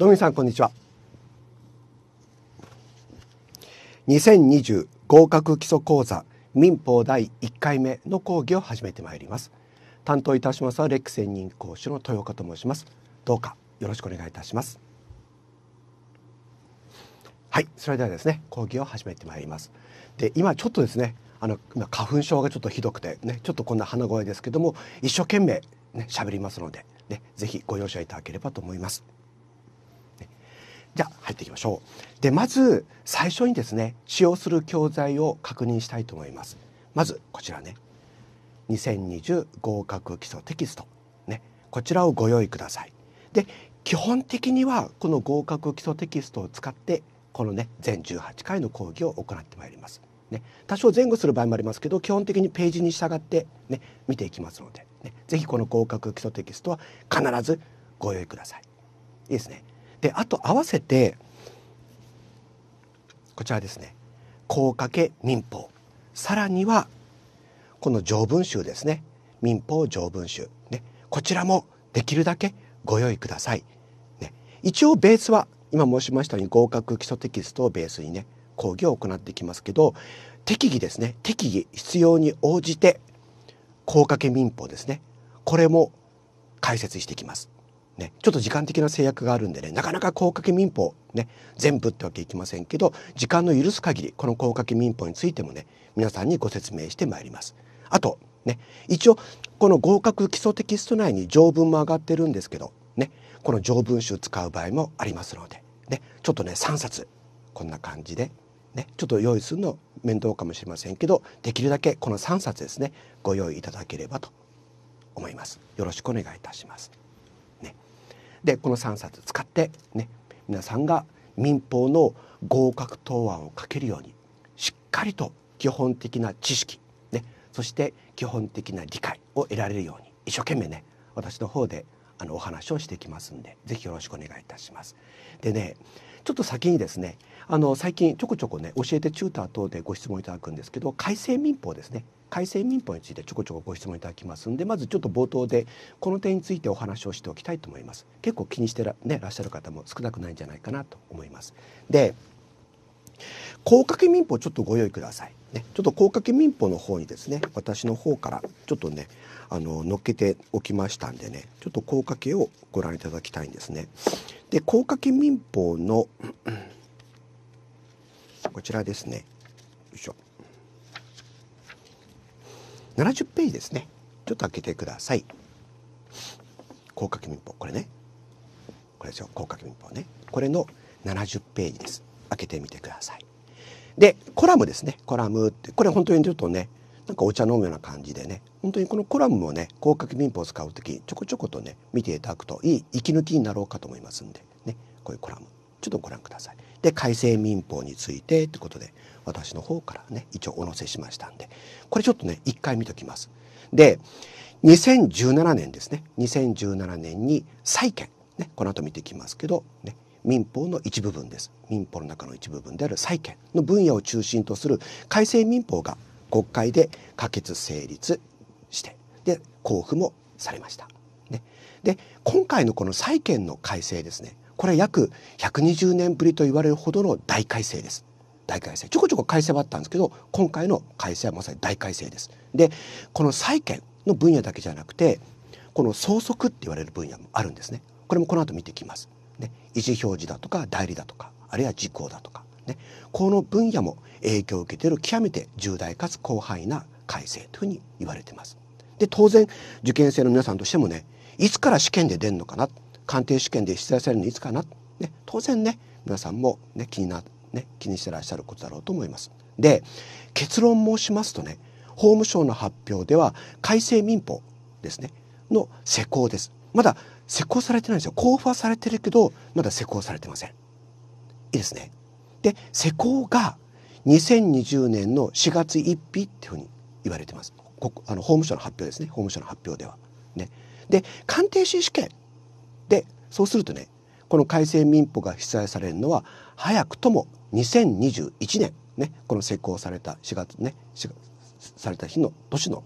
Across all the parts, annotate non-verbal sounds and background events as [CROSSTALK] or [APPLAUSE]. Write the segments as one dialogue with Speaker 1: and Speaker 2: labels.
Speaker 1: どうみさんこんにちは2020合格基礎講座民法第1回目の講義を始めてまいります担当いたしますはレック専任講師の豊岡と申しますどうかよろしくお願いいたしますはいそれではですね講義を始めてまいりますで今ちょっとですねあの今花粉症がちょっとひどくてねちょっとこんな鼻声ですけども一生懸命ね喋りますのでねぜひご容赦いただければと思いますじゃあ入っていきましょう。でまず最初にですね使用する教材を確認したいと思います。まずこちらね2020合格基礎テキストねこちらをご用意ください。で基本的にはこの合格基礎テキストを使ってこのね全18回の講義を行ってまいります。ね、多少前後する場合もありますけど基本的にページに従って、ね、見ていきますので、ね、ぜひこの合格基礎テキストは必ずご用意ください。いいですね。であと合わせてこちらですね高掛け民法さらにはこの条文集ですね民法条文集、ね、こちらもできるだけご用意ください。ね、一応ベースは今申しましたように合格基礎テキストをベースにね講義を行ってきますけど適宜ですね適宜必要に応じて高掛け民法ですねこれも解説していきます。ね、ちょっと時間的な制約があるんでねなかなか高掛け民法、ね、全部ってわけいきませんけど時間の許す限りこの高架け民法についてもね皆さんにご説明してまいります。あとね一応この合格基礎テキスト内に条文も上がってるんですけどねこの条文集使う場合もありますので、ね、ちょっとね3冊こんな感じで、ね、ちょっと用意するの面倒かもしれませんけどできるだけこの3冊ですねご用意いただければと思います。よろしくお願いいたします。でこの3冊使ってね皆さんが民法の合格答案を書けるようにしっかりと基本的な知識、ね、そして基本的な理解を得られるように一生懸命ね私の方であのお話をしてきますんで是非よろしくお願いいたします。でねちょっと先にですねあの最近ちょこちょこね教えてチューター等でご質問いただくんですけど改正民法ですね改正民法についてちょこちょこご質問いただきますんでまずちょっと冒頭でこの点についてお話をしておきたいと思います結構気にしてら,、ね、らっしゃる方も少なくないんじゃないかなと思いますで高掛民法ちょっとご用意くださいね、ちょっと高架民法の方にですね私の方からちょっとねあの乗っけておきましたんでねちょっと高架をご覧いただきたいんですね。で高架民法のこちらですねよいしょ70ページですねちょっと開けてください広角民法これねこれですよ広角民法ねこれの70ページです開けてみてくださいでコラムですねコラムってこれ本当にちょっとねなんかお茶飲むような感じでね本当にこのコラムもね広角民法を使う時ちょこちょことね見ていただくといい息抜きになろうかと思いますんでねこういうコラムちょっとご覧くださいで改正民法についてということで私の方からね、一応お載せしましたんで、これちょっとね、一回見ときます。で、2017年ですね、2017年に債権、ね、この後見ていきますけど、ね、民法の一部分です。民法の中の一部分である債権の分野を中心とする改正民法が国会で可決成立して、で、交付もされました。ね、で、今回のこの債権の改正ですね、これ約120年ぶりと言われるほどの大改正です。大改正ちょこちょこ改正はあったんですけど今回の改正はまさに大改正です。でこの債権の分野だけじゃなくてこの相続って言われる分野もあるんですね。これもこの後見てきます。ね、意思表示だとか代理だとかあるいは時効だとか、ね、この分野も影響を受けている極めて重大かつ広範囲な改正というふうに言われてます。で当然受験生の皆さんとしてもねいつから試験で出るのかな鑑定試験で出題されるのいつかな、ね、当然ね皆さんも、ね、気になね、気にしてらっしゃることだろうと思います。で結論申しますとね法務省の発表では改正民法ですねの施行です。まだ施行されてないんですよ。交付はされてるけどまだ施行されてません。いいですね。で施行が2020年の4月1日っていうふうに言われてます。あの法務省の発表ですね。法務省の発表では。ね、で鑑定士試験でそうするとねこの改正民法が記載されるのは早くとも2021年、ね、この施行された4月ね4月された日の年の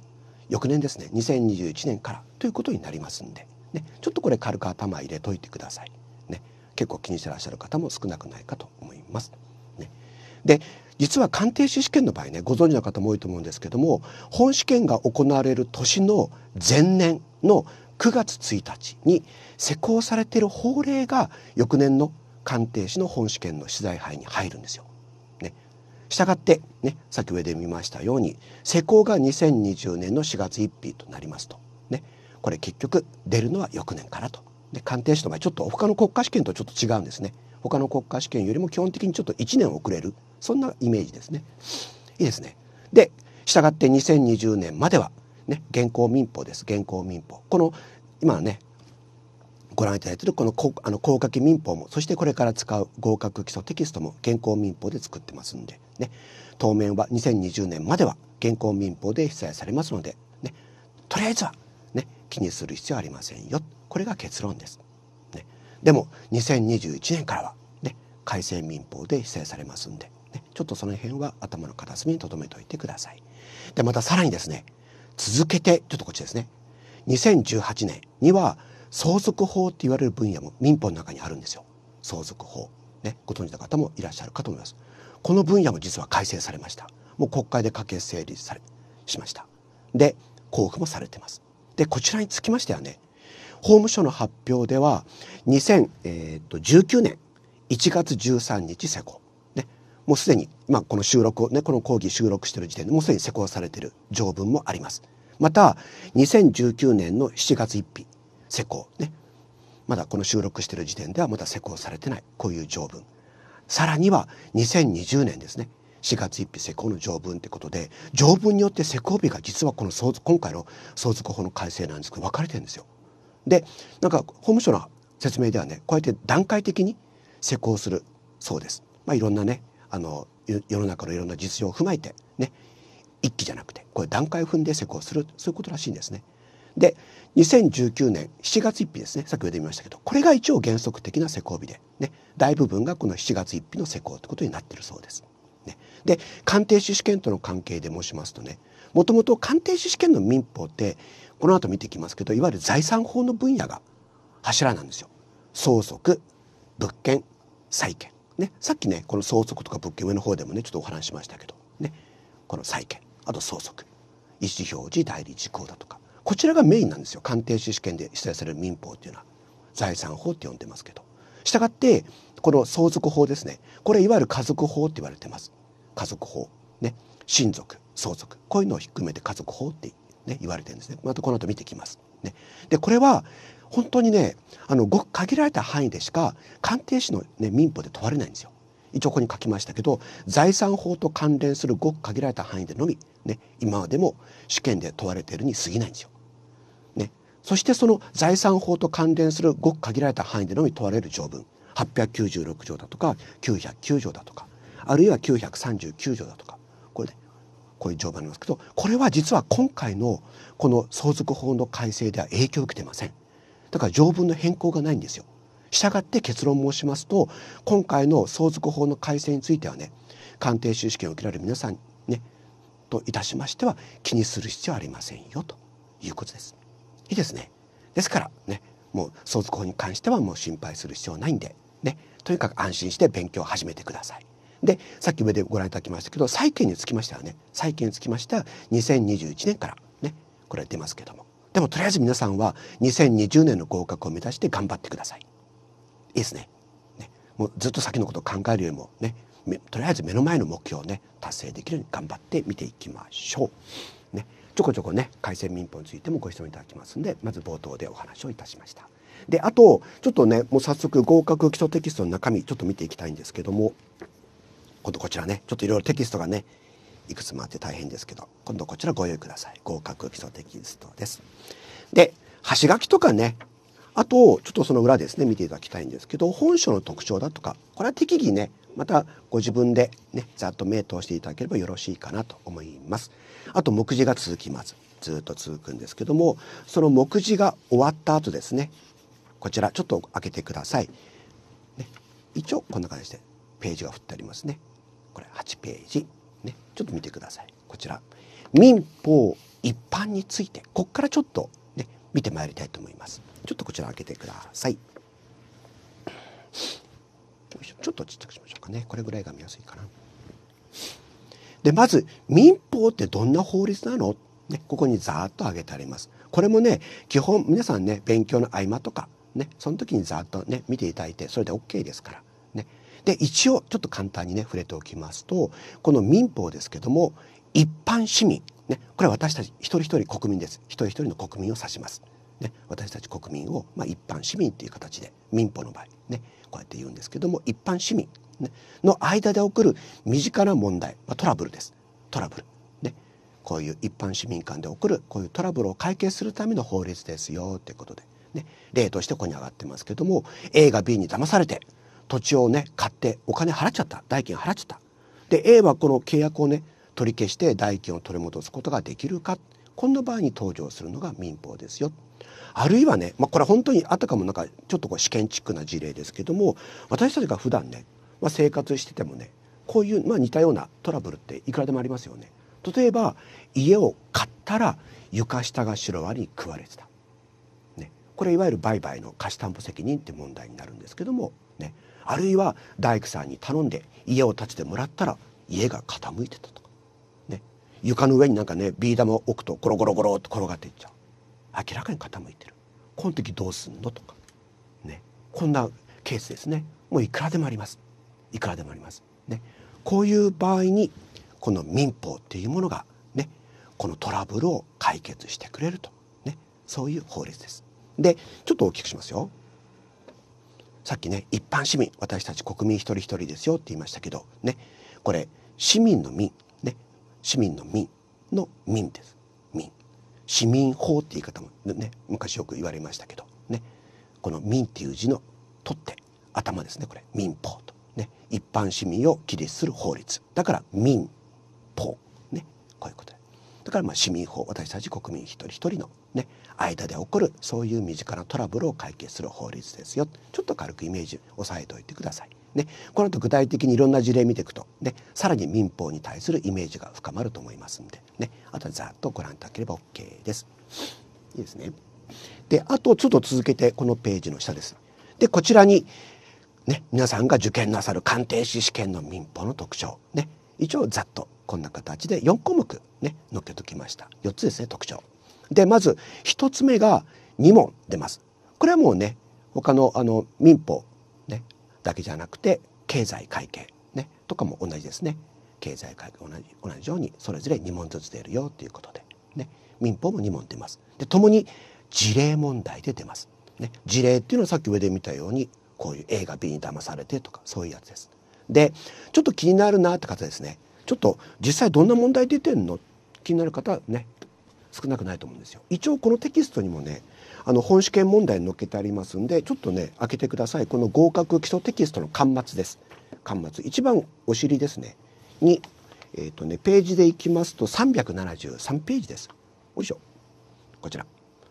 Speaker 1: 翌年ですね2021年からということになりますんで、ね、ちょっとこれ軽く頭入れといてください。ね、結構気にしてらっしゃる方も少なくないかと思います。ね、で実は鑑定士試験の場合ねご存知の方も多いと思うんですけども本試験が行われる年の前年の9月1日に施行されている法令が翌年の鑑定士の本試験の取材範囲に入るんですよ。ね、したがって、ね、先上で見ましたように施工が2020年の4月1日となりますと、ね、これ結局出るのは翌年からと。で鑑定士の場合ちょっと他の国家試験とちょっと違うんですね。他の国家試験よりも基本的にちょっと1年遅れるそんなイメージですね。いいですね。で従って2020年までは、ね、現行民法です現行民法この今ねご覧いただいているこのあの高架期民法もそしてこれから使う合格基礎テキストも現行民法で作ってますんで、ね、当面は2020年までは現行民法で被災されますので、ね、とりあえずは、ね、気にする必要ありませんよこれが結論です。ね、でも2021年からは、ね、改正民法で被災されますんで、ね、ちょっとその辺は頭の片隅に留めておいてください。でまたさらにですね続けてちょっとこっちですね2018年には相続法って言われる分野も民法の中にあるんですよ相続法、ね、ご存知の方もいらっしゃるかと思いますこの分野も実は改正されましたもう国会で可決成立されしましたで交付もされてますでこちらにつきましてはね法務省の発表では2019年1月13日施行、ね、もうすでに、まあ、この収録をねこの講義収録している時点でもうすでに施行されている条文もありますまた2019年の7月1日施工ねまだこの収録してる時点ではまだ施工されてないこういう条文さらには2020年ですね4月1日施工の条文ってことで条文によって施工日が実はこの相続今回の相続法の改正なんですけど分かれてるんですよ。でなんか法務省の説明ではねこうやって段階的に施行するそうです。まあ、いろんなねあの世の中のいろんな実情を踏まえてね一気じゃなくてこれ段階を踏んで施行するそういうことらしいんですね。で2019年7月1日ですね先ほど言いましたけどこれが一応原則的な施工日で、ね、大部分がこの7月1日の施工ということになってるそうです。ね、で鑑定士試験との関係で申しますとねもともと鑑定士試験の民法ってこの後見ていきますけどいわゆる財産法の分野が柱なんですよ。相続物件債権、ね、さっきねこの相続とか物件上の方でもねちょっとお話しましたけど、ね、この債権あと相続意思表示代理事項だとかこちらがメインなんですよ鑑定士試験で出題される民法っていうのは財産法って呼んでますけどしたがってこの相続法ですねこれいわゆる家族法って言われてます家族法ね親族相続こういうのを含めて家族法ってね言われてるんですねまたこの後見てきますねでこれは本当にねあのごく限られた範囲でしか鑑定士の、ね、民法で問われないんですよ一応ここに書きましたけど財産法と関連するごく限られた範囲でのみ、ね、今までも試験で問われているに過ぎないんですよ。そしてその財産法と関連するごく限られた範囲でのみ問われる条文896条だとか909条だとかあるいは939条だとかこれねこういう条文ありますけどこれは実は今回のこの相続法の改正では影響を受けてませんだから条文の変更がないんですよしたがって結論申しますと今回の相続法の改正についてはね鑑定収支権を受けられる皆さんねといたしましては気にする必要はありませんよということです。いいですね。ですからねもう相続法に関してはもう心配する必要ないんで、ね、とにかく安心して勉強を始めてください。でさっき上でご覧いただきましたけど債権につきましてはね債権につきましては2021年からねこれ出ますけどもでもとりあえず皆さんは2020年の合格を目指して頑張ってください。いいですね。ねもうずっと先のことを考えるよりもねとりあえず目の前の目標をね達成できるように頑張って見ていきましょう。ねちょこちょこね改正民法についてもご質問いただきますんでまず冒頭でお話をいたしましたであとちょっとねもう早速合格基礎テキストの中身ちょっと見ていきたいんですけども今度こちらねちょっといろいろテキストがねいくつもあって大変ですけど今度こちらご用意ください合格基礎テキストですで端書きとかねあとちょっとその裏ですね見ていただきたいんですけど本書の特徴だとかこれは適宜ねまたご自分でねざっと目通していただければよろしいかなと思います。あと目次が続きますずっと続くんですけどもその目次が終わった後ですねこちらちょっと開けてください、ね、一応こんな感じでページが振ってありますねこれ8ページ、ね、ちょっと見てくださいこちら民法一般についてここからちょっとね見てまいりたいと思いますちょっとこちら開けてくださいちょっとちっちゃくしましょうかねこれぐらいが見やすいかなで、まず民法ってどんな法律なのね、ここにざーっと挙げてあります。これもね、基本皆さんね、勉強の合間とか、ね、その時にざーっとね、見ていただいて、それで OK ですから。ね。で、一応、ちょっと簡単にね、触れておきますと、この民法ですけども、一般市民、ね、これは私たち一人一人国民です。一人一人の国民を指します。ね、私たち国民を、まあ、一般市民という形で、民法の場合、ね、こうやって言うんですけども、一般市民の間で起こる身近な問題、トラブルです。トラブル。ね。こういう一般市民間で起こるこういうトラブルを解決するための法律ですよってことで、ね、例としてここに上がってますけども A が B に騙されて土地をね買ってお金払っちゃった代金払っちゃった。で A はこの契約をね取り消して代金を取り戻すことができるかこんな場合に登場するのが民法ですよ。あるいはね、まあ、これ本当にあたかもなんかちょっとこう試験チックな事例ですけども私たちが普段ねまあ、生活しててもねこういう、まあ、似たようなトラブルっていくらでもありますよね。例えば家を買ったら床下がシロワに食われてた、ね、これいわゆる売買の貸し担保責任って問題になるんですけども、ね、あるいは大工さんに頼んで家を建ててもらったら家が傾いてたとか、ね、床の上になんかねビー玉を置くとゴロゴロゴロっと転がっていっちゃう明らかに傾いてるこの時どうすんのとか、ね、こんなケースですねもういくらでもあります。いくらでもあります。ね、こういう場合にこの民法っていうものがねこのトラブルを解決してくれると、ね、そういう法律です。でちょっと大きくしますよ。さっきね一般市民私たち国民一人一人ですよって言いましたけどねこれ市民の民ね市民の民の民です民市民法って言い方もね昔よく言われましたけどねこの民っていう字の取って頭ですねこれ民法とね、一般市民を規律する法律だから民法、ね、こういうことだからまあ市民法私たち国民一人一人の、ね、間で起こるそういう身近なトラブルを解決する法律ですよちょっと軽くイメージ押さえておいてください。ね、この後具体的にいろんな事例見ていくと、ね、さらに民法に対するイメージが深まると思いますんで、ね、あとはざっとご覧いただければ OK です。いいですね。であとちょっと続けてこのページの下です。でこちらに、ね、皆さんが受験なさる鑑定士試験の民法の特徴、ね、一応ざっとこんな形で4項目ね載っけときました4つですね特徴でまず1つ目が2問出ますこれはもうね他のあの民法、ね、だけじゃなくて経済会計、ね、とかも同じですね経済会計同じ同じようにそれぞれ2問ずつ出るよということで、ね、民法も2問出ますでともに事例問題で出ます、ね、事例っていうのはさっき上で見たようにこういう A が B に騙されてとかそういうやつです。でちょっと気になるなって方ですねちょっと実際どんな問題出てんの気になる方はね少なくないと思うんですよ。一応このテキストにもねあの本試験問題に載っけてありますんでちょっとね開けてくださいこの合格基礎テキストの端末です。端末一番お尻ですねに、えーとね、ページでいきますと373ページです。よいしょこちら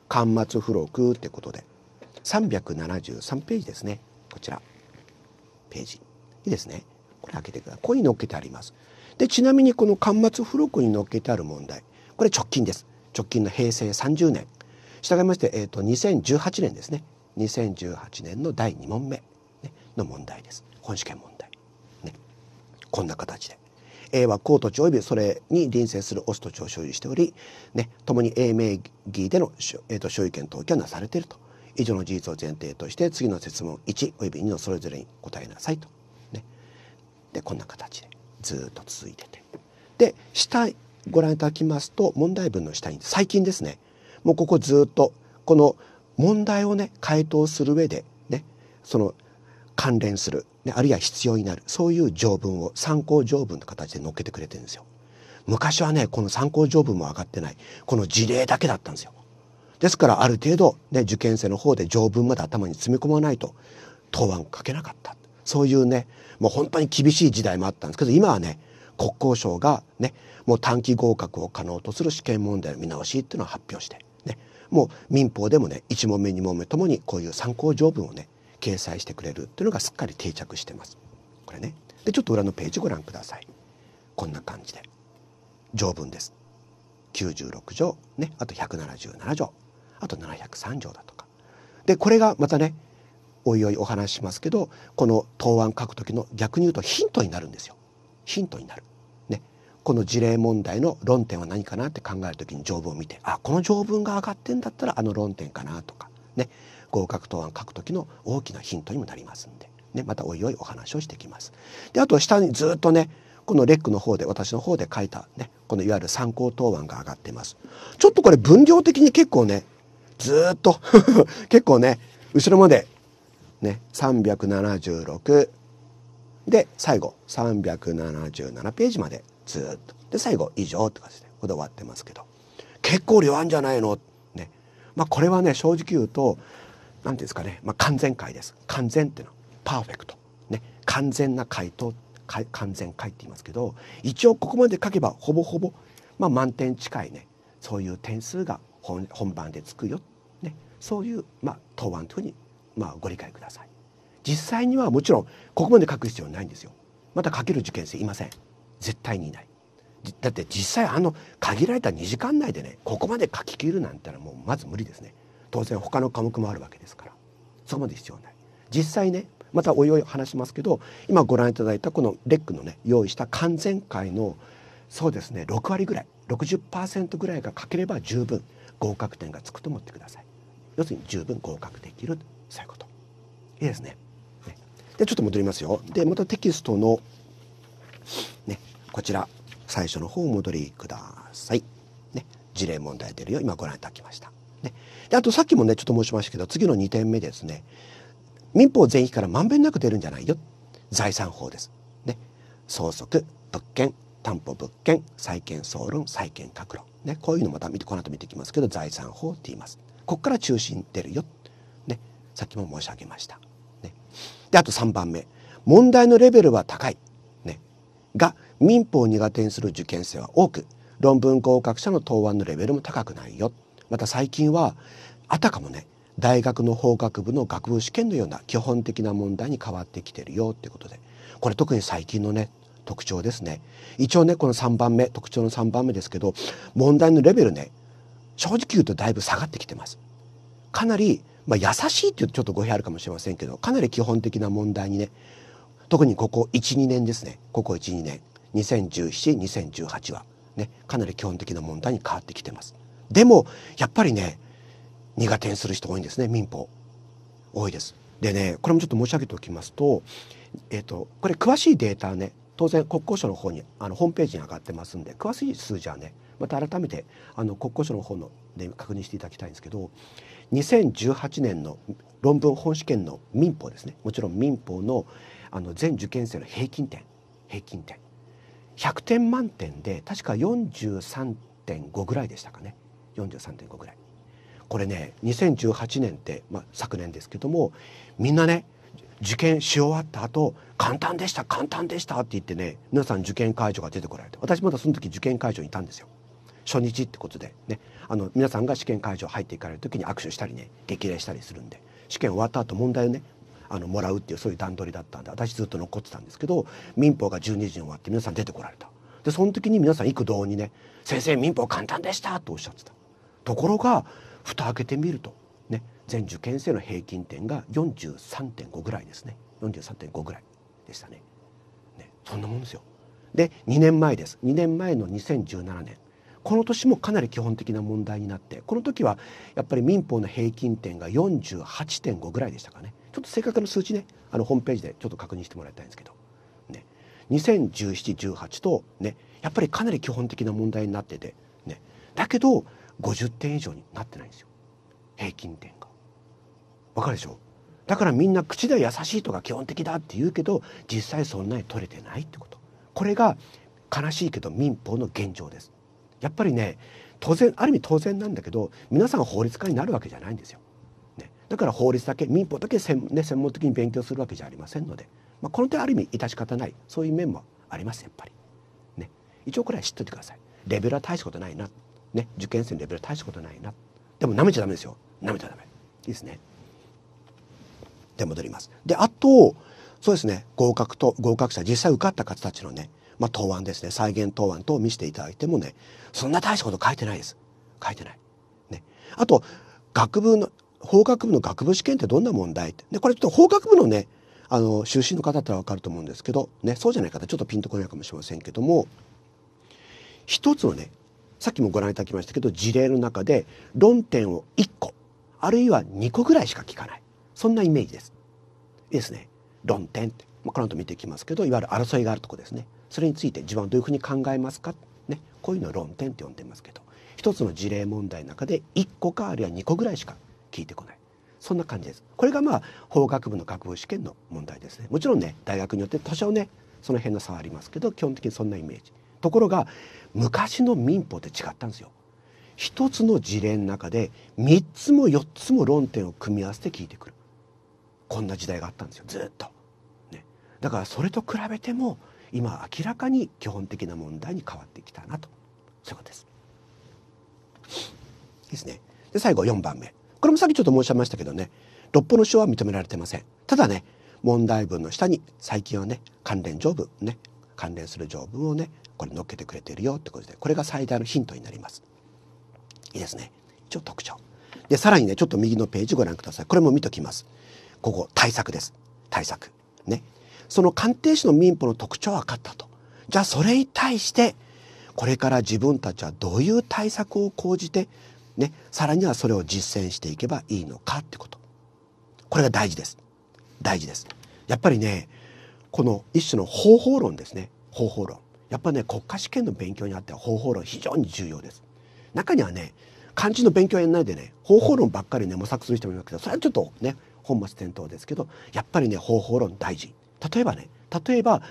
Speaker 1: 端末付録ってことで373ページですね。こちらページいいですねこれ開けてくださいここに載っけてありますでちなみにこの端末付録に載っけてある問題これ直近です直近の平成30年従いまして、えーと、2018年ですね2018年の第2問目、の問題です本試験問題、ね、こんな形で A は公土地及びそれに隣接するオス土地を所有しており、ね、共に A 名義での、えーと、所有権登記はなされていると以上の事実を前提として次の質問1および2のそれぞれに答えなさいと。ね、でこんな形でずっと続いてて。で下ご覧いただきますと問題文の下に最近ですねもうここずっとこの問題をね回答する上でねその関連する、ね、あるいは必要になるそういう条文を参考条文の形で載っけてくれてるんですよ。昔はねこの参考条文も上がってないこの事例だけだったんですよ。ですからある程度、ね、受験生の方で条文まで頭に詰め込まないと答案書けなかったそういうねもう本当に厳しい時代もあったんですけど今はね国交省がねもう短期合格を可能とする試験問題の見直しっていうのを発表して、ね、もう民法でもね1問目2問目ともにこういう参考条文をね掲載してくれるっていうのがすっかり定着してます。これねでちょっと裏のページご覧ください。こんな感じで条文です。96条ねあと177条あと703条だとかでこれがまたねおいおいお話ししますけどこの答案書く時の逆に言うとヒントになるんですよヒントになる。ね、この事例問題の論点は何かなって考える時に条文を見てあこの条文が上がってんだったらあの論点かなとかね合格答案書く時の大きなヒントにもなりますんで、ね、またおいおいお話をしてきます。であと下にずっとねこのレックの方で私の方で書いたねこのいわゆる参考答案が上がってます。ちょっとこれ分量的に結構ねずっと [LAUGHS] 結構ね後ろまでね376で最後377ページまでずっとで最後以上って感じでこで終わってますけど結構量あるんじゃないのねまあこれはね正直言うと何ていうんですかね、まあ、完全解です完全っていうのはパーフェクトね完全な回答完全解って言いますけど一応ここまで書けばほぼほぼ、まあ、満点近いねそういう点数が本番でつくよ、ね、そういう、まあ、答案というふうに、まあ、ご理解ください。実際にはもちろんここまで書く必要ないんですよ。また書ける受験生いません。絶対にいない。だって実際あの限られた2時間内でねここまで書ききるなんてのはもうまず無理ですね。当然他の科目もあるわけですからそこまで必要ない。実際ねまたおいおい話しますけど今ご覧いただいたこのレックのね用意した完全回のそうですね6割ぐらい60%ぐらいが書ければ十分合格点がつくと思ってください要するに十分合格できるそういうこといいですねねでちょっと戻りますよでまたテキストのねこちら最初の方を戻りくださいね事例問題出るよ今ご覧いただきましたねであとさっきもねちょっと申しましたけど次の2点目ですね民法全域からまんべんなく出るんじゃないよ財産法ですね相続物件担保物件債権総論債権格論、ね、こういうのまたこの後見ていきますけど財産法って言いますここから中心出るよ、ね、さっきも申し上げました、ね、であと3番目問題のレベルは高い、ね、が民法を苦手にする受験生は多く論文合格者の答案のレベルも高くないよまた最近はあたかもね大学の法学部の学部試験のような基本的な問題に変わってきてるよってことでこれ特に最近のね特徴ですね一応ねこの3番目特徴の3番目ですけど問題のレベルね正直言うとだいぶ下がってきてますかなり、まあ、優しいっていうとちょっと語弊あるかもしれませんけどかなり基本的な問題にね特にここ12年ですねここ12年20172018はねかなり基本的な問題に変わってきてますでもやっぱりね苦手にする人多いんですね民法多いですでねこれもちょっと申し上げておきますと,、えーと、とこれ詳しいデータね当然国交省の方にあのホームページに上がってますんで詳しい数字はねまた改めてあの国交省の方ので確認していただきたいんですけど2018年の論文本試験の民法ですねもちろん民法のあの全受験生の平均点平均点100点満点で確か43.5ぐらいでしたかね43.5ぐらい。これね2018年って、まあ、昨年ですけどもみんなね受験し終わった後簡単でした簡単でしたって言ってね皆さん受験会場が出てこられて私まだその時受験会場にいたんですよ初日ってことでねあの皆さんが試験会場入っていかれる時に握手したりね激励したりするんで試験終わった後問題をねあのもらうっていうそういう段取りだったんで私ずっと残ってたんですけど民法が12時に終わって皆さん出てこられたでその時に皆さん幾度にね「先生民法簡単でした」とおっしゃってたところが蓋開けてみると全受験生の平均点が43.5ぐらいですね43.5ぐらいでしたねねそんなもんですよで2年前です2年前の2017年この年もかなり基本的な問題になってこの時はやっぱり民法の平均点が48.5ぐらいでしたかねちょっと正確な数値ねあのホームページでちょっと確認してもらいたいんですけど、ね、201718とねやっぱりかなり基本的な問題になってて、ね、だけど50点以上になってないんですよ平均点が。わかるでしょだからみんな口では優しいとか基本的だって言うけど実際そんなに取れてないってことこれが悲しいけど民法の現状ですやっぱりね当然ある意味当然なんだけど皆さん法律家になるわけじゃないんですよ、ね、だから法律だけ民法だけ専,、ね、専門的に勉強するわけじゃありませんので、まあ、この点ある意味致し方ないそういう面もありますやっぱり、ね、一応これは知っといてくださいレベルは大したことないな、ね、受験生のレベルは大したことないなでも舐めちゃダメですよ舐めちゃダメいいですね戻ります。で、あと、そうですね、合格と、合格者、実際受かった方たちのね、まあ、答案ですね、再現答案等を見せていただいてもね、そんな大したこと書いてないです。書いてない。ね。あと、学部の、法学部の学部試験ってどんな問題って。で、これちょっと法学部のね、あの、出身の方だったらわかると思うんですけど、ね、そうじゃない方、ちょっとピンとこないかもしれませんけども、一つのね、さっきもご覧いただきましたけど、事例の中で論点を1個、あるいは2個ぐらいしか聞かない。そんなイメージです。ですね論点って、まあ、この後見ていきますけどいわゆる争いがあるとこですねそれについて自分はどういうふうに考えますか、ね、こういうのを論点って呼んでますけど一つの事例問題の中で1個かあるいは2個ぐらいしか聞いてこないそんな感じですこれがまあ法学部の学部試験の問題ですねもちろんね大学によって多少ねその辺の差はありますけど基本的にそんなイメージところが昔の民法って違ったんですよ一つの事例の中で3つも4つも論点を組み合わせて聞いてくるこんな時代があったんですよずっと、ね、だからそれと比べても今明らかに基本的な問題に変わってきたなとそういうことです。ですね。で最後4番目これもさっきちょっと申し上げましたけどね六法の主は認められてません。ただね問題文の下に最近はね関連条文ね関連する条文をねこれ載っけてくれてるよってことでこれが最大のヒントになります。いいですね。一応特徴。でさらにねちょっと右のページご覧ください。これも見ときます。ここ対策です対策ねその鑑定士の民法の特徴は分かったとじゃあそれに対してこれから自分たちはどういう対策を講じてねさらにはそれを実践していけばいいのかってことこれが大事です大事ですやっぱりねこの一種の方法論ですね方法論やっぱね国家試験の勉強にあっては方法論非常に重要です中にはね漢字の勉強やんないでね方法論ばっかりね模索する人もいますけどそれはちょっとね本末転倒ですけどやっぱりね方法論大事例えばね例えば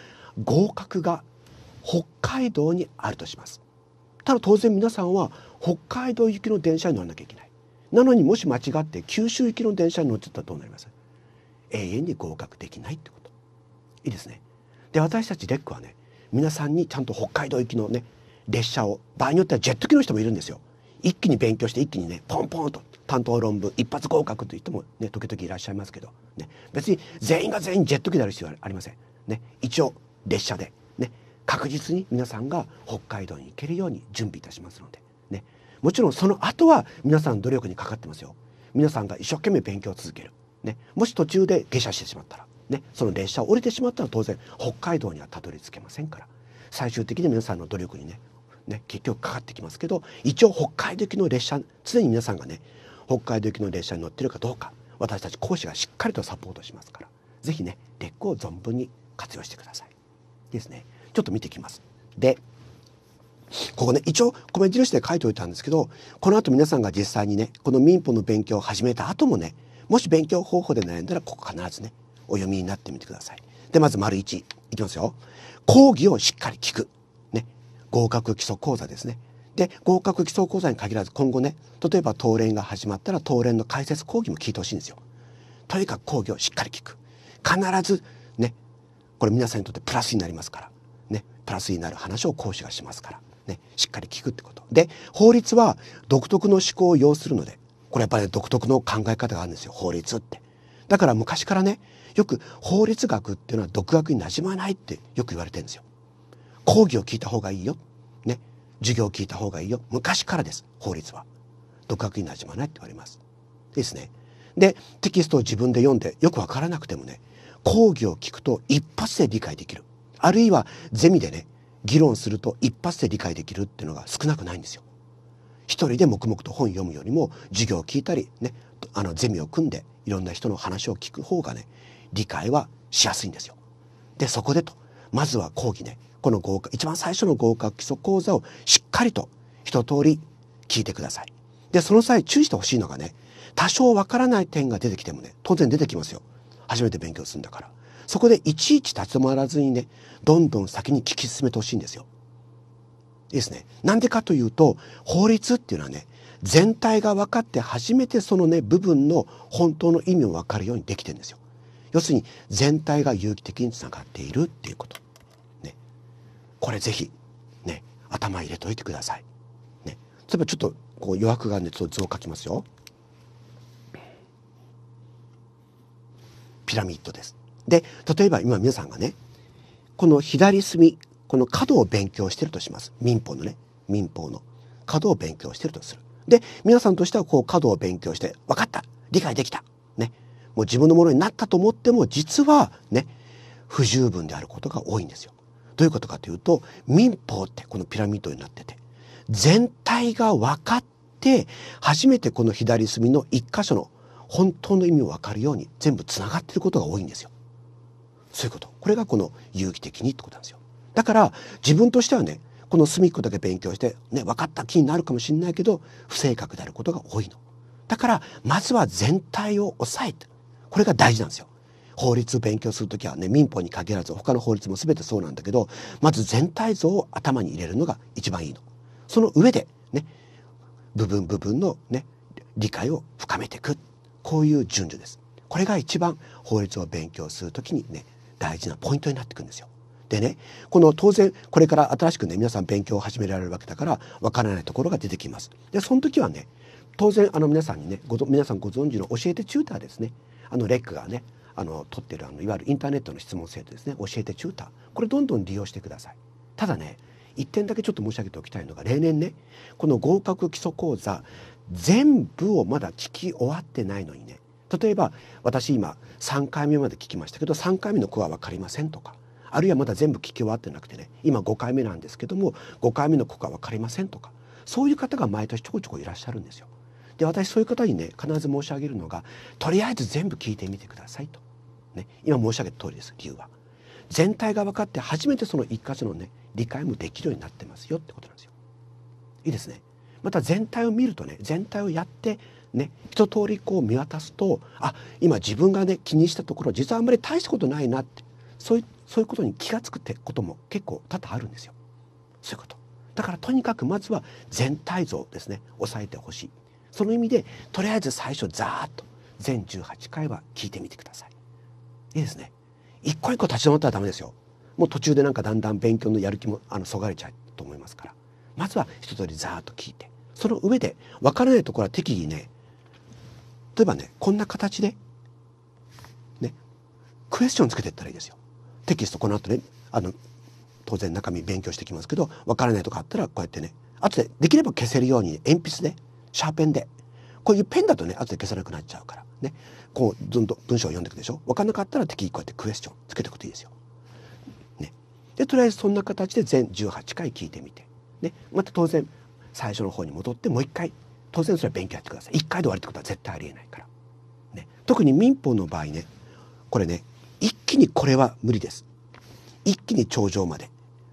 Speaker 1: 合格が北海道にあるとしますただ当然皆さんは北海道行きの電車に乗らなきゃいけないなのにもし間違って九州行きの電車に乗っちゃったらどうなります永遠に合格できないってこといいですねで私たちレックはね皆さんにちゃんと北海道行きのね列車を場合によってはジェット機の人もいるんですよ一気に勉強して一気にねポンポンと担当論文一発合格という人も、ね、時々いらっしゃいますけど、ね、別に全員が全員ジェット機である必要はありません。ね、一応列車で、ね、確実に皆さんが北海道に行けるように準備いたしますので、ね、もちろんその後は皆さん努力にかかってますよ。皆さんが一生懸命勉強を続ける。ね、もし途中で下車してしまったら、ね、その列車を降りてしまったら当然北海道にはたどり着けませんから最終的に皆さんの努力にねね結局かかってきますけど一応北海道行きの列車常に皆さんがね北海道行きの列車に乗ってるかどうか私たち講師がしっかりとサポートしますから是非ねレックを存分に活用してください。ですねちょっと見てきます。でここね一応米印で書いておいたんですけどこの後皆さんが実際にねこの民法の勉強を始めた後もねもし勉強方法で悩んだらここ必ずねお読みになってみてください。でまず丸1いきますよ。講義をしっかり聞く。ね合格基礎講座ですね。で合格基礎講座に限らず今後ね例えば当連が始まったら当連の解説講義も聞いてほしいんですよ。とにかく講義をしっかり聞く必ずねこれ皆さんにとってプラスになりますからねプラスになる話を講師がしますからねしっかり聞くってことで法律は独特の思考を要するのでこれやっぱり、独特の考え方があるんですよ法律って。だから昔からねよく法律学っていうのは独学になじまないってよく言われてるんですよ。講義を聞いた方がいいよ。ね。授業を聞いた方がいいよ昔からです法律は独学になじまないって言われますですねでテキストを自分で読んでよくわからなくてもね講義を聞くと一発で理解できるあるいはゼミでね議論すると一発で理解できるっていうのが少なくないんですよ一人で黙々と本読むよりも授業を聞いたりねあのゼミを組んでいろんな人の話を聞く方がね理解はしやすいんですよでそこでとまずは講義ねこの合格、一番最初の合格基礎講座をしっかりと一通り聞いてください。で、その際注意してほしいのがね、多少わからない点が出てきてもね、当然出てきますよ。初めて勉強するんだから。そこでいちいち立ち止まらずにね、どんどん先に聞き進めてほしいんですよ。いいですね。なんでかというと、法律っていうのはね、全体が分かって初めてそのね、部分の本当の意味を分かるようにできてるんですよ。要するに全体が有機的につながっているっていうこと。これぜひね頭入れといてください。ね、例えばちょっとこう余白があるんでちょっと図を描きますよ。ピラミッドです。で例えば今皆さんがねこの左隅この角を勉強してるとします民法のね民法の角を勉強してるとする。で皆さんとしてはこう角を勉強して分かった理解できたねもう自分のものになったと思っても実はね不十分であることが多いんですよ。どういうことかというと民法ってこのピラミッドになってて全体が分かって初めてこの左隅の一箇所の本当の意味を分かるように全部つながっていることが多いんですよ。そういうことこれがこの有機的にってことなんですよ。だから自分としてはねこの隅っこだけ勉強して、ね、分かった気になるかもしれないけど不正確であることが多いの。だからまずは全体を抑えてこれが大事なんですよ。法律勉強する時はね民法に限らず他の法律も全てそうなんだけどまず全体像を頭に入れるのが一番いいの。その上でね部分部分のね理解を深めていくこういう順序です。これが一番法律を勉強する時にね大事なポイントになってくるんですよ。でねこの当然これから新しくね皆さん勉強を始められるわけだからわからないところが出てきます。でその時はね当然あの皆さんにねご皆さんご存知の教えてチューターですねあのレックがねあの取ってるあのいわゆるインターネットの質問制度ですね教えてチューターこれどんどん利用してください。ただね一点だけちょっと申し上げておきたいのが例年ねこの合格基礎講座全部をまだ聞き終わってないのにね例えば私今3回目まで聞きましたけど3回目の句は分かりませんとかあるいはまだ全部聞き終わってなくてね今5回目なんですけども5回目の句は分かりませんとかそういう方が毎年ちょこちょこいらっしゃるんですよ。で私そういう方にね必ず申し上げるのがとりあえず全部聞いてみてくださいと、ね、今申し上げた通りです理由は。全体が分かって初めてその一括のね理解もできるようになってますよってことなんですよ。いいですね。また全体を見るとね全体をやってね一通りこう見渡すとあ今自分がね気にしたところ実はあんまり大したことないなってそういうそういうことに気が付くってことも結構多々あるんですよ。そういうこと。だからとにかくまずは全体像ですね抑えてほしい。その意味でとりあえず最初ざーっと全18回は聞いてみてくださいいいですね一個一個立ち止まったらダメですよもう途中でなんかだんだん勉強のやる気もあのそがれちゃうと思いますからまずは一通りざーっと聞いてその上で分からないところは適宜ね例えばねこんな形でねクエスチョンつけてったらいいですよテキストこの後ねあの当然中身勉強してきますけど分からないとかあったらこうやってね後でできれば消せるように鉛筆でシャーペンでこういうペンだとね後で消さなくなっちゃうからねこうどんどん文章を読んでいくでしょ分かんなかったら適宜こうやってクエスチョンつけておくといいですよ。ね、でとりあえずそんな形で全18回聞いてみて、ね、また当然最初の方に戻ってもう一回当然それは勉強やってください一回で終わりってことは絶対ありえないから。ね、特に民法の場合ねこれね一気にこれは無理です。一気に頂上まで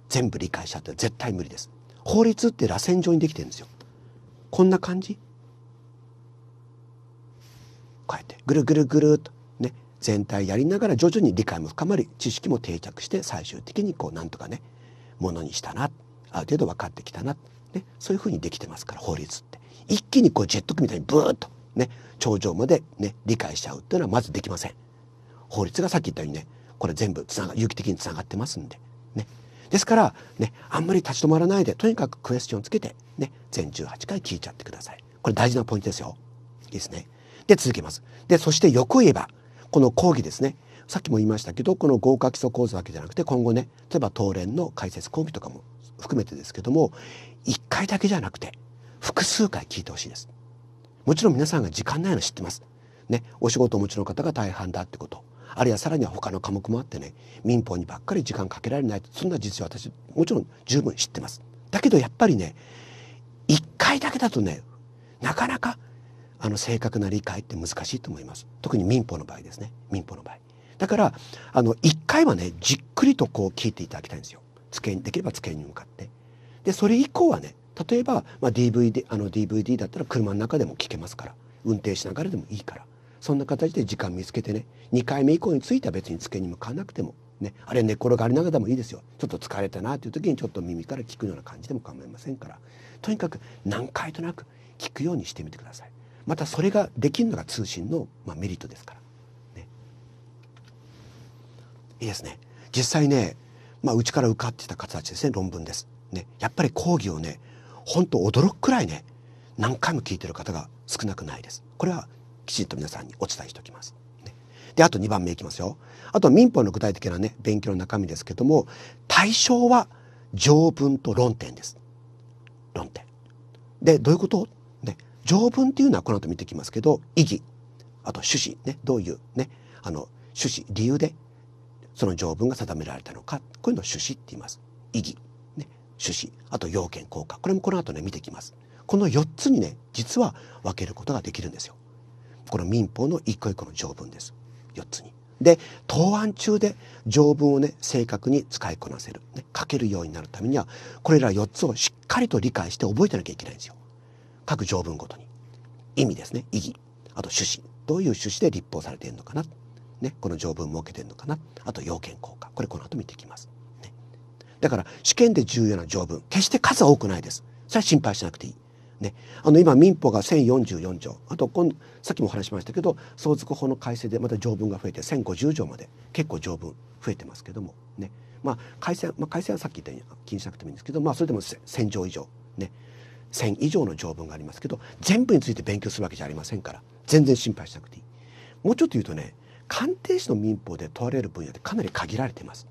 Speaker 1: 全部理解しちゃって絶対無理です。法律って螺旋状にできてるんですよ。こんな感じこうやってぐるぐるぐるっとね全体やりながら徐々に理解も深まり知識も定着して最終的にこうなんとかねものにしたなある程度分かってきたな、ね、そういうふうにできてますから法律って。一気にこうジェット機みたいにブーッとね頂上までね理解しちゃうっていうのはまずできません。法律がさっき言ったようにねこれ全部つなが有機的につながってますんで。ですから、ね、あんまり立ち止まらないで、とにかくクエスチョンつけて、ね、全18回聞いちゃってください。これ大事なポイントですよ。いいですね。で、続けます。で、そしてよく言えば、この講義ですね。さっきも言いましたけど、この合格基礎講座だけじゃなくて、今後ね、例えば当連の解説講義とかも含めてですけども、1回だけじゃなくて、複数回聞いてほしいです。もちろん皆さんが時間ないの知ってます。ね、お仕事をお持ちの方が大半だってこと。あるいはさらには他の科目もあってね民法にばっかり時間かけられないそんな実情私もちろん十分知ってます。だけどやっぱりね1回だけだとねなかなかあの正確な理解って難しいと思います特に民法の場合ですね民法の場合だからあの1回はねじっくりとこう聞いていただきたいんですよ机できれば机に向かってでそれ以降はね例えば、まあ、DVD, あの DVD だったら車の中でも聞けますから運転しながらでもいいからそんな形で時間見つけてね2回目以降については別に机に向かわなくても、ね、あれ寝転がりながらでもいいですよちょっと疲れたなという時にちょっと耳から聞くような感じでも構いませんからとにかく何回となく聞くようにしてみてください。またそれができるのが通信の、まあ、メリットですから、ね、いいですね実際ね、まあ、うちから受かってた方たちですね論文です、ね、やっぱり講義をねほんと驚くくらいね何回も聞いてる方が少なくないですこれはきちんと皆さんにお伝えしておきます。ね、であと2番目いきますよ。あと民法の具体的なね勉強の中身ですけども対象は条文と論点です。論点。でどういうこと、ね、条文っていうのはこの後見てきますけど意義あと趣旨ねどういうねあの趣旨理由でその条文が定められたのかこういうのを趣旨って言います。意義、ね、趣旨あと要件効果これもこの後ね見てきます。この4つにね実は分けることができるんですよ。この民法の一個一個の条文です4つに。で答案中で条文をね正確に使いこなせる、ね、書けるようになるためにはこれら4つをしっかりと理解して覚えてなきゃいけないんですよ。各条文ごとに意味ですね意義あと趣旨どういう趣旨で立法されているのかな、ね、この条文設けてるのかなあと要件効果これこの後見ていきます、ね、だから試験で重要な条文決して数は多くないですそれは心配しなくていいね、あの今民法が1044条あとさっきもお話しましたけど相続法の改正でまた条文が増えて1050条まで結構条文増えてますけどもねまあ改正、まあ、改正はさっき言ったように気にしなくてもいいんですけど、まあ、それでも1000条以上ね1000以上の条文がありますけど全部について勉強するわけじゃありませんから全然心配しなくていい。もうちょっと言うとね鑑定士の民法で問われる分野ってかなり限られてます。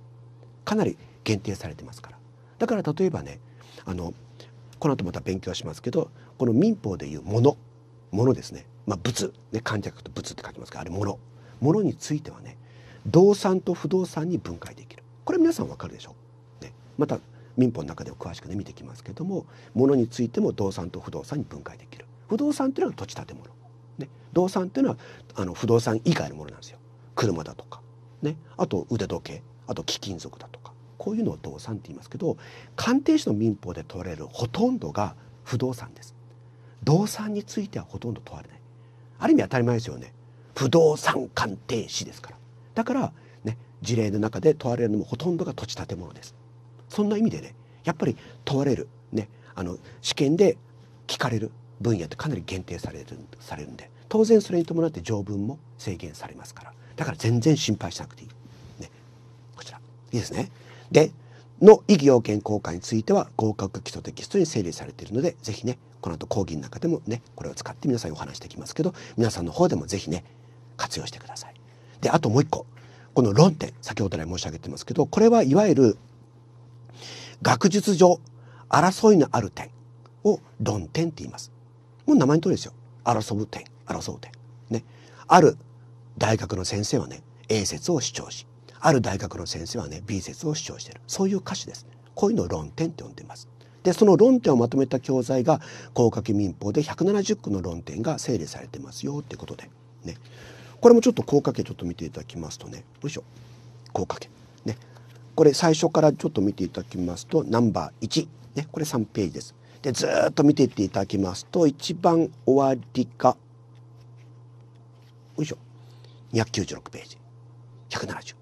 Speaker 1: かなり限定されてますから。だから例えばねあのこの後また勉強しますけどこの民法でいうものものですね、まあ、物ね漢字と物って書きますけどあれものものについてはね動産と不動産に分解できるこれ皆さんわかるでしょう、ね、また民法の中でも詳しくね見てきますけどもものについても動産と不動産に分解できる不動産というのは土地建物、ね、動産というのはあの不動産以外のものなんですよ車だとか、ね、あと腕時計あと貴金属だとかこういうのを動産って言いますけど鑑定士の民法で問われるほとんどが不動産です。動産についてはほとんど問われない。ある意味当たり前ですよね。不動産鑑定士ですから。だからね事例の中で問われるのもほとんどが土地建物です。そんな意味でねやっぱり問われるねあの試験で聞かれる分野ってかなり限定されるされるんで当然それに伴って条文も制限されますからだから全然心配しなくていい。ね、こちらいいですね。で、の意義要件効果については合格基礎テキストに整理されているので、ぜひね、この後講義の中でもね、これを使って皆さんにお話していきますけど、皆さんの方でもぜひね、活用してください。で、あともう一個。この論点、先ほど来申し上げてますけど、これはいわゆる学術上争いのある点を論点って言います。もう名前の通りですよ。争う点、争う点。ね。ある大学の先生はね、英説を主張し、ある大学の先生はね B 説を主張しているそういう歌詞です。こういうのを論点と呼んでます。でその論点をまとめた教材が高架民法で170句の論点が整理されてますよってことでねこれもちょっと高架家ちょっと見ていただきますとねよいしょ高架家ねこれ最初からちょっと見ていただきますとナンバー1、ね、これ3ページです。でずっと見ていっていただきますと一番終わりかよいしょ296ページ170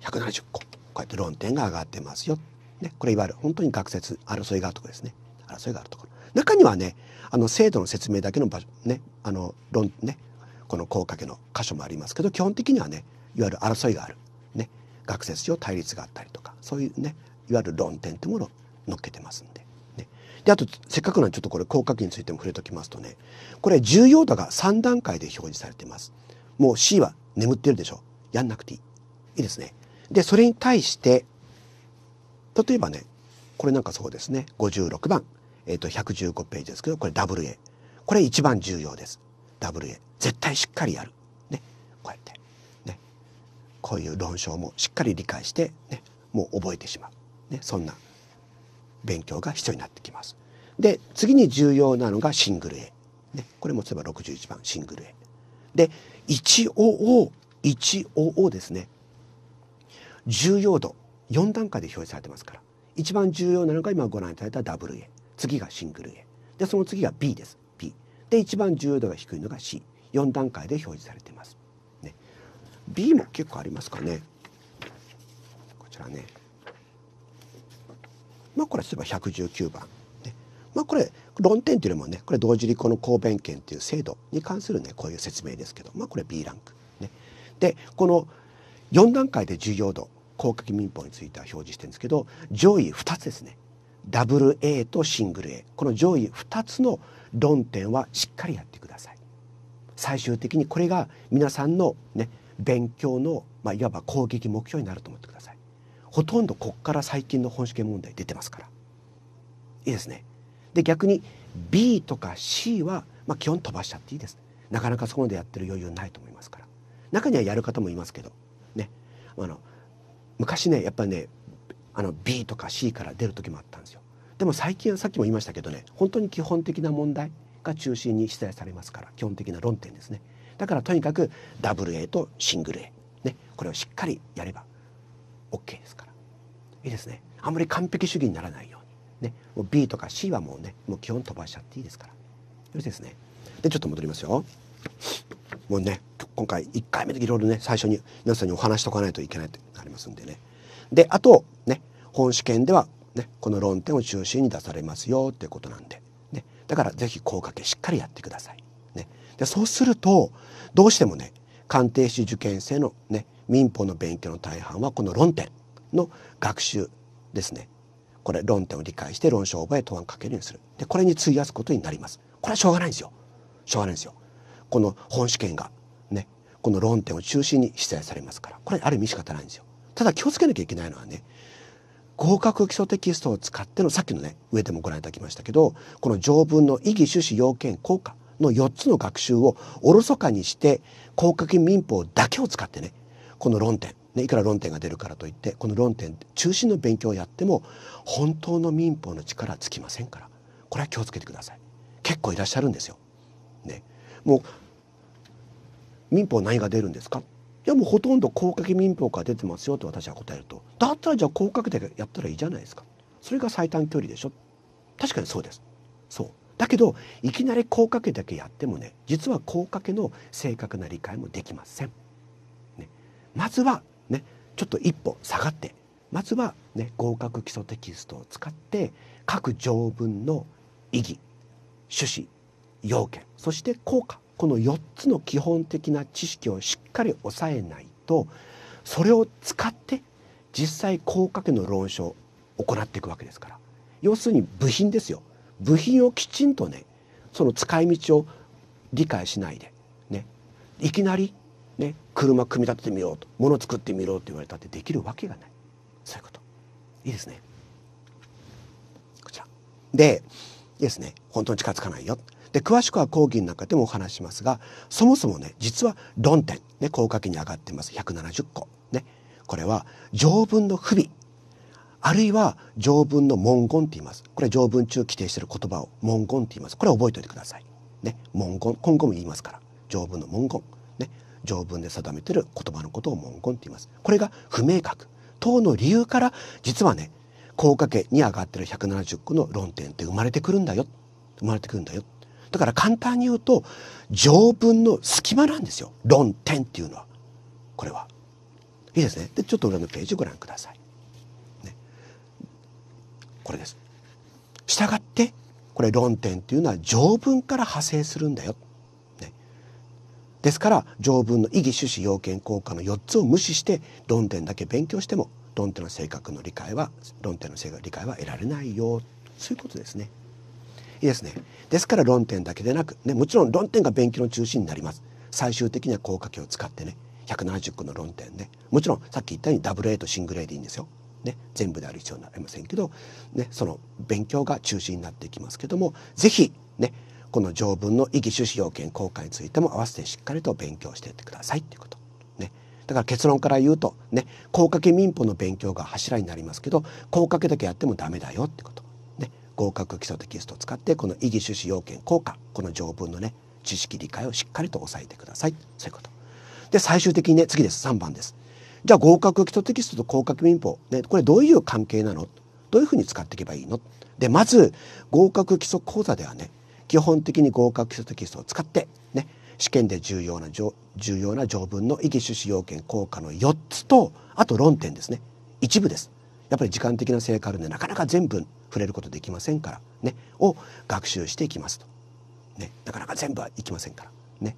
Speaker 1: 170個こうやって論点が上がってますよ。ね、これいわゆる本当に学説争いがあるところですね争いがあるところ。中にはねあの制度の説明だけの場所ねあの論ねこの効果家の箇所もありますけど基本的にはねいわゆる争いがある、ね、学説上対立があったりとかそういうねいわゆる論点というものを乗っけてますんで。ね、であとせっかくなんでちょっとこれ効果けについても触れときますとねこれ重要度が3段階で表示されてます。もう C は眠ってるでしょやんなくていい。いいですね。で、それに対して、例えばね、これなんかそうですね、56番、えっ、ー、と、115ページですけど、これ WA。これ一番重要です。WA。絶対しっかりやる。ね。こうやって。ね。こういう論証もしっかり理解して、ね。もう覚えてしまう。ね。そんな勉強が必要になってきます。で、次に重要なのがシングル A。ね。これも例えば61番、シングル A。で、一応、を。一応をですね。重要度4段階で表示されてますから一番重要なのが今ご覧いただいたダブル A 次がシングル A でその次が B です B で一番重要度が低いのが C4 段階で表示されています、ね、B も結構ありますかねこちらねまあこれすれば119番、ね、まあこれ論点というよりもねこれ同時にこの公弁権という制度に関するねこういう説明ですけどまあこれ B ランク、ね、でこの4段階で重要度公的民法については表示してるんですけど上位2つですねダブル A とシングル A この上位2つの論点はしっかりやってください最終的にこれが皆さんのね勉強の、まあ、いわば攻撃目標になると思ってくださいほとんどこっから最近の本試験問題出てますからいいですねで逆に B とか C は、まあ、基本飛ばしちゃっていいです、なかなかそこまでやってる余裕ないと思いますから中にはやる方もいますけどねあの昔ねやっぱりねあの B とか C から出る時もあったんですよでも最近はさっきも言いましたけどね本当に基本的な問題が中心に出題されますから基本的な論点ですねだからとにかくダブル A とシングル A ねこれをしっかりやれば OK ですからいいですねあんまり完璧主義にならないようにねもう B とか C はもうねもう基本飛ばしちゃっていいですからよろしいですねでちょっと戻りますよもうね今回1回目でいろいろね最初に皆さんにお話しとかないといけないってなりますんでね。であとね本試験では、ね、この論点を中心に出されますよっていうことなんで、ね、だから是非効果系しっかりやってください。ね、でそうするとどうしてもね鑑定士受験生の、ね、民法の勉強の大半はこの論点の学習ですねこれ論点を理解して論証覚え答案を書けるようにするでこれに費やすことになりますこれはしょうがないんですよしょうがないんですよこの本試験がねこの論点を中心に出題されますからこれある意味仕方ないんですよ。ただ気をつけなきゃいけないのはね合格基礎テキストを使ってのさっきのね上でもご覧いただきましたけどこの条文の意義趣旨要件効果の4つの学習をおろそかにして合格民法だけを使ってねこの論点ね、いくら論点が出るからといってこの論点中心の勉強をやっても本当の民法の力はつきませんからこれは気をつけてください結構いらっしゃるんですよもう民法何が出るんですかいやもうほとんど公け民法から出てますよと私は答えるとだったらじゃあ公だでやったらいいじゃないですかそれが最短距離でしょ確かにそうですそうだけどいきなり高掛けだけやってもね実は高掛けの正確な理解もできません。ね、まずはねちょっと一歩下がってまずは、ね、合格基礎テキストを使って各条文の意義趣旨要件そして効果この4つの基本的な知識をしっかり押さえないとそれを使って実際効果家の論証を行っていくわけですから要するに部品ですよ部品をきちんとねその使い道を理解しないでねいきなりね車組み立ててみようと物作ってみろって言われたってできるわけがないそういうこといいですねこちらでいいですね本当に近づかないよで詳しくは講義の中でもお話しますがそもそもね実は論点ね高架記に上がってます170個ねこれは条文の不備あるいは条文の文言って言いますこれ条文中規定している言葉を文言って言いますこれ覚えておいてくださいね文言今後も言いますから条文の文言ね条文で定めている言葉のことを文言って言いますこれが不明確等の理由から実はね高架家に上がってる170個の論点って生まれてくるんだよ生まれてくるんだよだから簡単に言うと条文の隙間なんですよ論点っていうのはこれはいいですねでちょっと裏のページをご覧ください、ね、これですしたがってこれ論点っていうのは条文から派生するんだよ、ね、ですから条文の意義趣旨要件効果の4つを無視して論点だけ勉強しても論点の性格の理解は論点の性格の理解は得られないよそういうことですね。いいですね。ですから論点だけでなく、ね、もちろん論点が勉強の中心になります。最終的には効果器を使ってね、170個の論点ね、もちろんさっき言ったようにダブル A とシングル A でいいんですよ。ね、全部である必要はありませんけど、ね、その勉強が中心になっていきますけども、是非ね、この条文の意義趣旨要件効果についても合わせてしっかりと勉強していってくださいということ。ね。だから結論から言うと、ね、効果け民法の勉強が柱になりますけど、効果けだけやっても駄目だよってこと。合格基礎テキストを使ってこの意義趣旨要件効果この条文のね知識理解をしっかりと押さえてくださいそういうことで最終的にね次です3番ですじゃあ合格基礎テキストと合格民法、ね、これどういう関係なのどういうふうに使っていけばいいのでまず合格基礎講座ではね基本的に合格基礎テキストを使ってね試験で重要な重要な条文の意義趣旨要件効果の4つとあと論点ですね一部ですやっぱり時間的な成果あるんでなかなか全部触れることできませんからねを学習していきますと、ね、なかなか全部はいきませんからね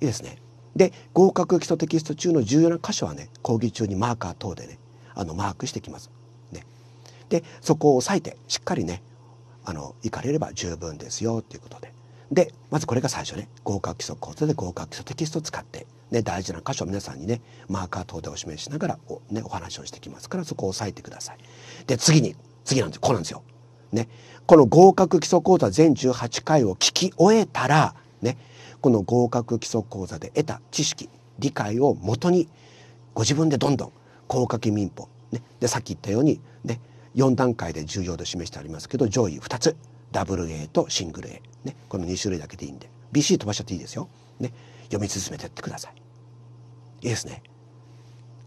Speaker 1: いいですねで合格基礎テキスト中の重要な箇所はね講義中にマーカー等でねあのマークしてきます。ね、でそこを押さえてしっかりねあの行かれれば十分ですよということででまずこれが最初ね合格基礎講座で合格基礎テキストを使ってね、大事な箇所を皆さんにねマーカー等でお示ししながらお,、ね、お話をしてきますからそこを押さえてください。で次に次なんですこうなんですよ。ね、この合格基礎講座全18回を聞き終えたら、ね、この合格基礎講座で得た知識理解をもとにご自分でどんどん高架民法、ね、でさっき言ったように、ね、4段階で重要で示してありますけど上位2つダブル A とシングル A、ね、この2種類だけでいいんで BC 飛ばしちゃっていいですよ。ね、読み進めてってください。いいですね。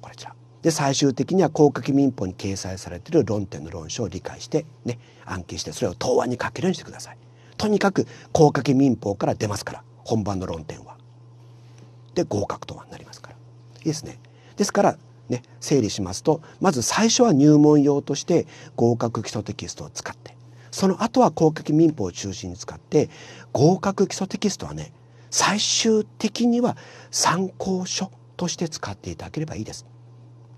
Speaker 1: こちら。で最終的には公家民法に掲載されている論点の論書を理解してね暗記してそれを答案に書けるようにしてください。とにかく公家民法から出ますから本番の論点は。で合格答案になりますから。いいですね。ですからね整理しますとまず最初は入門用として合格基礎テキストを使ってその後は公家民法を中心に使って合格基礎テキストはね最終的には参考書として使っていただければいいです。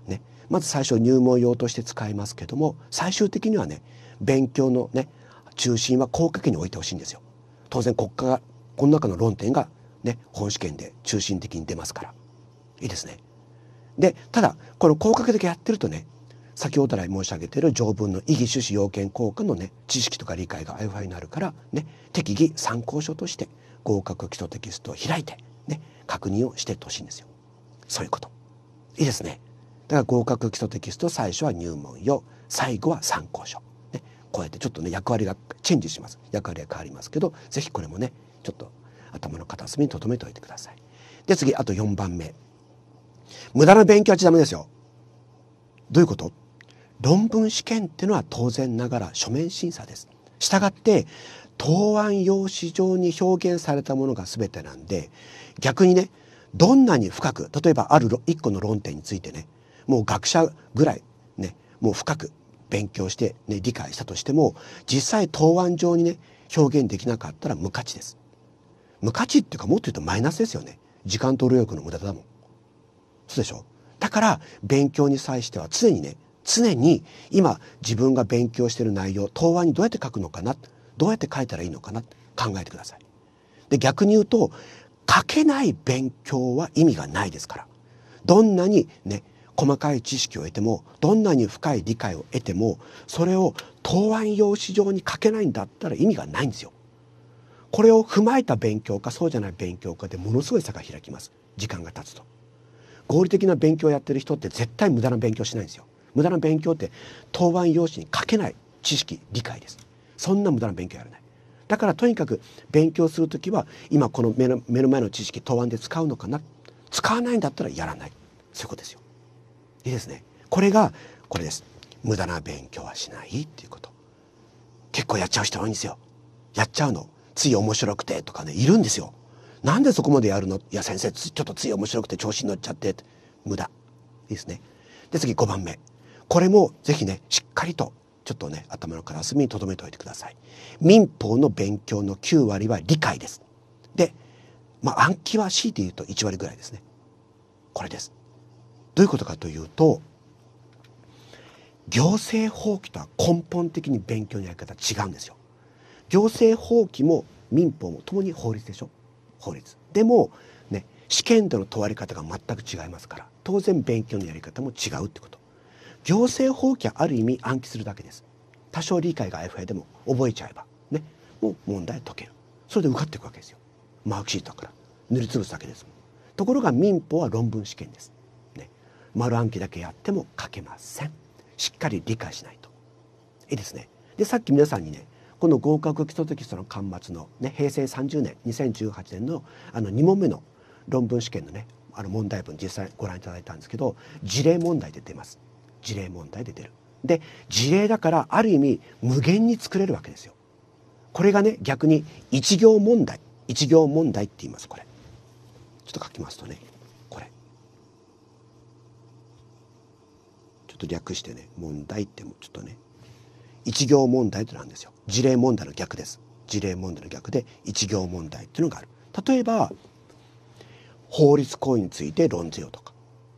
Speaker 1: ね、まず最初入門用として使いますけども最終的にはね勉強のね中心は高科に置いてほしいんですよ。当然国家がこの中の論点がね本試験で中心的に出ますからいいですね。でただこの高科技だけやってるとね先ほど来申し上げている条文の意義趣旨要件効果のね知識とか理解があいふいになるからね適宜参考書として合格基礎テキストを開いて、ね、確認をしてほしいんですよ。そういうこと。いいですね。だから合格基礎テキスト最初は入門用最後は参考書、ね、こうやってちょっとね役割がチェンジします役割が変わりますけど是非これもねちょっと頭の片隅に留めておいてください。で次あと4番目無駄な勉強はダメですよ。どういうこと論文試験っていうのは当然ながら書面審査です。したがって答案用紙上に表現されたものが全てなんで逆にねどんなに深く例えばある一個の論点についてねもう学者ぐらいねもう深く勉強して、ね、理解したとしても実際答案上にね表現できなかったら無価値です。無価値っていうかもっと言うとマイナスですよね。時間と労力の無駄だもん。そうでしょだから勉強に際しては常にね常に今自分が勉強してる内容答案にどうやって書くのかなどうやって書いたらいいのかな考えてください。で逆に言うと書けない勉強は意味がないですからどんなにね細かい知識を得てもどんなに深い理解を得てもそれを答案用紙上に書けないんだったら意味がないんですよ。これを踏まえた勉強かそうじゃない勉強かでものすごい差が開きます時間が経つと。合理的な勉強をやってる人って絶対無駄な勉強しないんですよ。無駄な勉強って答案用紙に書けない知識理解です。そんな無駄な勉強やらないだからとにかく勉強する時は今この目の目の前の知識答案で使うのかな使わないんだったらやらないそういうことですよいいですねこれがこれです無駄な勉強はしないっていうこと結構やっちゃう人多いんですよやっちゃうのつい面白くてとかねいるんですよなんでそこまでやるのいや先生ちょっとつい面白くて調子に乗っちゃって無駄いいですねで次5番目これもぜひねしっかりとちょっとね頭の片隅に留めておいてください民法の勉強の9割は理解ですでまあ暗記は強いて言うと1割ぐらいですねこれですどういうことかというと行政法規とは根本的に勉強のやり方違うんですよ行政法規も民法もともに法律でしょ法律でもね試験での問われ方が全く違いますから当然勉強のやり方も違うってこと行政法規はある意味暗記するだけです多少理解があやふやでも覚えちゃえばねもう問題解けるそれで受かっていくわけですよマークシートから塗りつぶすだけですところが民法は論文試験です、ね、丸暗記だけやっても書けませんしっかり理解しないといいですねでさっき皆さんにねこの合格基礎テキストの端末の、ね、平成30年2018年のあの2問目の論文試験のねあの問題文実際ご覧いただいたんですけど事例問題で出ます。事例問題で出る。で事例だからある意味無限に作れるわけですよ。これがね逆に一行問題一行問題って言いますこれ。ちょっと書きますとねこれ。ちょっと略してね問題ってもちょっとね一行問題となんですよ。事例問題の逆です。事例問題の逆で一行問題っていうのがある。例えば法律行為について論ぜよとか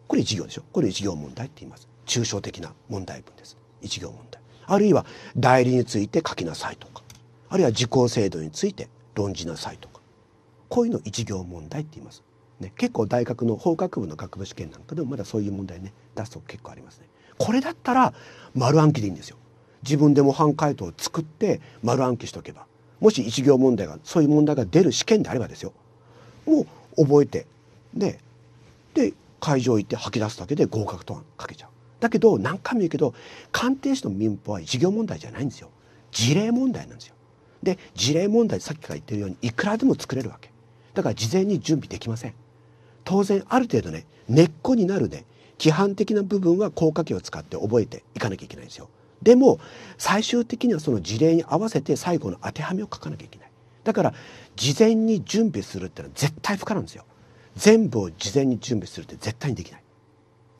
Speaker 1: これ一行でしょこれ一行問題って言います。抽象的な問題文です一行問題あるいは代理について書きなさいとかあるいは時効制度について論じなさいとかこういうの一行問題って言います、ね、結構大学の法学部の学部試験なんかでもまだそういう問題ね出すと結構ありますねこれだったら丸暗記でいいんですよ自分で模範解答を作って丸暗記しとけばもし一行問題がそういう問題が出る試験であればですよもう覚えてでで会場行って吐き出すだけで合格とは書けちゃうだけど何回も言うけど鑑定士の民法は事業問題じゃないんですよ事例問題なんですよで事例問題さっきから言ってるようにいくらでも作れるわけだから事前に準備できません当然ある程度ね根っこになるね規範的な部分は効果器を使って覚えていかなきゃいけないんですよでも最終的にはその事例に合わせて最後の当てはめを書かなきゃいけないだから事前に準備するってのは絶対不可なんですよ全部を事前に準備するって絶対にできない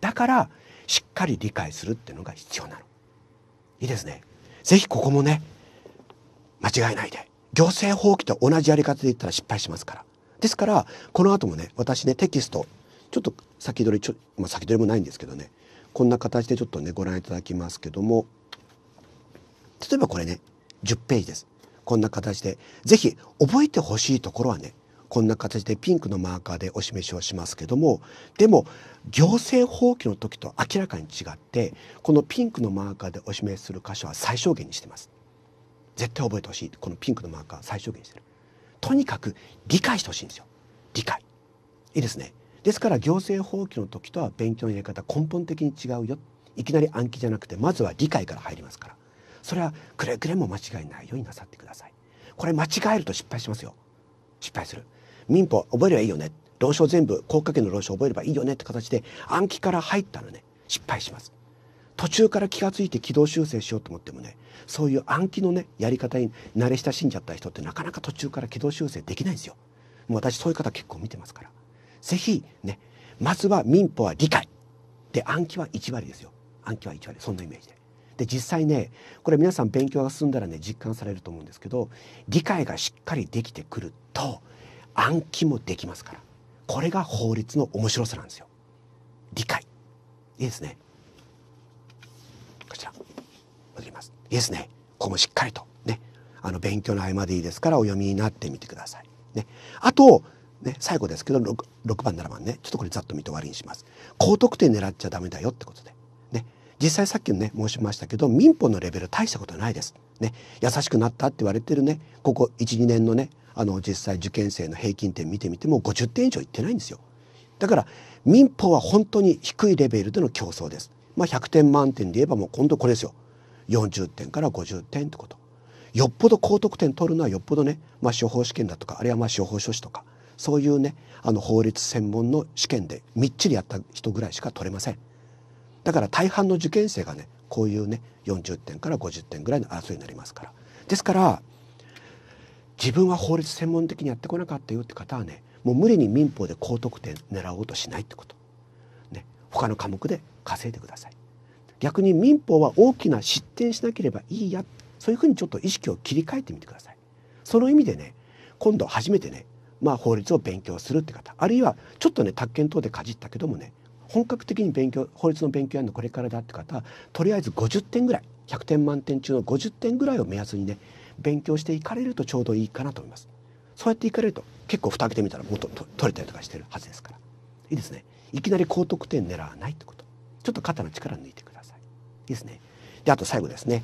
Speaker 1: だからしっかり理解するっていうのが必要なの。いいですね。ぜひここもね、間違えないで。行政法規と同じやり方で言ったら失敗しますから。ですから、この後もね、私ね、テキスト、ちょっと先取り、ちょまあ、先取りもないんですけどね、こんな形でちょっとね、ご覧いただきますけども、例えばこれね、10ページです。こんな形で、是非覚えてほしいところはね、こんな形でピンクのマーカーでお示しをしますけどもでも行政放棄の時と明らかに違ってこのピンクのマーカーでお示しする箇所は最小限にしてます。絶対覚えてほしいこのピンクのマーカー最小限にしてる。とにかく理解してほしいんですよ理解。いいですね。ですから行政放棄の時とは勉強のやり方根本的に違うよいきなり暗記じゃなくてまずは理解から入りますからそれはくれぐれも間違いないようになさってくださいこれ間違えると失敗しますよ失敗する民法覚えればいいよね論証全部国家権の論証覚えればいいよねって形で暗記から入ったらね失敗します途中から気が付いて軌道修正しようと思ってもねそういう暗記のねやり方に慣れ親しんじゃった人ってなかなか途中から軌道修正できないんですよもう私そういう方結構見てますから是非ねまずは民法は理解で暗記は1割ですよ暗記は1割そんなイメージでで実際ねこれ皆さん勉強が進んだらね実感されると思うんですけど理解がしっかりできてくると暗記もできますからこれが法律の面白さなんですよ理解いいですねこちら戻りますいいですねここもしっかりとねあの勉強の合間でいいですからお読みになってみてくださいねあとね、最後ですけど 6, 6番7番ねちょっとこれざっと見て終わりにします高得点狙っちゃダメだよってことで、ね、実際さっきね申しましたけど民法のレベル大したことないです、ね、優しくなったって言われてるねここ12年のねあの実際受験生の平均点見てみても50点以上いってないんですよ。だから民法は本当に低いレベルでの競争です。まあ、100点満点で言えばもう今度これですよ。40点から50点ってこと。よっぽど高得点取るのはよっぽどね、まあ、司法試験だとかあるいはまあ司法書士とかそういうねあの法律専門の試験でみっちりやった人ぐらいしか取れません。だから大半の受験生がねこういうね40点から50点ぐらいの争いになりますから。ですから自分は法律専門的にやってこなかったよって方はねもう無理に民法で高得点狙おうとしないってこと、ね、他の科目で稼いでください逆に民法は大きな失点しなければいいやそういうふうにちょっと意識を切り替えてみてくださいその意味でね今度初めてねまあ法律を勉強するって方あるいはちょっとね宅建等でかじったけどもね本格的に勉強法律の勉強やるのこれからだって方はとりあえず50点ぐらい100点満点中の50点ぐらいを目安にね勉強していかれるとちょうどいいかなと思いますそうやっていかれると結構蓋開けてみたらもっと取れたりとかしてるはずですからいいですねいきなり高得点狙わないってことちょっと肩の力抜いてくださいいいですねであと最後ですね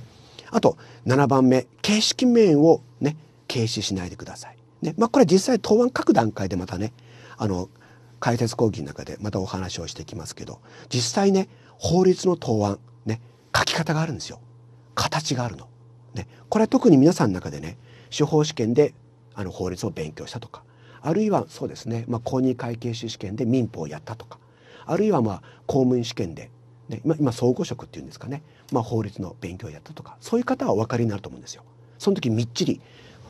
Speaker 1: あと7番目形式面をね軽視しないでくださいねまあ、これ実際答案書く段階でまたねあの解説講義の中でまたお話をしてきますけど実際ね法律の答案ね書き方があるんですよ形があるのね、これは特に皆さんの中でね司法試験であの法律を勉強したとかあるいはそうですね、まあ、公認会計士試験で民法をやったとかあるいはまあ公務員試験で、ね、今今総合職っていうんですかね、まあ、法律の勉強をやったとかそういう方はお分かりになると思うんですよ。その時みっちり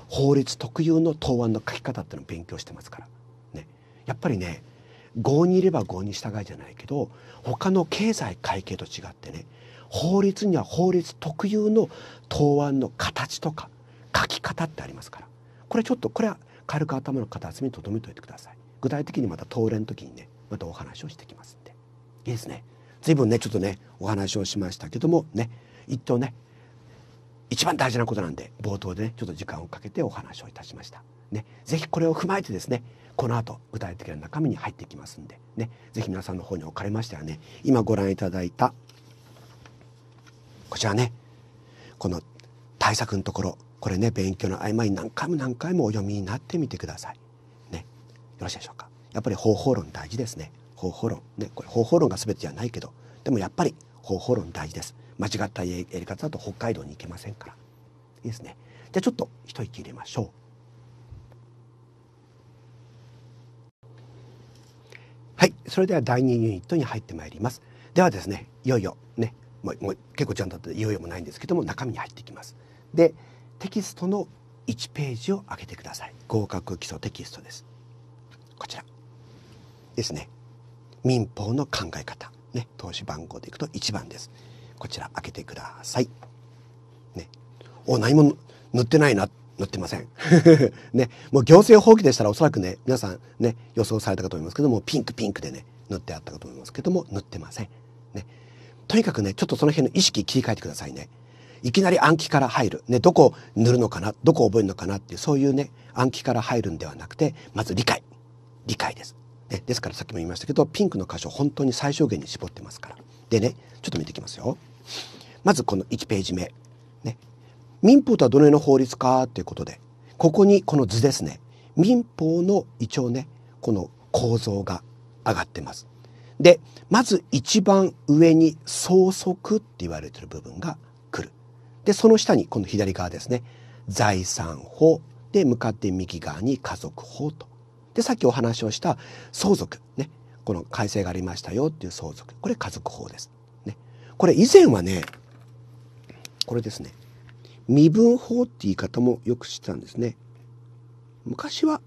Speaker 1: 法律特有の答案の書き方っていうのを勉強してますから、ね、やっぱりね合にいれば合に従いじゃないけど他の経済会計と違ってね法律には法律特有の答案の形とか書き方ってありますからこれちょっとこれは軽く頭の片隅に留めておいてください具体的にまた東連の時にねまたお話をしてきますんでいいですね随分ねちょっとねお話をしましたけどもね一等ね一番大事なことなんで冒頭でねちょっと時間をかけてお話をいたしましたね是非これを踏まえてですねこの後具体的な中身に入っていきますんでね是非皆さんの方におかれましてはね今ご覧いただいたこちらねこの対策のところこれね勉強の合間に何回も何回もお読みになってみてください。ね、よろしいでしょうかやっぱり方法論大事ですね。方法論。ね、これ方法論が全てじゃないけどでもやっぱり方法論大事です。間違ったやり方だと北海道に行けませんから。いいですね。じゃあちょっと一息入れましょう。はい。それでは第2ユニットに入ってまいります。ではですね、いよいよね、もう結構ちゃんだっていよいもないんですけども中身に入ってきます。でテキストの1ページを開けてください。合格基礎テキストです。こちらですね。民法の考え方。ね、投資番号でいくと1番です。こちら開けてください。ね。お、何も塗ってないな。塗ってません。[LAUGHS] ね。もう行政法規でしたらおそらくね、皆さんね、予想されたかと思いますけども、ピンクピンクでね、塗ってあったかと思いますけども、塗ってません。とにかくね、ちょっとその辺の意識切り替えてくださいね。いきなり暗記から入る。ね、どこ塗るのかなどこ覚えるのかなっていう、そういうね、暗記から入るんではなくて、まず理解。理解です。ね、ですからさっきも言いましたけど、ピンクの箇所本当に最小限に絞ってますから。でね、ちょっと見ていきますよ。まずこの1ページ目。ね。民法とはどのような法律かということで、ここにこの図ですね。民法の一応ね、この構造が上がってます。で、まず一番上に相続って言われてる部分が来る。で、その下に、この左側ですね。財産法。で、向かって右側に家族法と。で、さっきお話をした相続。ね。この改正がありましたよっていう相続。これ家族法です。ね。これ以前はね、これですね。身分法って言い方もよく知ってたんですね。昔は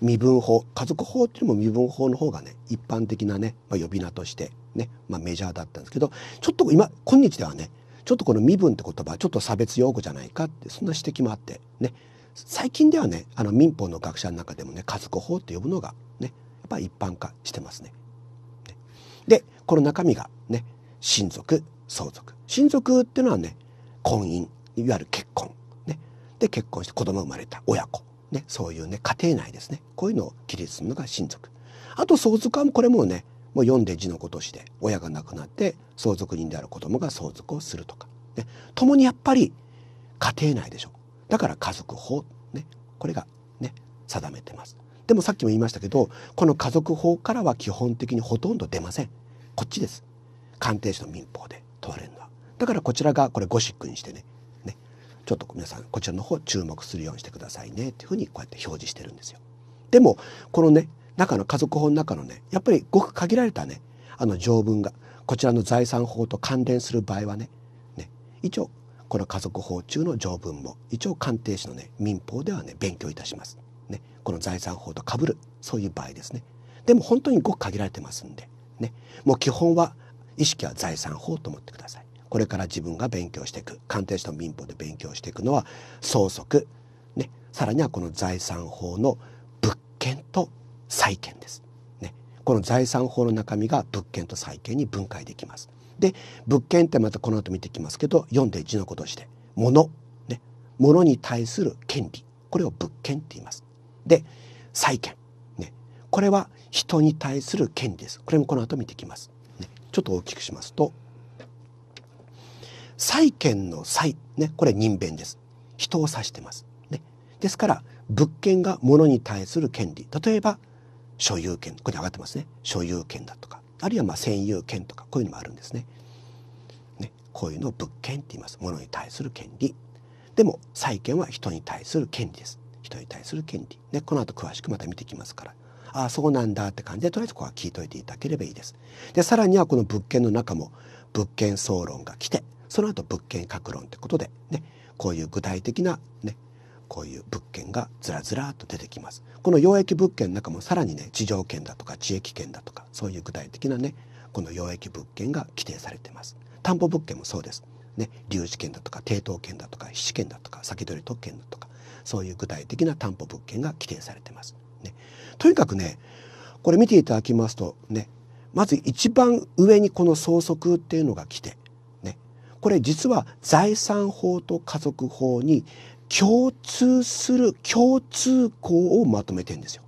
Speaker 1: 身分法家族法っていうのも身分法の方がね一般的なね、まあ、呼び名としてね、まあ、メジャーだったんですけどちょっと今今日ではねちょっとこの身分って言葉ちょっと差別用語じゃないかってそんな指摘もあってね最近ではねあの民法の学者の中でもね家族法って呼ぶのがねやっぱ一般化してますね。ねでこの中身がね親族相続親族っていうのはね婚姻いわゆる結婚ねで結婚して子供生まれた親子ね、そういうね家庭内ですねこういうのを起立するのが親族あと相続はこれもねもう読んで字のごとしで親が亡くなって相続人である子供が相続をするとか、ね、共にやっぱり家庭内でしょだから家族法、ね、これが、ね、定めてますでもさっきも言いましたけどこの家族法からは基本的にほとんど出ませんこっちです鑑定士の民法で問われるのはだからこちらがこれゴシックにしてねちょっと皆さんこちらの方注目するようにしてくださいねっていうふうにこうやって表示してるんですよ。でもこのね中の家族法の中のねやっぱりごく限られたねあの条文がこちらの財産法と関連する場合はねね一応この家族法中の条文も一応鑑定士のね民法ではね勉強いたします。ね、この財産法と被るそういう場合ですね。でも本当にごく限られてますんでねもう基本は意識は財産法と思ってください。これから自分が勉強していく鑑定士と民法で勉強していくのは相続、ね、さらにはこの財産法の物件と債権です。ね、この財産法の中身が物件と債権に分解できます。で物件ってまたこの後見ていきますけど読んで字のことして物ね物に対する権利これを物件って言います。で債権ねこれは人に対する権利です。これもこの後見ていきます。ね、ちょっと大きくしますと債権の債、ね、これ人弁です。人を指してます。ね、ですから、物件が物に対する権利。例えば、所有権。ここに上がってますね。所有権だとか。あるいは、まあ、占有権とか。こういうのもあるんですね。ね。こういうのを物件って言います。物に対する権利。でも、債権は人に対する権利です。人に対する権利。ね。この後詳しくまた見てきますから。ああ、そうなんだって感じで、とりあえずここは聞いといていただければいいです。で、さらにはこの物件の中も、物件総論が来て、その後物件格論ってことでねこういう具体的なねこういう物件がずらずらと出てきますこの溶液物件の中もさらにね地上権だとか地域権だとかそういう具体的なねこの溶液物件が規定されてます担保物件もそうですね留置権だとか抵当権だとか非試権だとか先取り特権だとかそういう具体的な担保物件が規定されてますねとにかくねこれ見ていただきますとねまず一番上にこの相続っていうのが来てこれ実は財産法と家族法に共通する共通項をまとめてんですよ。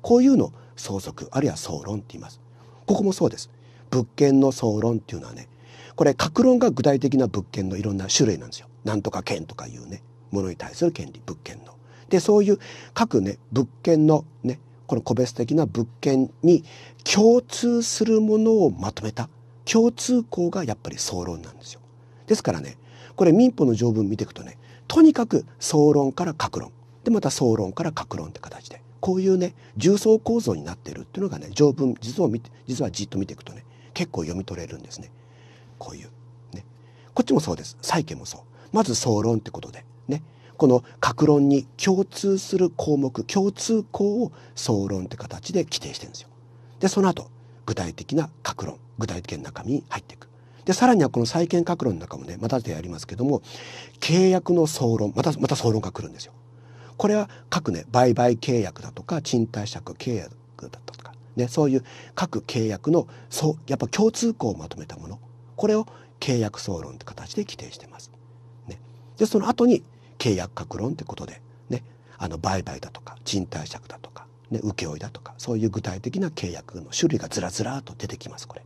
Speaker 1: こういうの相続あるいは総論って言います。ここもそうです。物件の総論っていうのはね、これ格論が具体的な物件のいろんな種類なんですよ。なんとか権とかいうね、ものに対する権利、物件の。で、そういう各ね、物件のね、この個別的な物件に共通するものをまとめた共通項がやっぱり総論なんですよ。ですからねこれ民法の条文見ていくとねとにかく総論から各論でまた総論から各論って形でこういうね重層構造になってるっていうのがね条文実を見て実はじっと見ていくとね結構読み取れるんですねこういうねこっちもそうです債権もそうまず総論ってことでねこの各論に共通する項目共通項を総論って形で規定してるんですよでその後具体的な各論具体的な中身に入っていくでさらにはこの債権格論の中もねまたでやりますけども契約の総論またまた総論が来るんですよ。これは各ね売買契約だとか賃貸借契約だとかねそういう各契約のそうやっぱ共通項をまとめたものこれを契約総論って形で規定してます。ね、でその後に契約格論ってことで、ね、あの売買だとか賃貸借だとか、ね、請負だとかそういう具体的な契約の種類がずらずらと出てきますこれ。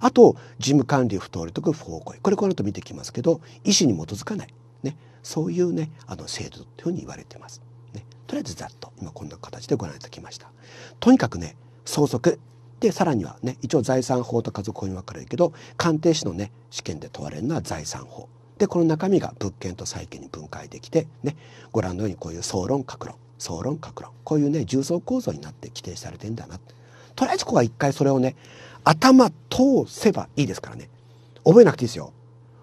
Speaker 1: あと事務管理不当利得不法行為これこの後見てきますけど意思に基づかない、ね、そういうねあの制度というふうに言われてます。ね、とりあえずざっと今こんな形でご覧いただきました。とにかくね相続でさらにはね一応財産法と家族法に分かれるけど鑑定士のね試験で問われるのは財産法でこの中身が物件と債権に分解できてねご覧のようにこういう総論格論総論格論こういうね重層構造になって規定されてるんだなとりあえずここは一回それをね頭通せばいいですからね覚えなくていいですよ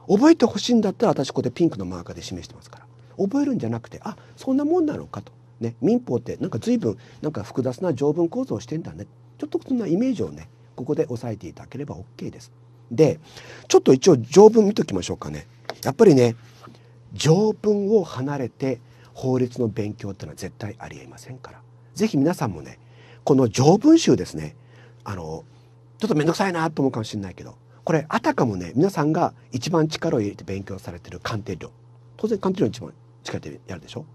Speaker 1: 覚えてほしいんだったら私ここでピンクのマーカーで示してますから覚えるんじゃなくてあそんなもんなのかと、ね、民法ってなんか随分なんか複雑な条文構造をしてんだねちょっとそんなイメージをねここで押さえていただければ OK です。でちょっと一応条文見ときましょうかね。やっぱりね条文を離れて法律の勉強ってのは絶対ありえませんから是非皆さんもねこの条文集ですねあのちょっと面倒くさいなと思うかもしれないけどこれあたかもね皆さんが一番力を入れて勉強されてる鑑定料当然鑑定料一番力でやるでしょ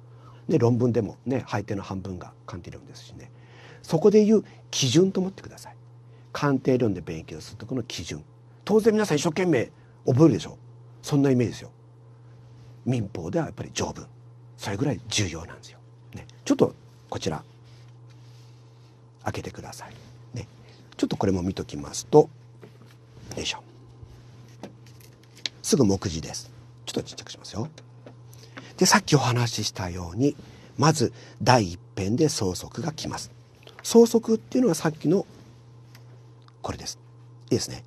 Speaker 1: で論文でもね配定の半分が鑑定料ですしねそこでいう基準と思ってください鑑定論で勉強するところの基準当然皆さん一生懸命覚えるでしょそんなイメージですよ民法ではやっぱり条文それぐらい重要なんですよ、ね、ちょっとこちら開けてくださいちょっとこれも見ときますとよいしょすぐ目次ですちょっとちっちゃくしますよでさっきお話ししたようにまず第一編で相続が来ます相続っていうのはさっきのこれですいいですね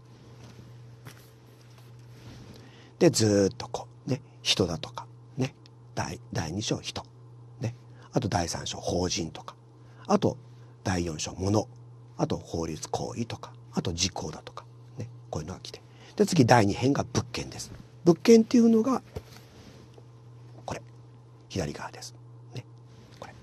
Speaker 1: でずっとこうね人だとかね第第2章人ねあと第3章法人とかあと第4章物あと法律行為とかあと時効だとか、ね、こういうのが来てで次第2編が物件です物件っていうのがこれ左側です、ね、これ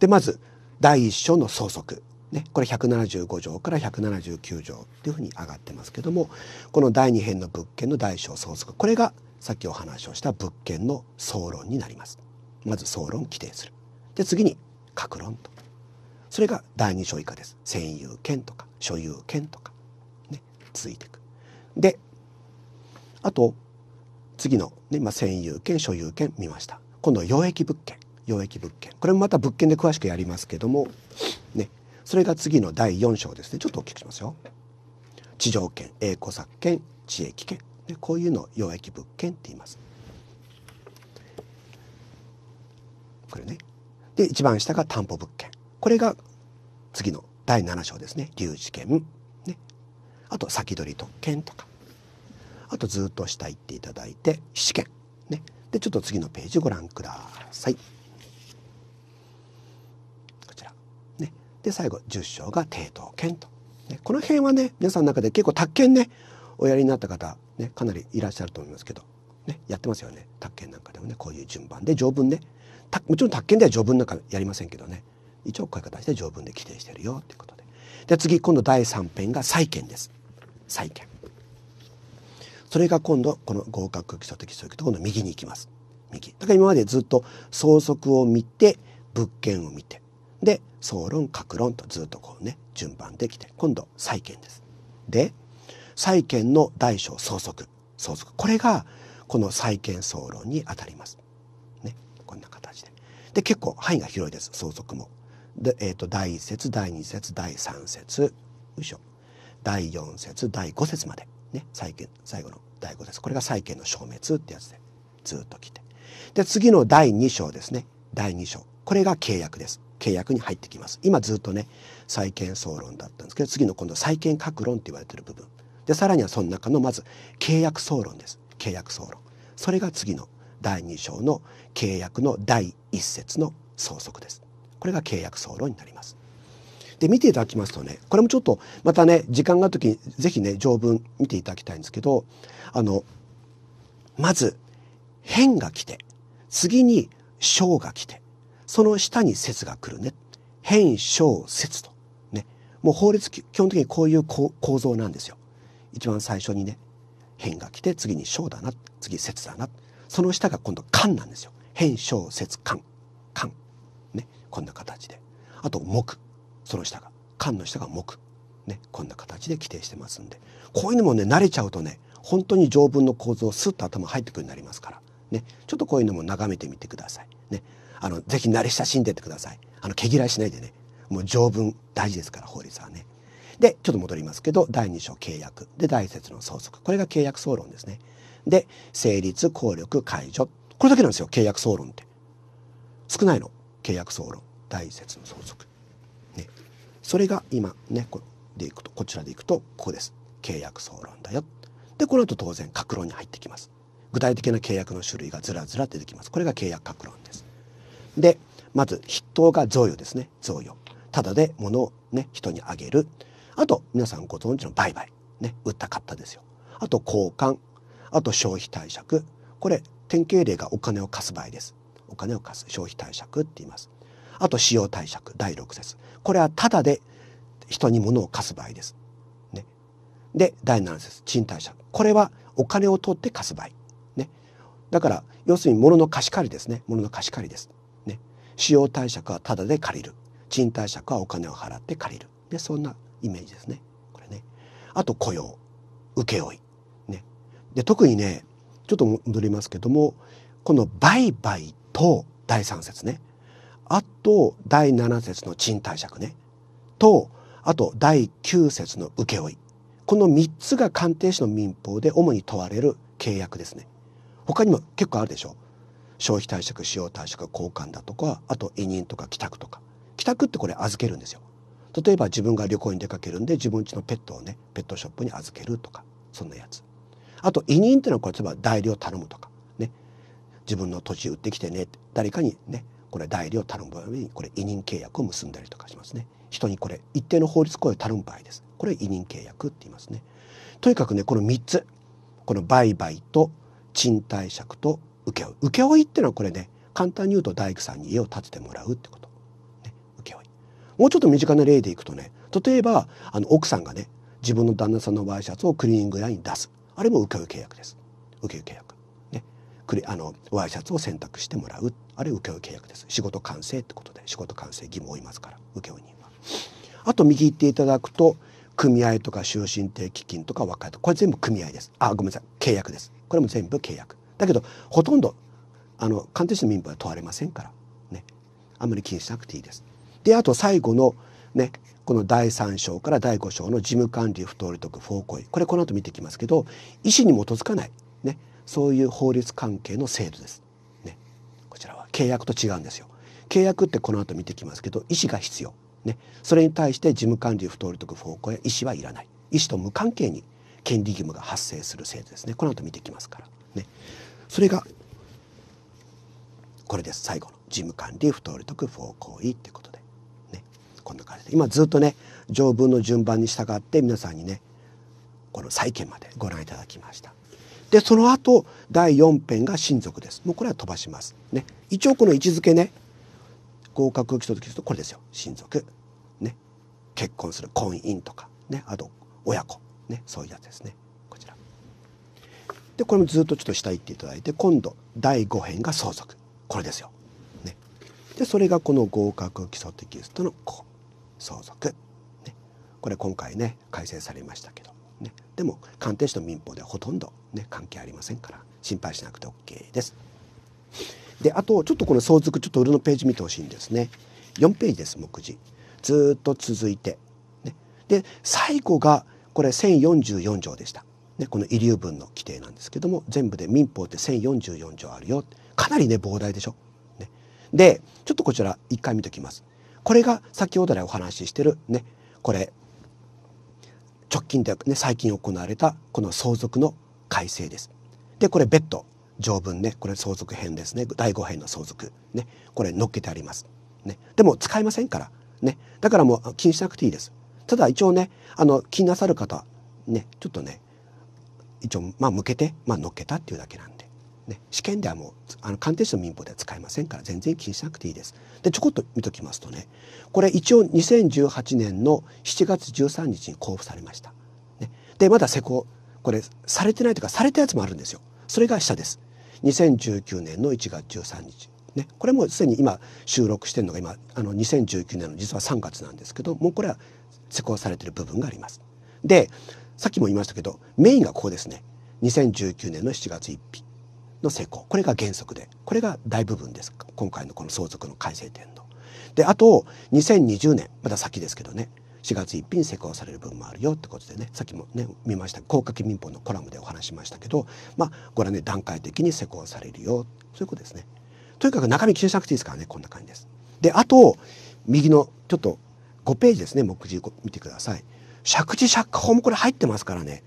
Speaker 1: でまず第1章の相続ね、これ175条から179条っていうふうに上がってますけどもこの第2編の物件の大小相続これがさっきお話をした物件の総論になります。まず総論規定する。で次に各論と。それが第二章以下です占有権とか所有権とかね続いていくであと次のね、ねまあ、占有権所有権見ました今度は養益物件養益物件これもまた物件で詳しくやりますけどもねそれが次の第4章ですねちょっと大きくしますよ地上権栄光作権地益権でこういうのを養益物件って言いますこれねで一番下が担保物件これが次の第7章ですね留置権、ね、あと先取り特権とかあとずっと下行っていただいて試験ねでちょっと次のページご覧くださいこちらねで最後10章が抵当権と、ね、この辺はね皆さんの中で結構宅建ねおやりになった方、ね、かなりいらっしゃると思いますけど、ね、やってますよね宅建なんかでもねこういう順番で条文ねもちろん宅建では条文なんかやりませんけどね一応こういう形で条文で規定してるよということでで次今度第3編が債権です債権それが今度この合格基礎的所有権と今度右に行きます右だから今までずっと相続を見て物件を見てで総論各論とずっとこうね順番できて今度債権ですで債権の大小相続相続これがこの債権総論にあたりますねこんな形でで結構範囲が広いです相続もで、えー、と第1節第2節第3節しょ第4節第5節まで、ね、債権最後の第5節これが債権の消滅ってやつでずっと来てで次の第2章ですね第2章これが契約です契約に入ってきます今ずっとね債権総論だったんですけど次の今度債権各論って言われてる部分でさらにはその中のまず契約総論です契約総論それが次の第2章の契約の第1節の総則ですこれが契約走路になります。で見ていただきますとねこれもちょっとまたね時間がある時に是非ね条文見ていただきたいんですけどあのまず「変」が来て次に「章」が来てその下に「説」が来るね「変」「小説」とねもう法律基本的にこういう構造なんですよ。一番最初にね「変」が来て次に「章」だな次「説」だなその下が今度「官」なんですよ。変小説官こんな形であと木その下が缶の下が木、ね、こんな形で規定してますんでこういうのもね慣れちゃうとね本当に条文の構造をスッと頭入ってくるようになりますから、ね、ちょっとこういうのも眺めてみてください。ね、あのぜひ慣れ親しんでってください。あの毛嫌いしないでねもう条文大事ですから法律はね。でちょっと戻りますけど第2章契約で第1節の相続これが契約総論ですね。で成立効力解除これだけなんですよ契約総論って。少ないの契約総論。大説の相続、ね、それが今ねこでいくとこちらでいくとここです契約総論だよでこの後当然格論に入ってきます具体的な契約の種類がずらずら出てきますこれが契約格論ですでまず筆頭が贈与ですね贈与ただで物をね人にあげるあと皆さんご存知の売買ね売った買ったですよあと交換あと消費貸借これ典型例がお金を貸す場合ですお金を貸す消費貸借って言いますあと使用貸借第6節これはただで人に物を貸す場合です。ね、で第7節賃貸借これはお金を取って貸す場合。ね、だから要するに物の貸し借りですね物の貸し借りです。ね、使用貸借はただで借りる賃貸借はお金を払って借りるでそんなイメージですね。これねあと雇用請負ね、で特にねちょっと戻りますけどもこの売買と第3節ねあと第7節の賃貸借ねとあと第9節の請負この3つが鑑定士の民法で主に問われる契約ですね他にも結構あるでしょ消費貸借使用貸借交換だとかあと委任とか帰宅とか帰宅ってこれ預けるんですよ例えば自分が旅行に出かけるんで自分家のペットをねペットショップに預けるとかそんなやつあと委任っていうのはこう例えば代理を頼むとかね自分の土地売ってきてねって誰かにねこれ代理を頼む場合にこれ委任契約を結んだりとかしますね人にこれ一定の法律行為を頼む場合ですこれ委任契約って言いますねとにかくねこの3つこの売買と賃貸借と請負請負っていうのはこれね簡単に言うと大工さんに家を建ててもらうってこと、ね、請負もうちょっと身近な例でいくとね例えばあの奥さんがね自分の旦那さんのワイシャツをクリーニング屋に出すあれも請負契約です請負契約あのワイシャツを選択してもらうあるいは請負契約です仕事完成ってことで仕事完成義務を負いますから請負人は。あと右行っていただくと組合とか終身定期金とか若いとこれ全部組合ですあごめんなさい契約ですこれも全部契約だけどほとんどあの鑑定士の民法は問われませんからねあんまり気にしなくていいですであと最後のねこの第3章から第5章の事務管理不当利得不法行為これこの後見ていきますけど意思に基づかないそういう法律関係の制度です。ね、こちらは契約と違うんですよ。契約ってこの後見てきますけど意思が必要。ね、それに対して事務管理不当利得不法行為は意思はいらない。意思と無関係に権利義務が発生する制度ですね。この後見てきますから。ね、それがこれです最後の事務管理不当利得不法行為ってことで、ね、こんな感じで今ずっとね条文の順番に従って皆さんにねこの債権までご覧いただきました。でその後第4編が親族ですもうこれは飛ばします。ね、一応この位置づけね合格基礎とこれですよ親族、ね、結婚する婚姻とか、ね、あと親子、ね、そういうやつですねこちら。でこれもずっとちょっと下行っていただいて今度第5編が相続これですよ。ね、でそれがこの合格基礎テキストの相続、ね、これ今回ね改正されましたけど。ね、でも鑑定士と民法ではほとんど、ね、関係ありませんから心配しなくて OK です。であとちょっとこの相続ちょっと裏のページ見てほしいんですね。4ページです目次ずっと続いて、ね、で最後がこれ1044条でした、ね、この遺留分の規定なんですけども全部で民法って1044条あるよかなりね膨大でしょ。ね、でちょっとこちら一回見ておきます。これが先ほど来お話ししてるねこれ直近で、ね、最近行われたこの相続の改正です。でこれ別途条文ねこれ相続編ですね第5編の相続ねこれ載っけてあります。ね、でも使いませんからねだからもう気にしなくていいです。ただ一応ねあの気になさる方ねちょっとね一応まあ向けて、まあ、っけたっていうだけなんで。ね、試験ではもうあの鑑定士の民法では使えませんから全然気にしなくていいです。でちょこっと見ときますとねこれ一応2018年の7月13日に交付されました。ね、でまだ施工これされてないというかされたやつもあるんですよ。それが下です。2019年の1月13日。ね、これもすでに今収録してるのが今あの2019年の実は3月なんですけどもうこれは施工されてる部分があります。でさっきも言いましたけどメインがここですね2019年の7月1日の施行これが原則でこれが大部分です今回のこの相続の改正点の。であと2020年まだ先ですけどね4月1日に施行される分もあるよってことでねさっきもね見ました高架期民法のコラムでお話しましたけどまあこれはね段階的に施行されるよそういうことですね。とにかく中身気にしなくていいですからねこんな感じです。であと右のちょっと5ページですね目次を見てください。借地借家法もこれ入ってますからね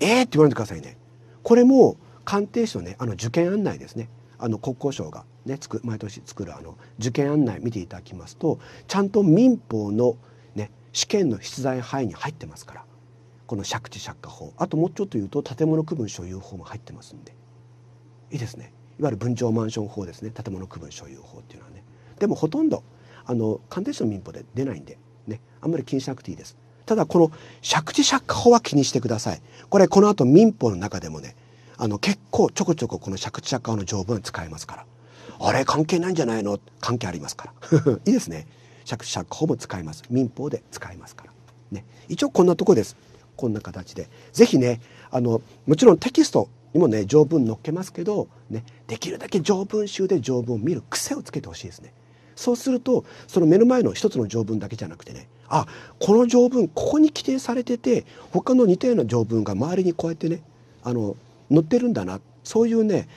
Speaker 1: えー、って言われてくださいね。これも鑑定士のねあの受験案内ですねあの国交省が、ね、つく毎年作るあの受験案内見ていただきますとちゃんと民法の、ね、試験の出題範囲に入ってますからこの借地借家法あともうちょっと言うと建物区分所有法も入ってますんでいいですねいわゆる分譲マンション法ですね建物区分所有法っていうのはねでもほとんどあの鑑定士の民法で出ないんで、ね、あんまり気にしなくていいですただこの借地借家法は気にしてくださいこれこの後民法の中でもねあの結構ちょこちょここの借地借家の条文使えますからあれ関係ないんじゃないの関係ありますから [LAUGHS] いいですね借地借家法も使えます民法で使えますから、ね、一応こんなとこですこんな形で是非ねあのもちろんテキストにもね条文載っけますけど、ね、できるだけ条文集で条文を見る癖をつけてほしいですね。そうするとその目の前の一つの条文だけじゃなくてねあこの条文ここに規定されてて他の似たような条文が周りにこうやってねあの載ってるんだなそういうね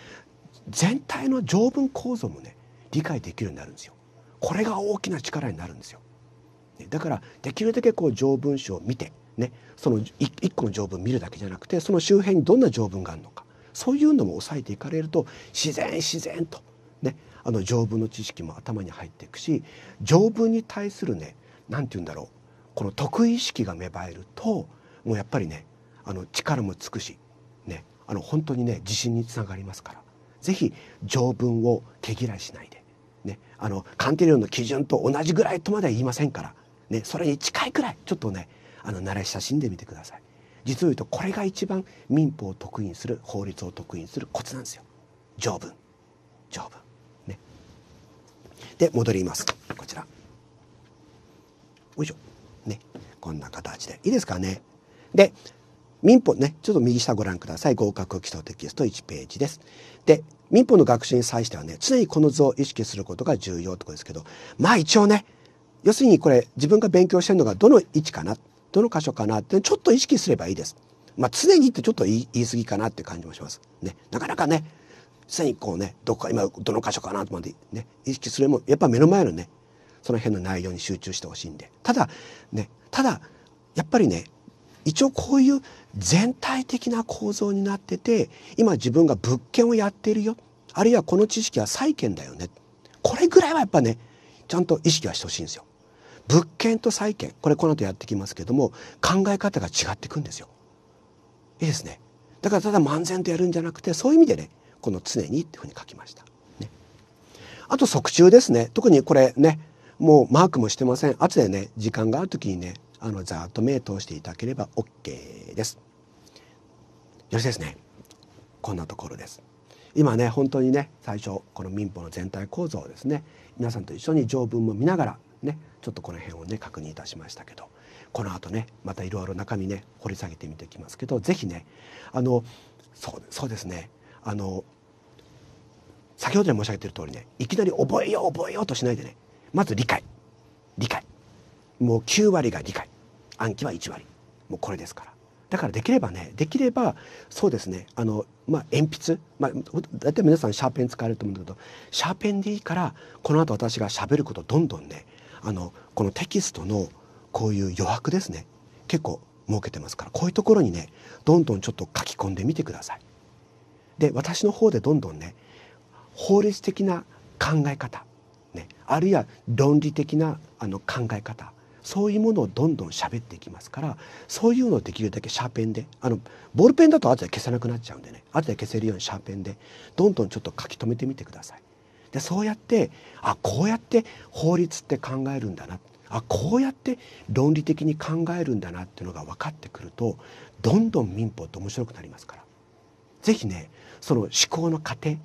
Speaker 1: 全体の条文構造もね理解できるようになるんですよ。これが大きな力になるんですよ。だからできるだけこう条文書を見てねその1個の条文見るだけじゃなくてその周辺にどんな条文があるのかそういうのも抑えていかれると自然自然とねあの条文の知識も頭に入っていくし条文に対するね何て言うんだろうこの得意意識が芽生えるともうやっぱりねあの力もつくしあの本当にね自信につながりますから是非条文を毛嫌いしないで、ね、あの鑑定量の基準と同じぐらいとまでは言いませんから、ね、それに近いくらいちょっとねあの慣れ親しんでみてください。実を言うとこれが一番民法を得意にする法律を得意にするコツなんですよ。条文条文ね。で戻りますこちら。よいしょねこんな形でいいですかね。で民法ね、ちょっと右下ご覧ください。合格基礎テキスト1ページです。で、民法の学習に際してはね、常にこの図を意識することが重要ってことですけど、まあ一応ね、要するにこれ自分が勉強してるのがどの位置かな、どの箇所かなってちょっと意識すればいいです。まあ常にってちょっと言い言過ぎかなって感じもします。ね、なかなかね、常にこうね、どこか今どの箇所かなまでね、意識するも、やっぱ目の前のね、その辺の内容に集中してほしいんで。ただ、ね、ただ、やっぱりね、一応こういう全体的な構造になってて今自分が物件をやってるよあるいはこの知識は債権だよねこれぐらいはやっぱねちゃんと意識はしてほしいんですよ。物件と債権これこの後やってきますけども考え方が違ってくんですよ。いいですね。だからただ漫然とやるんじゃなくてそういう意味でねこの「常に」っていうふうに書きました。ね、あと即中ですね特にこれねもうマークもしてません後でね時間がある時にねあのざっと目通していただければ OK です。よろしいですね。こんなところです。今ね本当にね最初この民法の全体構造をですね皆さんと一緒に条文も見ながらねちょっとこの辺をね確認いたしましたけどこの後ねまたいろいろ中身ね掘り下げてみていきますけど是非ねあのそうそうですねあの先ほど申し上げてる通りねいきなり覚えよう覚えようとしないでねまず理解理解もう9割が理解暗記は1割もうこれですからだからできればねできればそうですねあの、まあ、鉛筆、まあ、大体皆さんシャーペン使えると思うんだけどシャーペンでいいからこの後私がしゃべることどんどんねあのこのテキストのこういう余白ですね結構設けてますからこういうところにねどんどんちょっと書き込んでみてください。で私の方でどんどんね法律的な考え方、ね、あるいは論理的なあの考え方そういうものをどんどん喋っていきますからそういうのをできるだけシャーペンであのボールペンだと後で消さなくなっちゃうんでね後で消せるようにシャーペンでどんどんちょっと書き留めてみてください。でそうやってあこうやって法律って考えるんだなあこうやって論理的に考えるんだなっていうのが分かってくるとどんどん民法って面白くなりますから是非ねその思考の過程思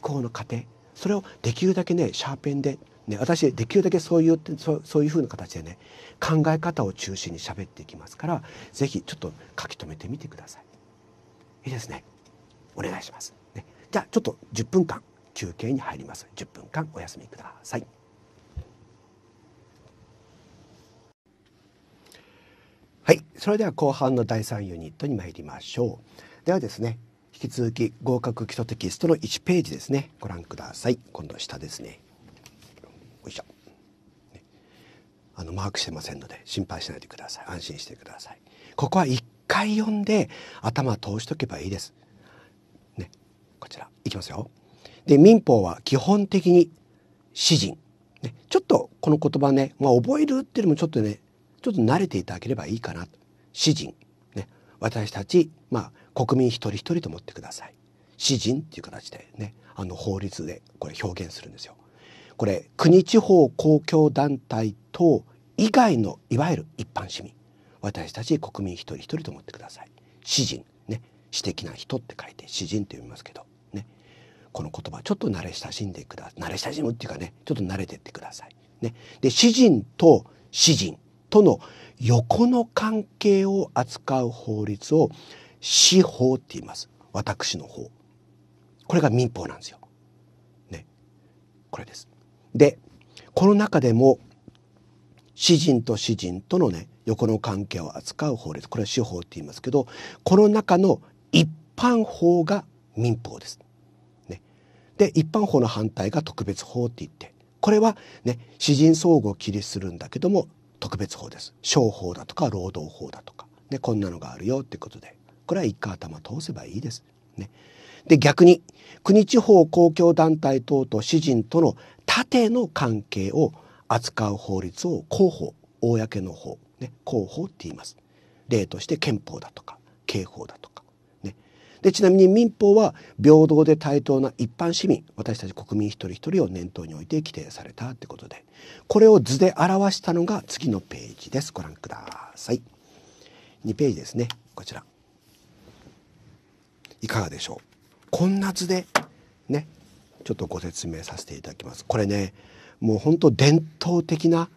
Speaker 1: 考の過程それをできるだけねシャーペンでね、私できるだけそういうそうそういうふうな形でね考え方を中心に喋っていきますからぜひちょっと書き留めてみてください。いいですね。お願いします。ね、じゃあちょっと10分間休憩に入ります。10分間お休みください。はい、それでは後半の第3ユニットに参りましょう。ではですね、引き続き合格基礎テキストの1ページですね、ご覧ください。今度下ですね。よいしょ、ね、あのマークしてませんので心配しないでください安心してくださいここは1回読んで頭通しとけばいいですねこちらいきますよで民法は基本的に詩人、ね、ちょっとこの言葉ね、まあ、覚えるっていうのもちょっとねちょっと慣れていただければいいかなと詩人、ね、私たち、まあ、国民一人一人と思ってください詩人っていう形でねあの法律でこれ表現するんですよ。これ国地方公共団体等以外のいわゆる一般市民私たち国民一人一人と思ってください。詩人ね私的な人って書いて詩人って読みますけどねこの言葉ちょっと慣れ親しんでくだ慣れ親しむっていうかねちょっと慣れてってください。ね、で詩人と詩人との横の関係を扱う法律を司法って言います私の法これが民法なんですよ。ねこれです。で、この中でも、詩人と詩人とのね、横の関係を扱う法律、これは司法って言いますけど、この中の一般法が民法です。ね、で、一般法の反対が特別法って言って、これはね、詩人相互を規律するんだけども、特別法です。商法だとか労働法だとか、ね、こんなのがあるよってことで、これは一回頭通せばいいです。ね。で逆に国地方公共団体等と私人との縦の関係を扱う法律を公法公の法、ね、公法って言います例として憲法だとか刑法だとか、ね、でちなみに民法は平等で対等な一般市民私たち国民一人一人を念頭に置いて規定されたってことでこれを図で表したのが次のページですご覧ください2ページですねこちらいかがでしょうこんな図でねちょっとご説明させていただきます。これねもう本当伝統的な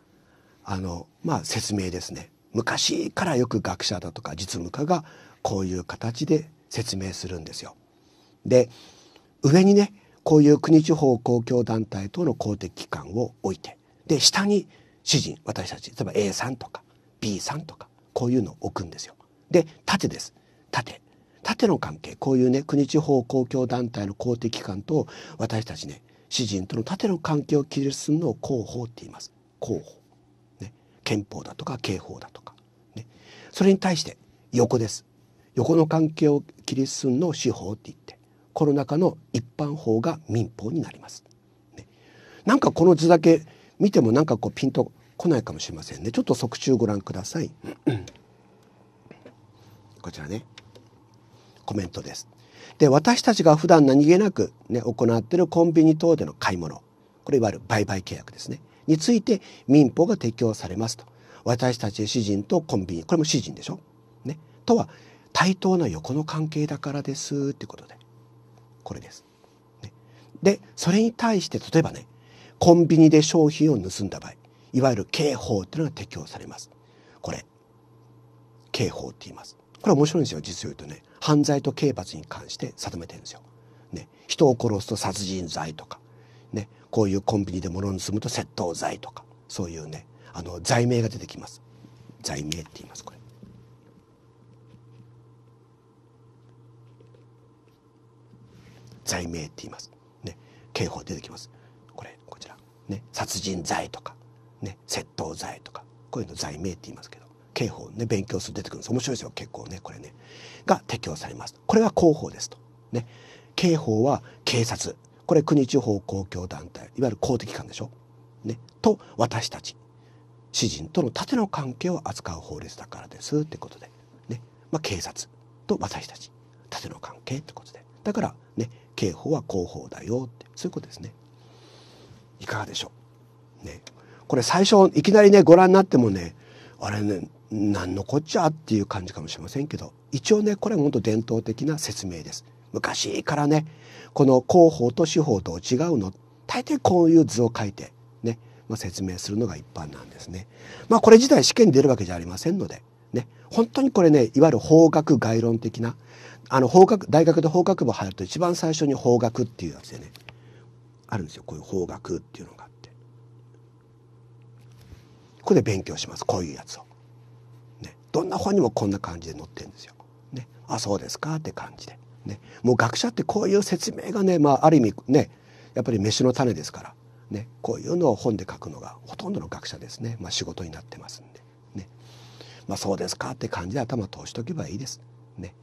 Speaker 1: あの、まあ、説明ですね。昔からよく学者だとか実務家がこういう形で説明するんですよ。で上にねこういう国地方公共団体等の公的機関を置いてで下に主人私たち例えば A さんとか B さんとかこういうのを置くんですよ。で縦です縦縦の関係こういうね国地方公共団体の公的機関と私たちね詩人との縦の関係を切りするのを広報って言います広報、ね、憲法だとか刑法だとか、ね、それに対して横です横の関係を切りするのを司法って言ってコロナ禍の一般法が民法になります、ね、なんかこの図だけ見てもなんかこうピンとこないかもしれませんねちょっと側中ご覧ください [COUGHS] こちらねコメントです。で私たちが普段何気なく、ね、行っているコンビニ等での買い物これいわゆる売買契約ですねについて民法が適用されますと私たち詩人とコンビニこれも詩人でしょ、ね、とは対等な横の関係だからですってことでこれです。ね、でそれに対して例えばねコンビニで商品を盗んだ場合いわゆる刑法っていうのが適用されます。これ刑法って言います。これ面白いんですよ実を言うとね。犯罪と刑罰に関して定めてるんですよ。ね、人を殺すと殺人罪とか、ね、こういうコンビニで物を盗むと窃盗罪とかそういうねあの罪名が出てきます。罪名って言いますこれ。罪名って言います。ね、刑法出てきます。これこちらね殺人罪とかね窃盗罪とかこういうの罪名って言いますけど。刑法ね、勉強する出てくるんです。面白いですよ、結構ね、これね。が適用されます。これは広報ですと。ね。刑法は警察。これ国地方公共団体。いわゆる公的機関でしょ。ね。と、私たち。詩人との縦の関係を扱う法律だからですってことで。ね。まあ、警察と私たち。縦の関係ってことで。だから、ね。刑法は広報だよって。そういうことですね。いかがでしょう。ね。これ最初、いきなりね、ご覧になってもね、あれね、何のこっちゃっていう感じかもしれませんけど一応ねこれは本当伝統的な説明です昔からねこの広報と司法と違うの大抵こういう図を書いてね、まあ、説明するのが一般なんですね。まあこれ自体試験に出るわけじゃありませんのでね本当にこれねいわゆる法学概論的なあの法学大学で法学部入ると一番最初に法学っていうやつでねあるんですよこういう法学っていうのがあってここで勉強しますこういうやつを。どんな本にもこんな感じで載ってるんですよ。ね、あそうですかって感じで、ね、もう学者ってこういう説明がね、まあ、ある意味ねやっぱり飯の種ですから、ね、こういうのを本で書くのがほとんどの学者ですね、まあ、仕事になってますんで、ねまあ、そうですかって感じで頭通しとけばいいです。ね、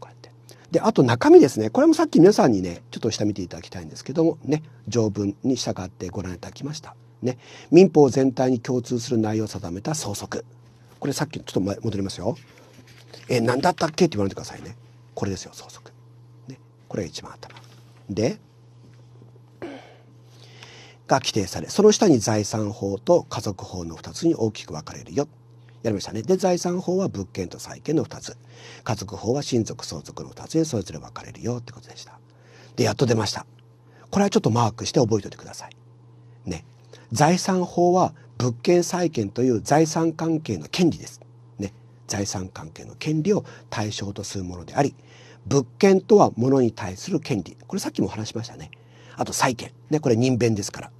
Speaker 1: こうやってであと中身ですねこれもさっき皆さんにねちょっと下見ていただきたいんですけどもね条文に従ってご覧いただきました。ね、民法全体に共通する内容を定めた総則これさっきちょっと前戻りますよ。え何だったっけって言われてくださいね。これですよ、相続。ね。これが一番頭。で、が規定され、その下に財産法と家族法の2つに大きく分かれるよ。やりましたね。で、財産法は物件と債権の2つ。家族法は親族相続の2つにそれぞれ分かれるよってことでした。で、やっと出ました。これはちょっとマークして覚えておいてください。ね。財産法は物件債権という財産関係の権利です。ね、財産関係の権利を対象とするものであり物件とは物に対する権利これさっきも話しましたね。あと債権、ね、これ人弁ですから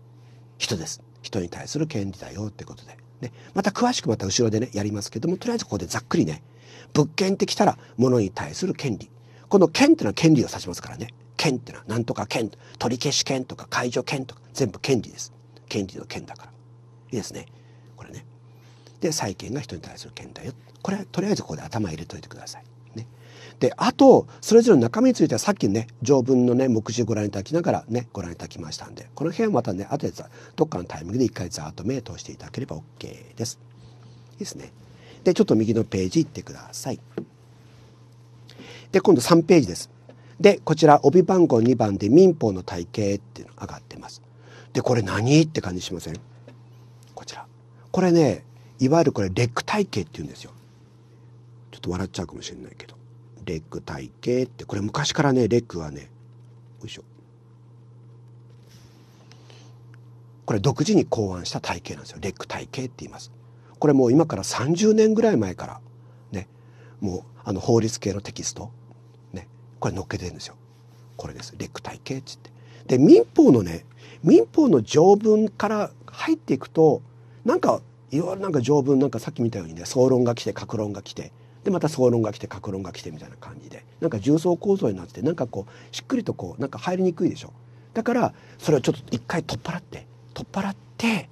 Speaker 1: 人です。人に対する権利だよってことで。ね、また詳しくまた後ろでねやりますけどもとりあえずここでざっくりね物件ってきたら物に対する権利この権ってのは権利を指しますからね権ってのは何とか権取り消し権とか解除権とか全部権利です権利の権だからいいですねこれね。で債権が人に対する権だよこれはとりあえずここで頭入れといてください。ね、であとそれぞれの中身についてはさっきね条文のね目次をご覧いただきながらねご覧いただきましたんでこの辺はまたね後でどっかのタイミングで一回ざーっと目通していただければ OK です。いいですね。でちょっと右のページ行ってください。で今度3ページです。でこちら帯番号2番で民法の体系っていうのが上がってます。でこれ何って感じしませんこれねいわゆるこれレッグ体系って言うんですよちょっと笑っちゃうかもしれないけどレッグ体系ってこれ昔からねレッグはねよいしょこれ独自に考案した体系なんですよレッグ体系って言いますこれもう今から30年ぐらい前からねもうあの法律系のテキストねこれ載っけてるんですよこれですレッグ体系っつってで民法のね民法の条文から入っていくとなんかいろいろなんか条文なんかさっき見たようにね総論が来て格論が来てでまた総論が来て格論が来てみたいな感じでなんか重層構造になってなんかこうしっくりとこうなんか入りにくいでしょだからそれをちょっと一回取っ払って取っ払って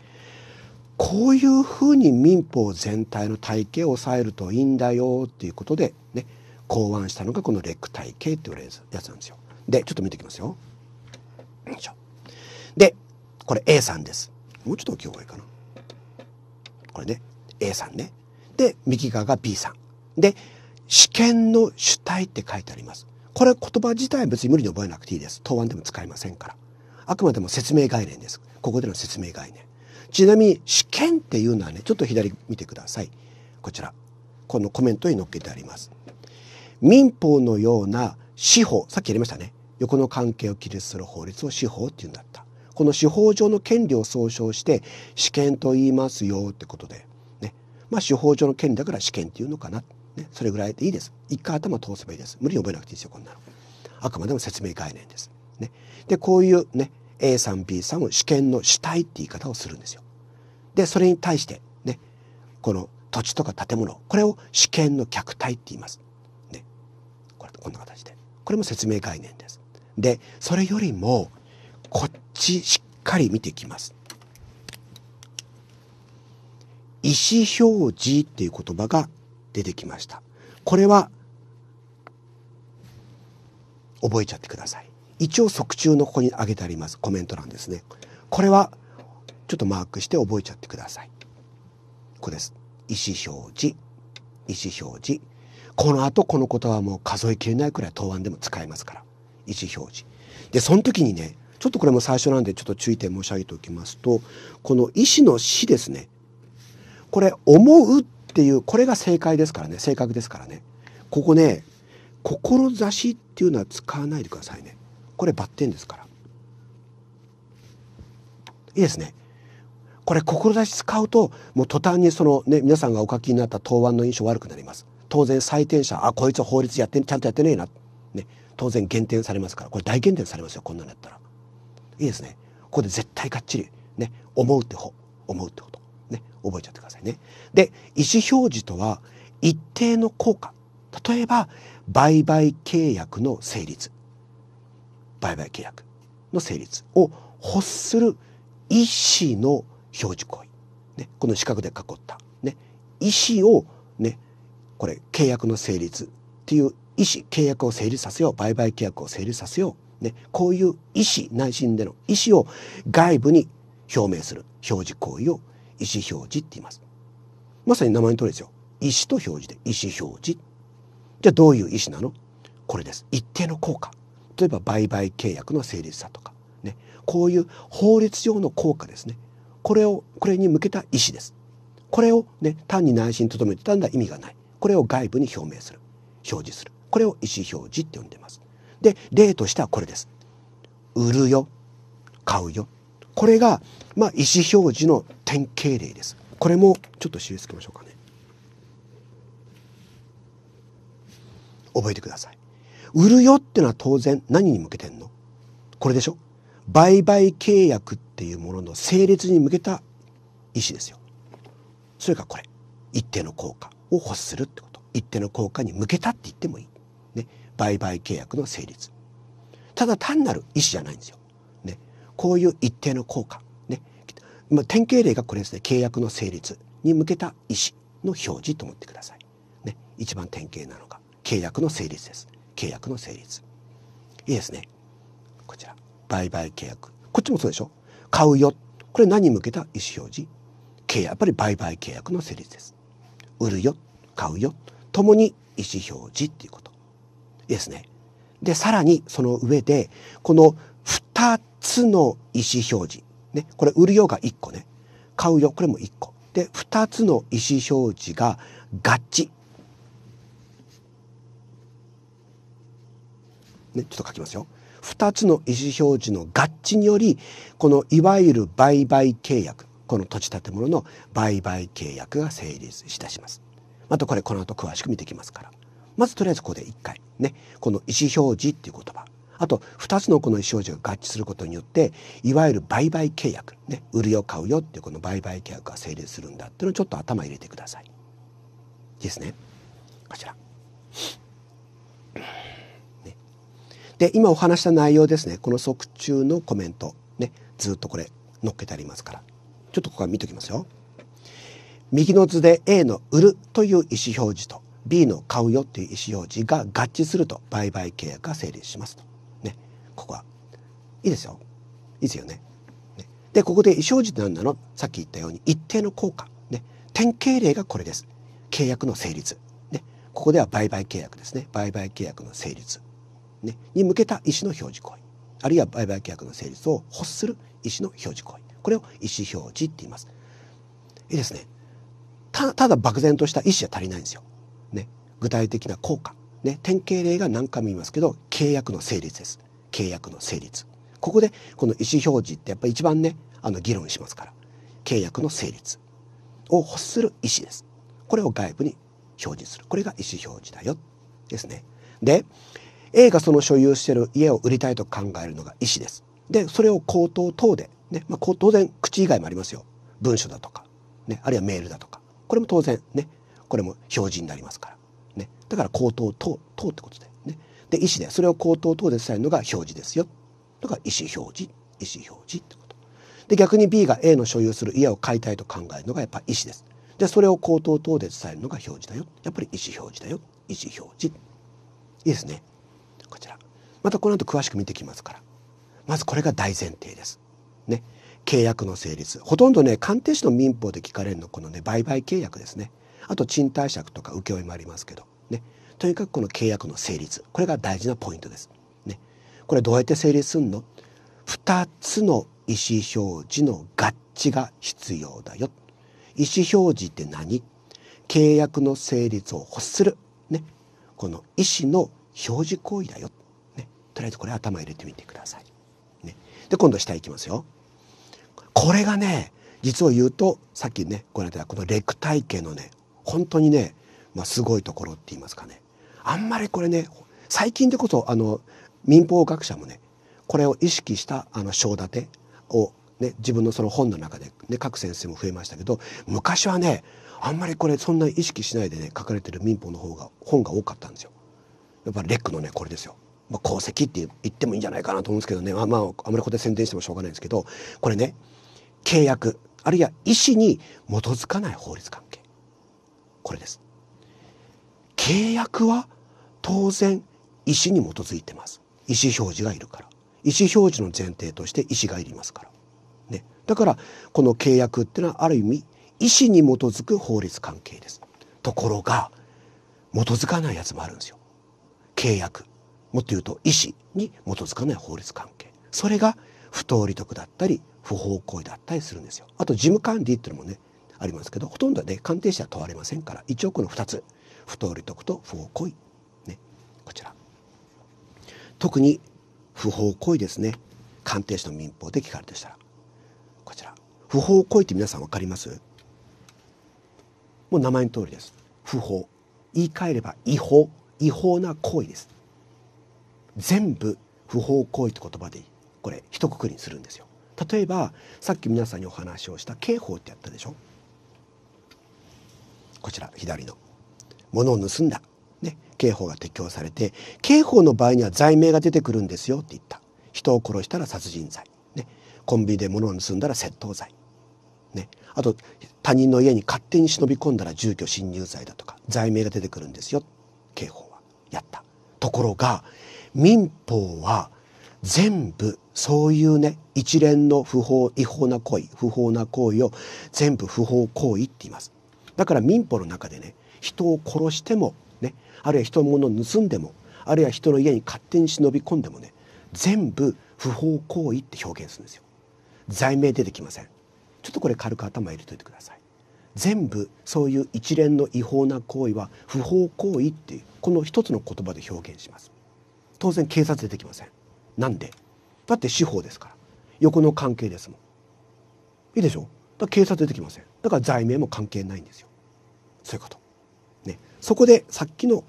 Speaker 1: こういうふうに民法全体の体系を抑えるといいんだよっていうことでね考案したのがこのレック体系っているやつなんですよ。でちょっと見ていきますよ。よいしょでこれ A さんです。もうちょっと大きい方がいいかな。これね A さんねで右側が B さんで試験の主体って書いてありますこれ言葉自体は別に無理に覚えなくていいです答案でも使いませんからあくまでも説明概念ですここでの説明概念ちなみに試験っていうのはねちょっと左見てくださいこちらこのコメントに載っけてあります民法のような司法さっきやりましたね横の関係を記述する法律を司法っていうんだったこの司法上の権利を総称して私権と言いますよってことで、ね、まあ司法上の権利だから私権っていうのかな、ね、それぐらいでいいです一回頭通せばいいです無理に覚えなくていいですよこんなのあくまでも説明概念です、ね、でこういうね A さん B さんを試験の主体って言い方をするんですよでそれに対してねこの土地とか建物これを試験の客体って言いますねこれこんな形でこれも説明概念ですでそれよりもこっ1しっかり見ていきます。意思表示っていう言葉が出てきました。これは覚えちゃってください。一応即中のここに挙げてありますコメント欄ですね。これはちょっとマークして覚えちゃってください。ここです。意思表示。意思表示。この後この言葉も数えきれないくらい答案でも使えますから。意思表示。で、その時にね、ちょっとこれも最初なんでちょっと注意点申し上げておきますと、この意思の死ですね。これ、思うっていう、これが正解ですからね、正確ですからね。ここね、志っていうのは使わないでくださいね。これバッテンですから。いいですね。これ志使うともう途端にそのね皆さんがお書きになった答案の印象悪くなります当然採点者あこいつは法律やってちゃんとやってねえなね当然減点されますからこれ大減点されますよこんなのやったらいいですねここで絶対がっちりね思うって方思うってことね覚えちゃってくださいねで意思表示とは一定の効果例えば売買契約の成立売買契約の成立を欲する意思の表示行為、ね、この四角で囲った、ね、意思を、ね、これ契約の成立っていう意思契約を成立させよう売買契約を成立させようね、こういう意思、内心での意思を外部に表明する表示行為を意思表示って言います。まさに名前の通りですよ。意思と表示で意思表示。じゃあどういう意思なのこれです。一定の効果。例えば売買契約の成立さとか、ね、こういう法律上の効果ですね。これを、これに向けた意思です。これをね、単に内心に留めてたんだ意味がない。これを外部に表明する。表示する。これを意思表示って呼んでます。で、例としてはこれです。売るよ、買うよ。これが、まあ、意思表示の典型例です。これもちょっと記してましょうかね。覚えてください。売るよってのは当然何に向けてんのこれでしょ売買契約っていうものの成立に向けた意思ですよ。それがこれ。一定の効果を欲するってこと。一定の効果に向けたって言ってもいい。売買契約の成立ただ単なる意思じゃないんですよ、ね、こういう一定の効果、ね、まあ、典型例がこれですね契約の成立に向けた意思の表示と思ってください、ね、一番典型なのが契約の成立です契約の成立いいですねこちら売買契約こっちもそうでしょ買うよこれ何に向けた意思表示契約やっぱり売買契約の成立です売るよ買うよともに意思表示っていうことですね。で、さらにその上で、この2つの意思表示。ね、これ売るよが1個ね。買うよ、これも1個。で、2つの意思表示が合致。ね、ちょっと書きますよ。2つの意思表示の合致により、このいわゆる売買契約、この土地建物の売買契約が成立いたします。あとこれこの後詳しく見ていきますから。まずとりあえずここで1回ねこの意思表示っていう言葉あと2つのこの意思表示が合致することによっていわゆる売買契約ね売るよ買うよっていうこの売買契約が成立するんだっていうのをちょっと頭入れてください。いいですね。こちら。ね、で今お話した内容ですねこの即中のコメントねずっとこれ載っけてありますからちょっとここは見ときますよ。右の図で A の売るという意思表示と B の買うよっていう意思表示が合致すると売買契約が成立しますと。ね。ここは。いいですよ。いいですよね。ねで、ここで意思表示って何なのさっき言ったように一定の効果。ね。典型例がこれです。契約の成立。ね。ここでは売買契約ですね。売買契約の成立。ね。に向けた意思の表示行為。あるいは売買契約の成立を欲する意思の表示行為。これを意思表示って言います。いいですね。たただ漠然とした意思は足りないんですよ。具体的な効果、ね、典型例が何回も言いますけど契約の成立です契約の成立ここでこの意思表示ってやっぱり一番ねあの議論しますから契約の成立を欲する意思ですこれを外部に表示するこれが意思表示だよですねで A がその所有している家を売りたいと考えるのが意思ですでそれを口頭等でね、まあ、当然口以外もありますよ文書だとか、ね、あるいはメールだとかこれも当然ねこれも表示になりますからだから口頭等等ってことで、ね。で、意思で、それを口頭等で伝えるのが表示ですよ。だから意思表示、意思表示ってこと。で、逆に B が A の所有する家を買いたいと考えるのがやっぱ意思です。で、それを口頭等で伝えるのが表示だよ。やっぱり意思表示だよ。意思表示。いいですね。こちら。またこの後詳しく見てきますから。まずこれが大前提です。ね。契約の成立。ほとんどね、鑑定士の民法で聞かれるのこのね、売買契約ですね。あと賃貸借とか請負もありますけど。とにかくこの契約の成立これが大事なポイントです。ね、これどうやって成立するの ?2 つの意思表示の合致が必要だよ。意思表示って何契約の成立を欲する、ね、この意思の表示行為だよ、ね、とりあえずこれ頭入れてみてください。ね、で今度下行きますよ。これがね実を言うとさっきねご覧いただいたこのレク体系のね本当にね、まあ、すごいところって言いますかねあんまりこれね最近でこそあの民法学者もねこれを意識したあの章立てを、ね、自分のその本の中で、ね、各先生も増えましたけど昔はねあんまりこれそんなに意識しないでね書かれてる民法の方が本が多かったんですよ。やっぱレックのねこれですよ。まあ、功績って言ってもいいんじゃないかなと思うんですけどね、まあ、まあ、あまりここで宣伝してもしょうがないんですけどこれね契約あるいは意思に基づかない法律関係これです。契約は当然意思に基づいてます意思表示がいるから意思表示の前提として意思がいりますから、ね、だからこの契約っていうのはある意味意思に基づく法律関係ですところが基づかないやつもあるんですよ契約もっと言うと意思に基づかない法律関係それが不当利得だったり不法行為だったりするんですよあと事務管理っていうのもねありますけどほとんどね鑑定士は問われませんから1億の2つ不当利得と不法行為特に不法行為ですね鑑定士の民法で聞かれてしたらこちら不法行為って皆さん分かりますもう名前の通りです不法言い換えれば違法違法な行為です全部不法行為って言葉でこれ一括りにするんですよ例えばさっき皆さんにお話をした刑法ってやったでしょこちら左の物を盗んだね、刑法が適用されて刑法の場合には罪名が出てくるんですよって言った人を殺したら殺人罪、ね、コンビニで物を盗んだら窃盗罪、ね、あと他人の家に勝手に忍び込んだら住居侵入罪だとか罪名が出てくるんですよ刑法はやったところが民法は全部そういうね一連の不法違法な行為不法な行為を全部不法行為って言いますだから民法の中でね人を殺してもあるいは人のものを盗んでもあるいは人の家に勝手に忍び込んでもね全部不法行為って表現するんですよ罪名出てきませんちょっとこれ軽く頭入れといてください全部そういう一連の違法な行為は不法行為っていうこの一つの言葉で表現します当然警察出てきませんなんでだって司法ですから横の関係ですもんいいでしょだから警察出てきませんだから罪名も関係ないんですよそういうことそこでさっきの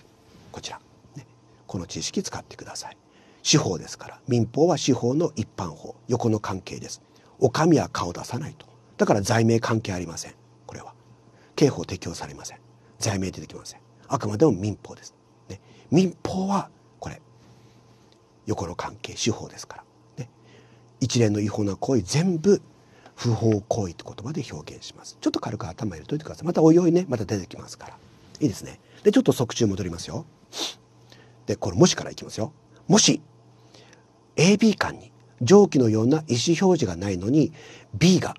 Speaker 1: こちら、ね、この知識使ってください司法ですから民法は司法の一般法横の関係ですお上は顔出さないとだから罪名関係ありませんこれは刑法適用されません罪名出てきませんあくまでも民法です、ね、民法はこれ横の関係司法ですから、ね、一連の違法な行為全部不法行為って言葉で表現しますちょっと軽く頭入れといてくださいまたおいおいねまた出てきますからいいですね。で、ちょっと側中戻りますよ。で、これ、もしからいきますよ。もし、AB 間に上記のような意思表示がないのに、B が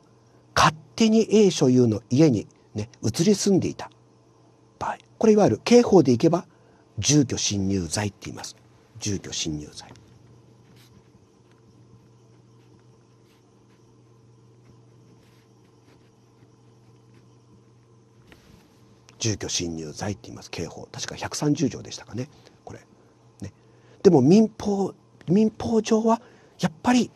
Speaker 1: 勝手に A 所有の家にね、移り住んでいた場合。これ、いわゆる刑法でいけば、住居侵入罪って言います。住居侵入罪。住居侵入罪って言います刑法確か130条でしたかねこれねでも民法民法上はやっぱり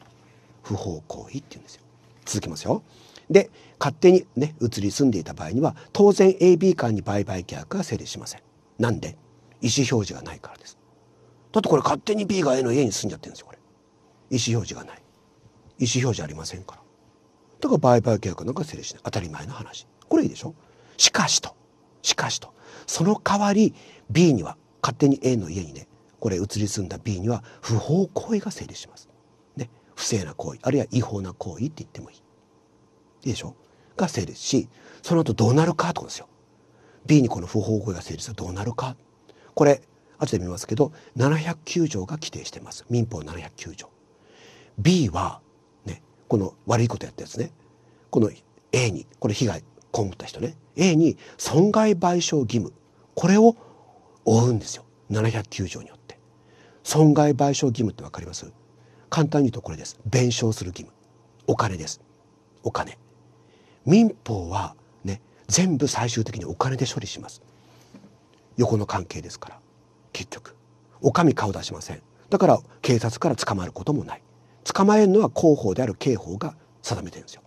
Speaker 1: 不法行為って言うんですよ続きますよで勝手にね移り住んでいた場合には当然 AB 間に売買契約は成立しませんなんで意思表示がないからですだってこれ勝手に B が A の家に住んじゃってるんですよこれ意思表示がない意思表示ありませんからだから売買契約なんか成立しない当たり前の話これいいでしょしかしとしかしとその代わり B には勝手に A の家にねこれ移り住んだ B には不法行為が成立します。ね、不正な行為あるいは違法な行為って言ってもいい。いいでしょが成立しその後どうなるかってことですよ。B にこの不法行為が成立したらどうなるかこれ後で見ますけど709条が規定してます民法709条。B はねこの悪いことやったやつねこの A にこれ被害被った人ね A に損害賠償義務これを負うんですよ709条によって損害賠償義務って分かります簡単に言うとこれです弁償する義務お金ですお金民法はね全部最終的にお金で処理します横の関係ですから結局お上顔出しませんだから警察から捕まることもない捕まえるのは広報である刑法が定めてるんですよ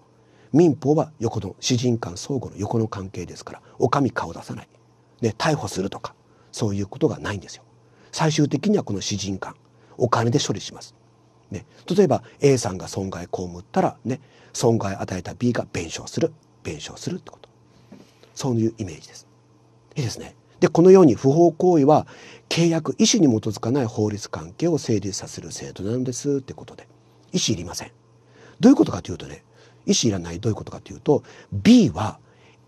Speaker 1: 民法は横の詩人間相互の横の関係ですからお上顔出さない、ね、逮捕するとかそういうことがないんですよ。最終的にはこの詩人間お金で処理します。ね、例えば A さんが損害被ったら、ね、損害与えた B が弁償する弁償するってことそういうイメージです。いいですね。でこのように不法行為は契約意思に基づかない法律関係を成立させる制度なんですってことで意思いりません。どういうことかというとね意思いらないどういうことかというと B は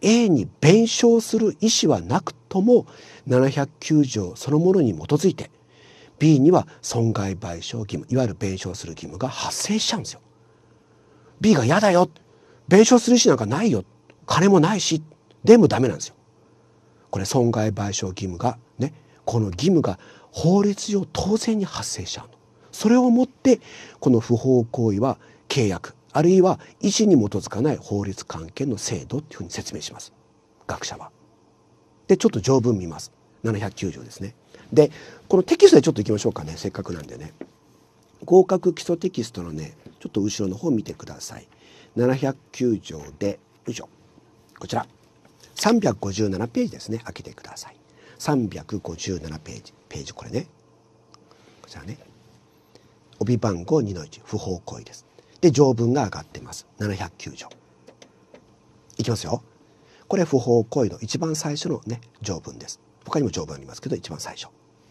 Speaker 1: A に弁償する意思はなくとも709条そのものに基づいて B には損害賠償義務いわゆる弁償する義務が発生しちゃうんですよ。B が嫌だよ弁償する意思なんかないよ金もないしでもダメなんですよ。これ損害賠償義務がねこの義務が法律上当然に発生しちゃうの。それをもってこの不法行為は契約あるいは意思に基づかない法律関係の制度っていうふうに説明します学者は。でちょっと条文見ます709条ですね。でこのテキストでちょっといきましょうかねせっかくなんでね。合格基礎テキストのねちょっと後ろの方見てください。709条でよいしょこちら357ページですね開けてください。357ページページこれねこちらね帯番号2の1不法行為です。で、条文が上がってます。709条。いきますよ。これ不法行為の一番最初のね、条文です。他にも条文ありますけど、一番最初。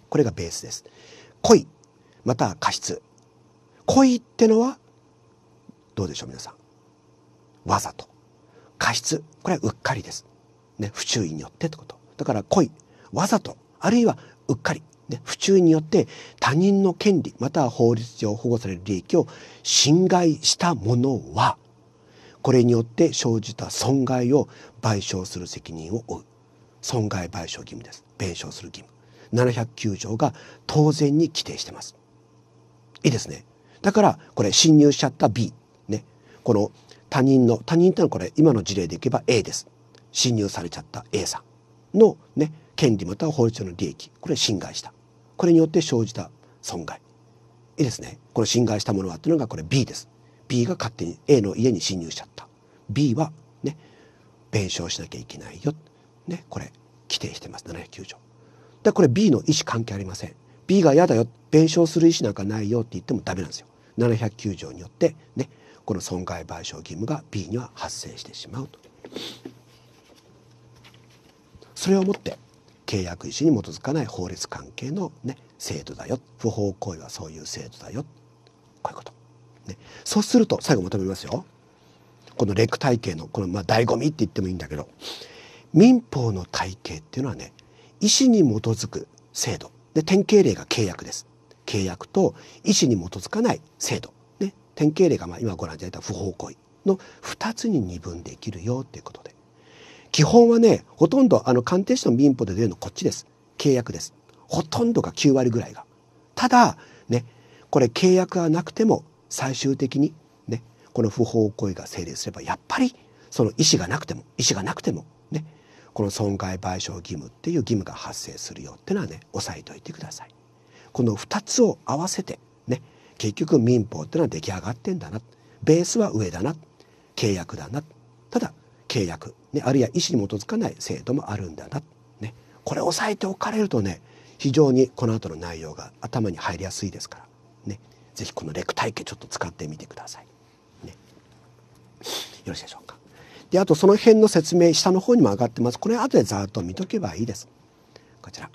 Speaker 1: これがベースです。故また過失。故ってのは、どうでしょう皆さん。わざと。過失。これはうっかりです。ね、不注意によってってこと。だから故わざと、あるいはうっかり。ね、不注意によって他人の権利または法律上保護される利益を侵害した者はこれによって生じた損害を賠償する責任を負う損害賠償義務です弁償する義務709条が当然に規定してますいいですねだからこれ侵入しちゃった B ねこの他人の他人ってのはこれ今の事例でいけば A です侵入されちゃった A さんのね権利または法律上の利益これ侵害したこれによって生じた損害いいですねこの侵害したものはというのがこれ B です B が勝手に A の家に侵入しちゃった B はね弁償しなきゃいけないよ、ね、これ規定してます709条でこれ B の意思関係ありません B が嫌だよ弁償する意思なんかないよって言ってもダメなんですよ709条によってねこの損害賠償義務が B には発生してしまうとそれをもって契約意思に基づかない法律関係の、ね、制度だよ不法行為はそういう制度だよこういうこと、ね、そうすると最後まとめますよこのレク体系のこのまあ醍醐味って言ってもいいんだけど民法の体系っていうのはね意思に基づく制度で典型例が契約です契約と意思に基づかない制度、ね、典型例がまあ今ご覧いただいた不法行為の2つに二分できるよっていうことで基本はね、ほとんどあの鑑定士の民法で出るのこっちです。契約です。ほとんどが9割ぐらいが。ただ、ね、これ契約がなくても最終的にね、この不法行為が成立すれば、やっぱりその意思がなくても、意思がなくても、ね、この損害賠償義務っていう義務が発生するよってのはね、押さえておいてください。この2つを合わせて、ね、結局民法ってのは出来上がってんだな。ベースは上だな。契約だな。ただ、契約ね、あるいは意思に基づかない制度もあるんだな、ね、これを押さえておかれるとね非常にこの後の内容が頭に入りやすいですから、ね、ぜひこのレク体系ちょっと使ってみてください。ね、よろしいでしょうか。であとその辺の説明下の方にも上がってますこれ後でざっと見とけばいいです。こちらい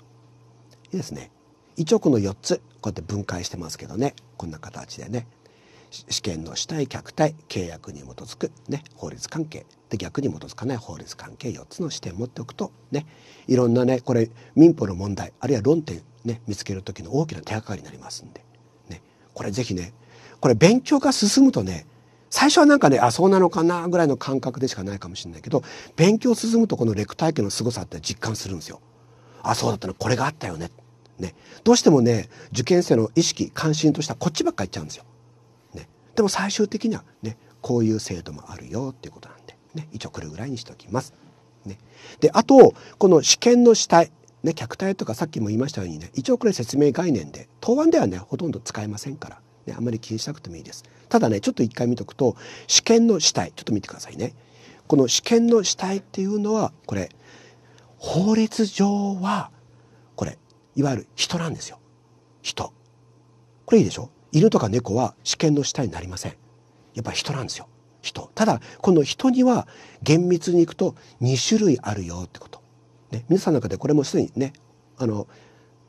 Speaker 1: いですね一応この4つこうやって分解してますけどねこんな形でね試験の主体客体契約に基づく、ね、法律関係で逆に基づかない法律関係4つの視点を持っておくとねいろんなねこれ民法の問題あるいは論点、ね、見つける時の大きな手がかりになりますんで、ね、これ是非ねこれ勉強が進むとね最初はなんかねあそうなのかなぐらいの感覚でしかないかもしれないけど勉強進むとこのレク体験の凄さって実感するんですよ。あそうだったのこれがあったよねねどうしてもね受験生の意識関心としてはこっちばっかりっちゃうんですよ。でも最終的にはねこういう制度もあるよっていうことなんで、ね、一応これぐらいにしておきます。ね、であとこの試験の主体ね、客体とかさっきも言いましたようにね一応これ説明概念で答案ではねほとんど使えませんから、ね、あんまり気にしなくてもいいですただねちょっと一回見とくと試験の主体ちょっと見てくださいねこの試験の主体っていうのはこれ法律上はこれいわゆる人なんですよ人これいいでしょ犬とか猫は試験の下になりませんやっぱり人なんですよ人ただこの人には厳密にいくと2種類あるよってこと、ね、皆さんの中でこれもすでにねあの、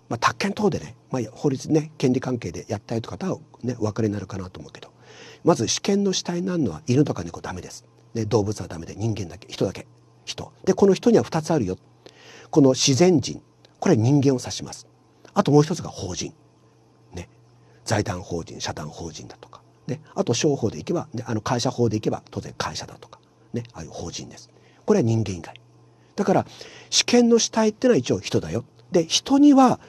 Speaker 1: まあ、宅建等でね、まあ、法律ね権利関係でやったりとかは、ね、お分かりになるかなと思うけどまず試験の主体になるのは犬とか猫ダメです、ね、動物はダメで人間だけ人だけ人でこの人には2つあるよこの自然人これ人間を指しますあともう一つが法人財団法人社団法人だとか、ね、あと商法でいけば、ね、あの会社法でいけば当然会社だとか、ね、ああいう法人です。これは人間以外。だから試験の主体ってのは一応人だよ。で人には、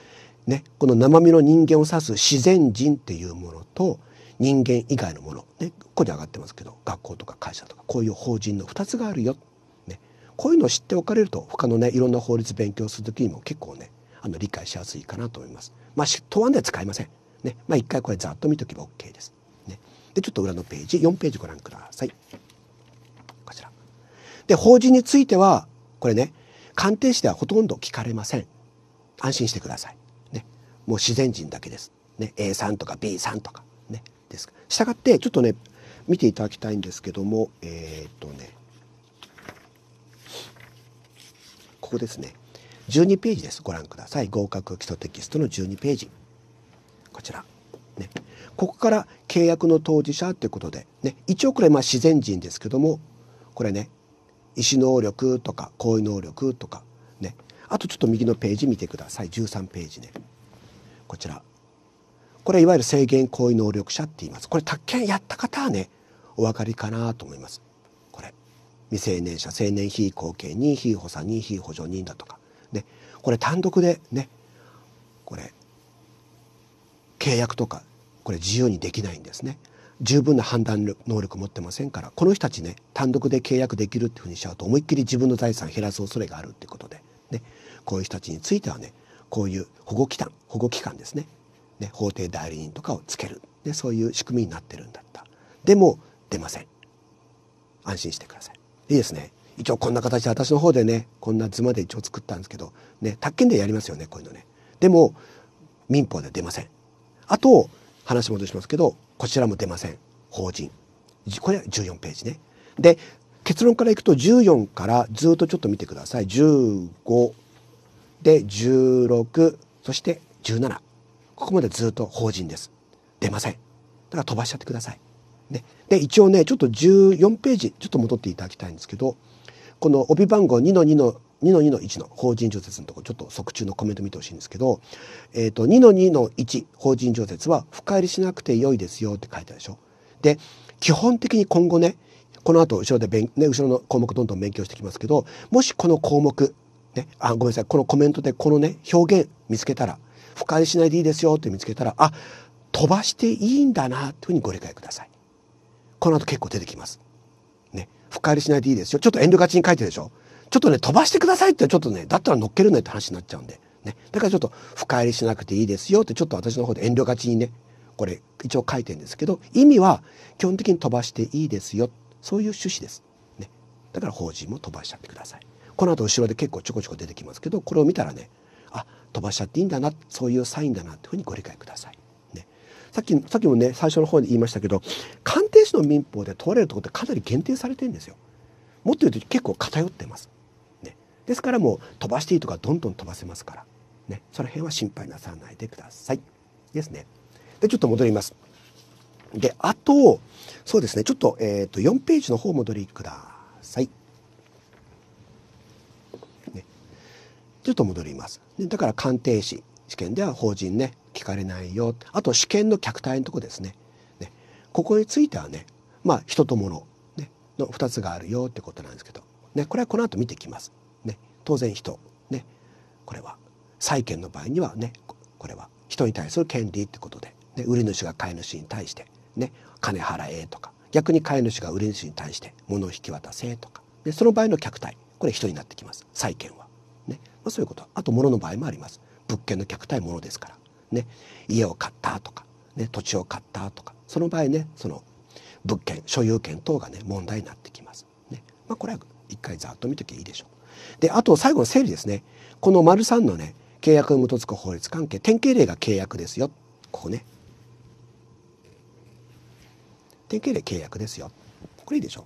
Speaker 1: ね、この生身の人間を指す自然人っていうものと人間以外のもの、ね、ここに上がってますけど学校とか会社とかこういう法人の2つがあるよ。ね、こういうのを知っておかれると他のねいろんな法律勉強する時にも結構ねあの理解しやすいかなと思います。まあ、問わでは使いません。ね、まあ一回これざっと見とけば OK です。ね。で、ちょっと裏のページ、4ページご覧ください。こちら。で、法人については、これね、鑑定士ではほとんど聞かれません。安心してください。ね。もう自然人だけです。ね。A さんとか B さんとか。ね。です。したがって、ちょっとね、見ていただきたいんですけども、えー、っとね、ここですね。12ページです。ご覧ください。合格基礎テキストの12ページ。こちら。ね、ここから契約の当事者ということで、ね、一応これまあ自然人ですけどもこれね意思能力とか行為能力とかねあとちょっと右のページ見てください13ページねこちらこれいわゆる制限行為能力者って言いますこれ宅建やった方はねお分かりかなと思いますこれ未成年者成年非後見人非補佐人非補助人だとかねこれ単独でねこれ契約とかこれ自由にできないんですね。十分な判断能力持ってませんからこの人たちね単独で契約できるっていうふうにしちゃうと思いっきり自分の財産減らす恐れがあるっていうことで、ね、こういう人たちについてはねこういう保護機関保護機関ですねね法定代理人とかをつける、ね、そういう仕組みになってるんだったでも出ません安心してくださいいいですね一応こんな形で私の方でねこんな図まで一応作ったんですけどね宅建でやりますよねこういうのねでも民法で出ませんあと、話戻しますけど、こちらも出ません。法人。これは14ページね。で、結論からいくと14からずっとちょっと見てください。15で16、そして17。ここまでずっと法人です。出ません。だから飛ばしちゃってください。ね。で、一応ね、ちょっと14ページ、ちょっと戻っていただきたいんですけど、この帯番号2の2の2の2の1の法人除雪のところちょっと即中のコメント見てほしいんですけど、えーと、2の2の1法人除説は深入りしなくて良いですよって書いてあるでしょ。で基本的に今後ねこの後後ろでね、後ろの項目どんどん勉強してきますけどもしこの項目、ね、あごめんなさいこのコメントでこのね表現見つけたら深入りしないでいいですよって見つけたらあ飛ばしていいんだなというふうにご理解ください。この後結構出てきます。ね、深入りしないでいいですよ。ちょっと遠慮がちに書いてるでしょ。ちょっとね、飛ばしてくださいってちょっとね、だったら乗っけるねって話になっちゃうんで。ね。だからちょっと深入りしなくていいですよってちょっと私の方で遠慮がちにね、これ一応書いてるんですけど、意味は基本的に飛ばしていいですよ。そういう趣旨です。ね。だから法人も飛ばしちゃってください。この後後ろで結構ちょこちょこ出てきますけど、これを見たらね、あ、飛ばしちゃっていいんだな、そういうサインだなっていうふうにご理解ください。ね。さっき、さっきもね、最初の方で言いましたけど、鑑定士の民法で問われるところってかなり限定されてるんですよ。もっと言うと結構偏ってます。ですからもう飛ばしていいとかどんどん飛ばせますからねその辺は心配なさらないでくださいですねでちょっと戻りますであとそうですねちょっと,、えーと、4ページの方戻りくださいねちょっと戻りますでだから鑑定士試験では法人ね聞かれないよあと試験の客体のとこですねねここについてはねまあ人と物、ね、の2つがあるよってことなんですけど、ね、これはこの後見てきます。当然人ねこれは債権の場合にはねこれは人に対する権利ってことで、ね、売り主が買い主に対してね金払えとか逆に買い主が売り主に対して物を引き渡せとかでその場合の客貸これ人になってきます債権は、ねまあ、そういうことあと物の場合もあります物件の客貸物ですから、ね、家を買ったとか、ね、土地を買ったとかその場合ねその物件所有権等がね問題になってきます、ねまあ、これは一回ざっと見ときゃいいでしょう。であと最後の整理ですねこの丸3のね契約に基づく法律関係典型例が契約ですよここね典型例契約ですよこれいいでしょ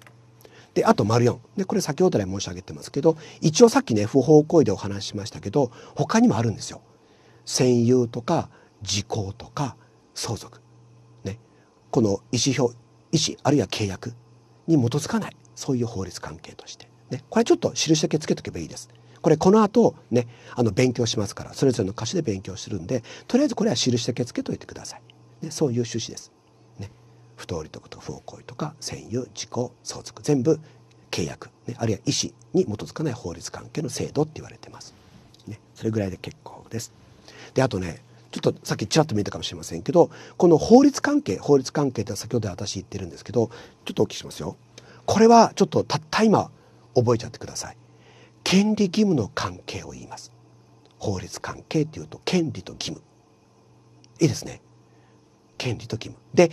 Speaker 1: であと丸4でこれ先ほど来申し上げてますけど一応さっきね不法行為でお話ししましたけど他にもあるんですよ占有とか時効とか相続ねこの意思表意思あるいは契約に基づかないそういう法律関係としてね、これちょっと印だけつけとけばいいです。これこの後ね、あの勉強しますから、それぞれの歌詞で勉強するんで、とりあえずこれは印だけつけといてください。ね、そういう趣旨です。ね、不通りとかと不行為とか、占有、自己、相続、全部契約、ね、あるいは意思に基づかない法律関係の制度って言われてます。ね、それぐらいで結構です。で、あとね、ちょっとさっきちらっと見たかもしれませんけど、この法律関係、法律関係って先ほど私言ってるんですけど、ちょっとお聞きしますよ。これはちょっとたった今、覚えちゃってください権利義務の関係を言います法律関係っていうと権利と義務いいですね権利と義務で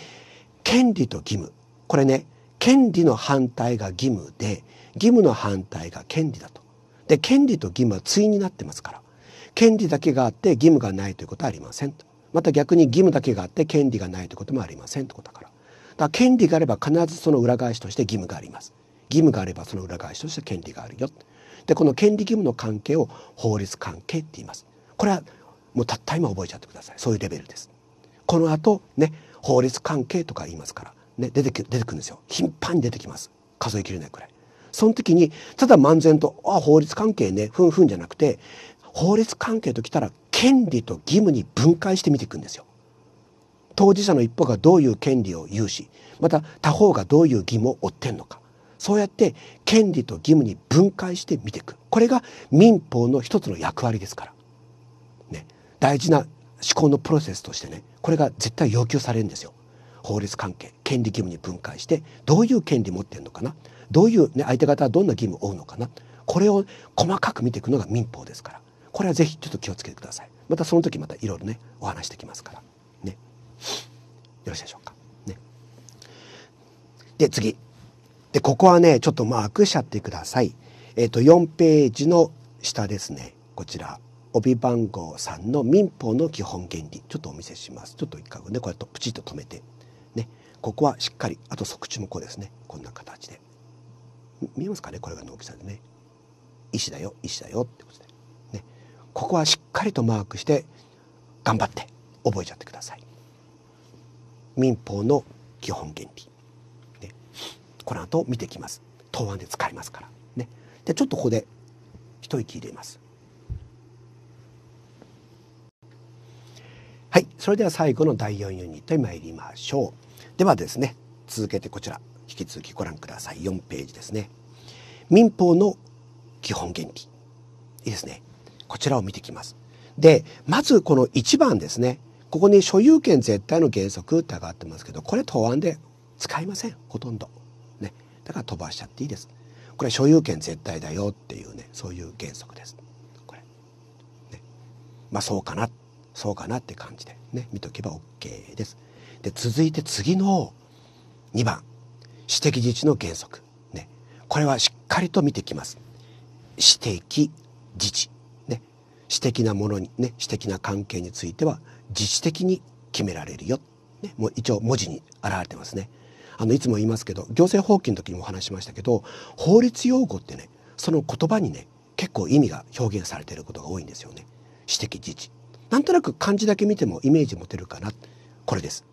Speaker 1: 権利と義務これね権利の反対が義務で義務の反対が権利だとで権利と義務は対になってますから権利だけがあって義務がないということはありませんとまた逆に義務だけがあって権利がないということもありませんということだからだから権利があれば必ずその裏返しとして義務があります義務があればその裏返しとして権利があるよでこの権利義務の関係を法律関係って言いますこれはもうたった今覚えちゃってくださいそういうレベルですこの後ね法律関係とか言いますから、ね、出てく出てくるんですよ頻繁に出てきます数え切れないくらいその時にただ漫然と「あ法律関係ねふんふん」じゃなくて法律関係ときたら権利と義務に分解して見ていくんですよ。当事者の一方がどういう権利を有しまた他方がどういう義務を負ってんのかそうやって権利と義務に分解して見ていくこれが民法の一つの役割ですから、ね、大事な思考のプロセスとしてねこれが絶対要求されるんですよ法律関係権利義務に分解してどういう権利持ってるのかなどういう、ね、相手方はどんな義務を負うのかなこれを細かく見ていくのが民法ですからこれはぜひちょっと気をつけてくださいまたその時またいろいろねお話してきますからねよろしいでしょうかねで次で、ここはね、ちょっとマークしちゃってください。えっ、ー、と、4ページの下ですね。こちら。帯番号3の民法の基本原理。ちょっとお見せします。ちょっと一回ね、こうやってプチッと止めて。ね。ここはしっかり。あと、側中もこうですね。こんな形で。見えますかねこれがの大きさでね。石だよ、石だよってことで。ね。ここはしっかりとマークして、頑張って覚えちゃってください。民法の基本原理。この後見てきます。答案で使いますから。ね。で、ちょっとここで一息入れます。はい。それでは最後の第4ユニットに参りましょう。ではですね、続けてこちら、引き続きご覧ください。4ページですね。民法の基本原理。いいですね。こちらを見てきます。で、まずこの1番ですね。ここに所有権絶対の原則って上がってますけど、これ答案で使いません。ほとんど。だから飛ばしちゃっていいですこれ所有権絶対だよっていうねそういう原則ですこれ、ね、まあそうかなそうかなって感じでね見とけば OK ですで続いて次の2番私的自治の原則ねこれはしっかりと見てきます指摘自治ね私的なものにね私的な関係については自治的に決められるよ、ね、もう一応文字に表れてますねあのいつも言いますけど行政法規の時にもお話しましたけど法律用語ってねその言葉にね結構意味が表現されていることが多いんですよね私的自治なんとなく漢字だけ見てもイメージ持てるかなこれです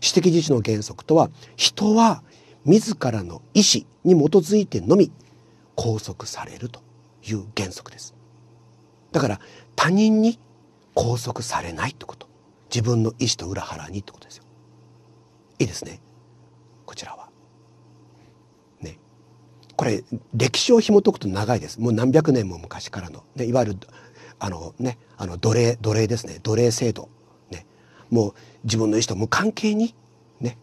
Speaker 1: 私的自治の原則とは人は自らの意思に基づいてのみ拘束されるという原則ですだから他人に拘束されないってこと自分の意思と裏腹にってことですよいいですねこちらは。ね。これ歴史を紐解くと長いです。もう何百年も昔からの。ね、いわゆるあのね、あの奴隷、奴隷ですね。奴隷制度。ね。もう自分の意思と無関係に、ね。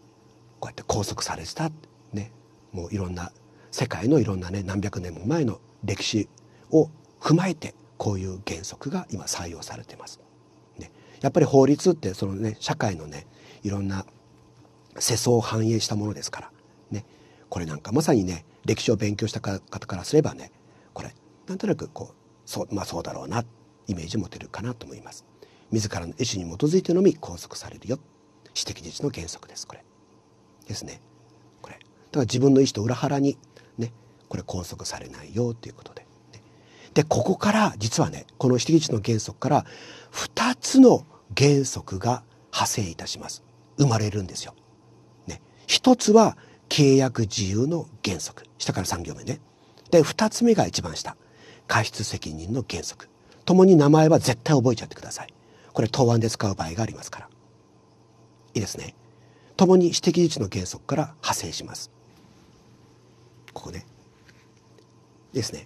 Speaker 1: こうやって拘束されてた。ね。もういろんな、世界のいろんなね、何百年も前の歴史を踏まえて、こういう原則が今採用されてます。ね。やっぱり法律って、そのね、社会のね、いろんな世相を反映したものですから、ね、これなんかまさにね歴史を勉強した方からすればねこれなんとなくこうそう,、まあ、そうだろうなイメージ持てるかなと思います。自らの意思に基づいてのみ拘束されるよ私的自治の原則ですこれですねこれだから自分の意思と裏腹にねこれ拘束されないよということで、ね、でここから実はねこの私的自治の原則から2つの原則が派生いたします生まれるんですよ一つは契約自由の原則下から3行目ねで二つ目が一番下過失責任の原則共に名前は絶対覚えちゃってくださいこれ答案で使う場合がありますからいいですね共に指摘治の原則から派生しますここねですね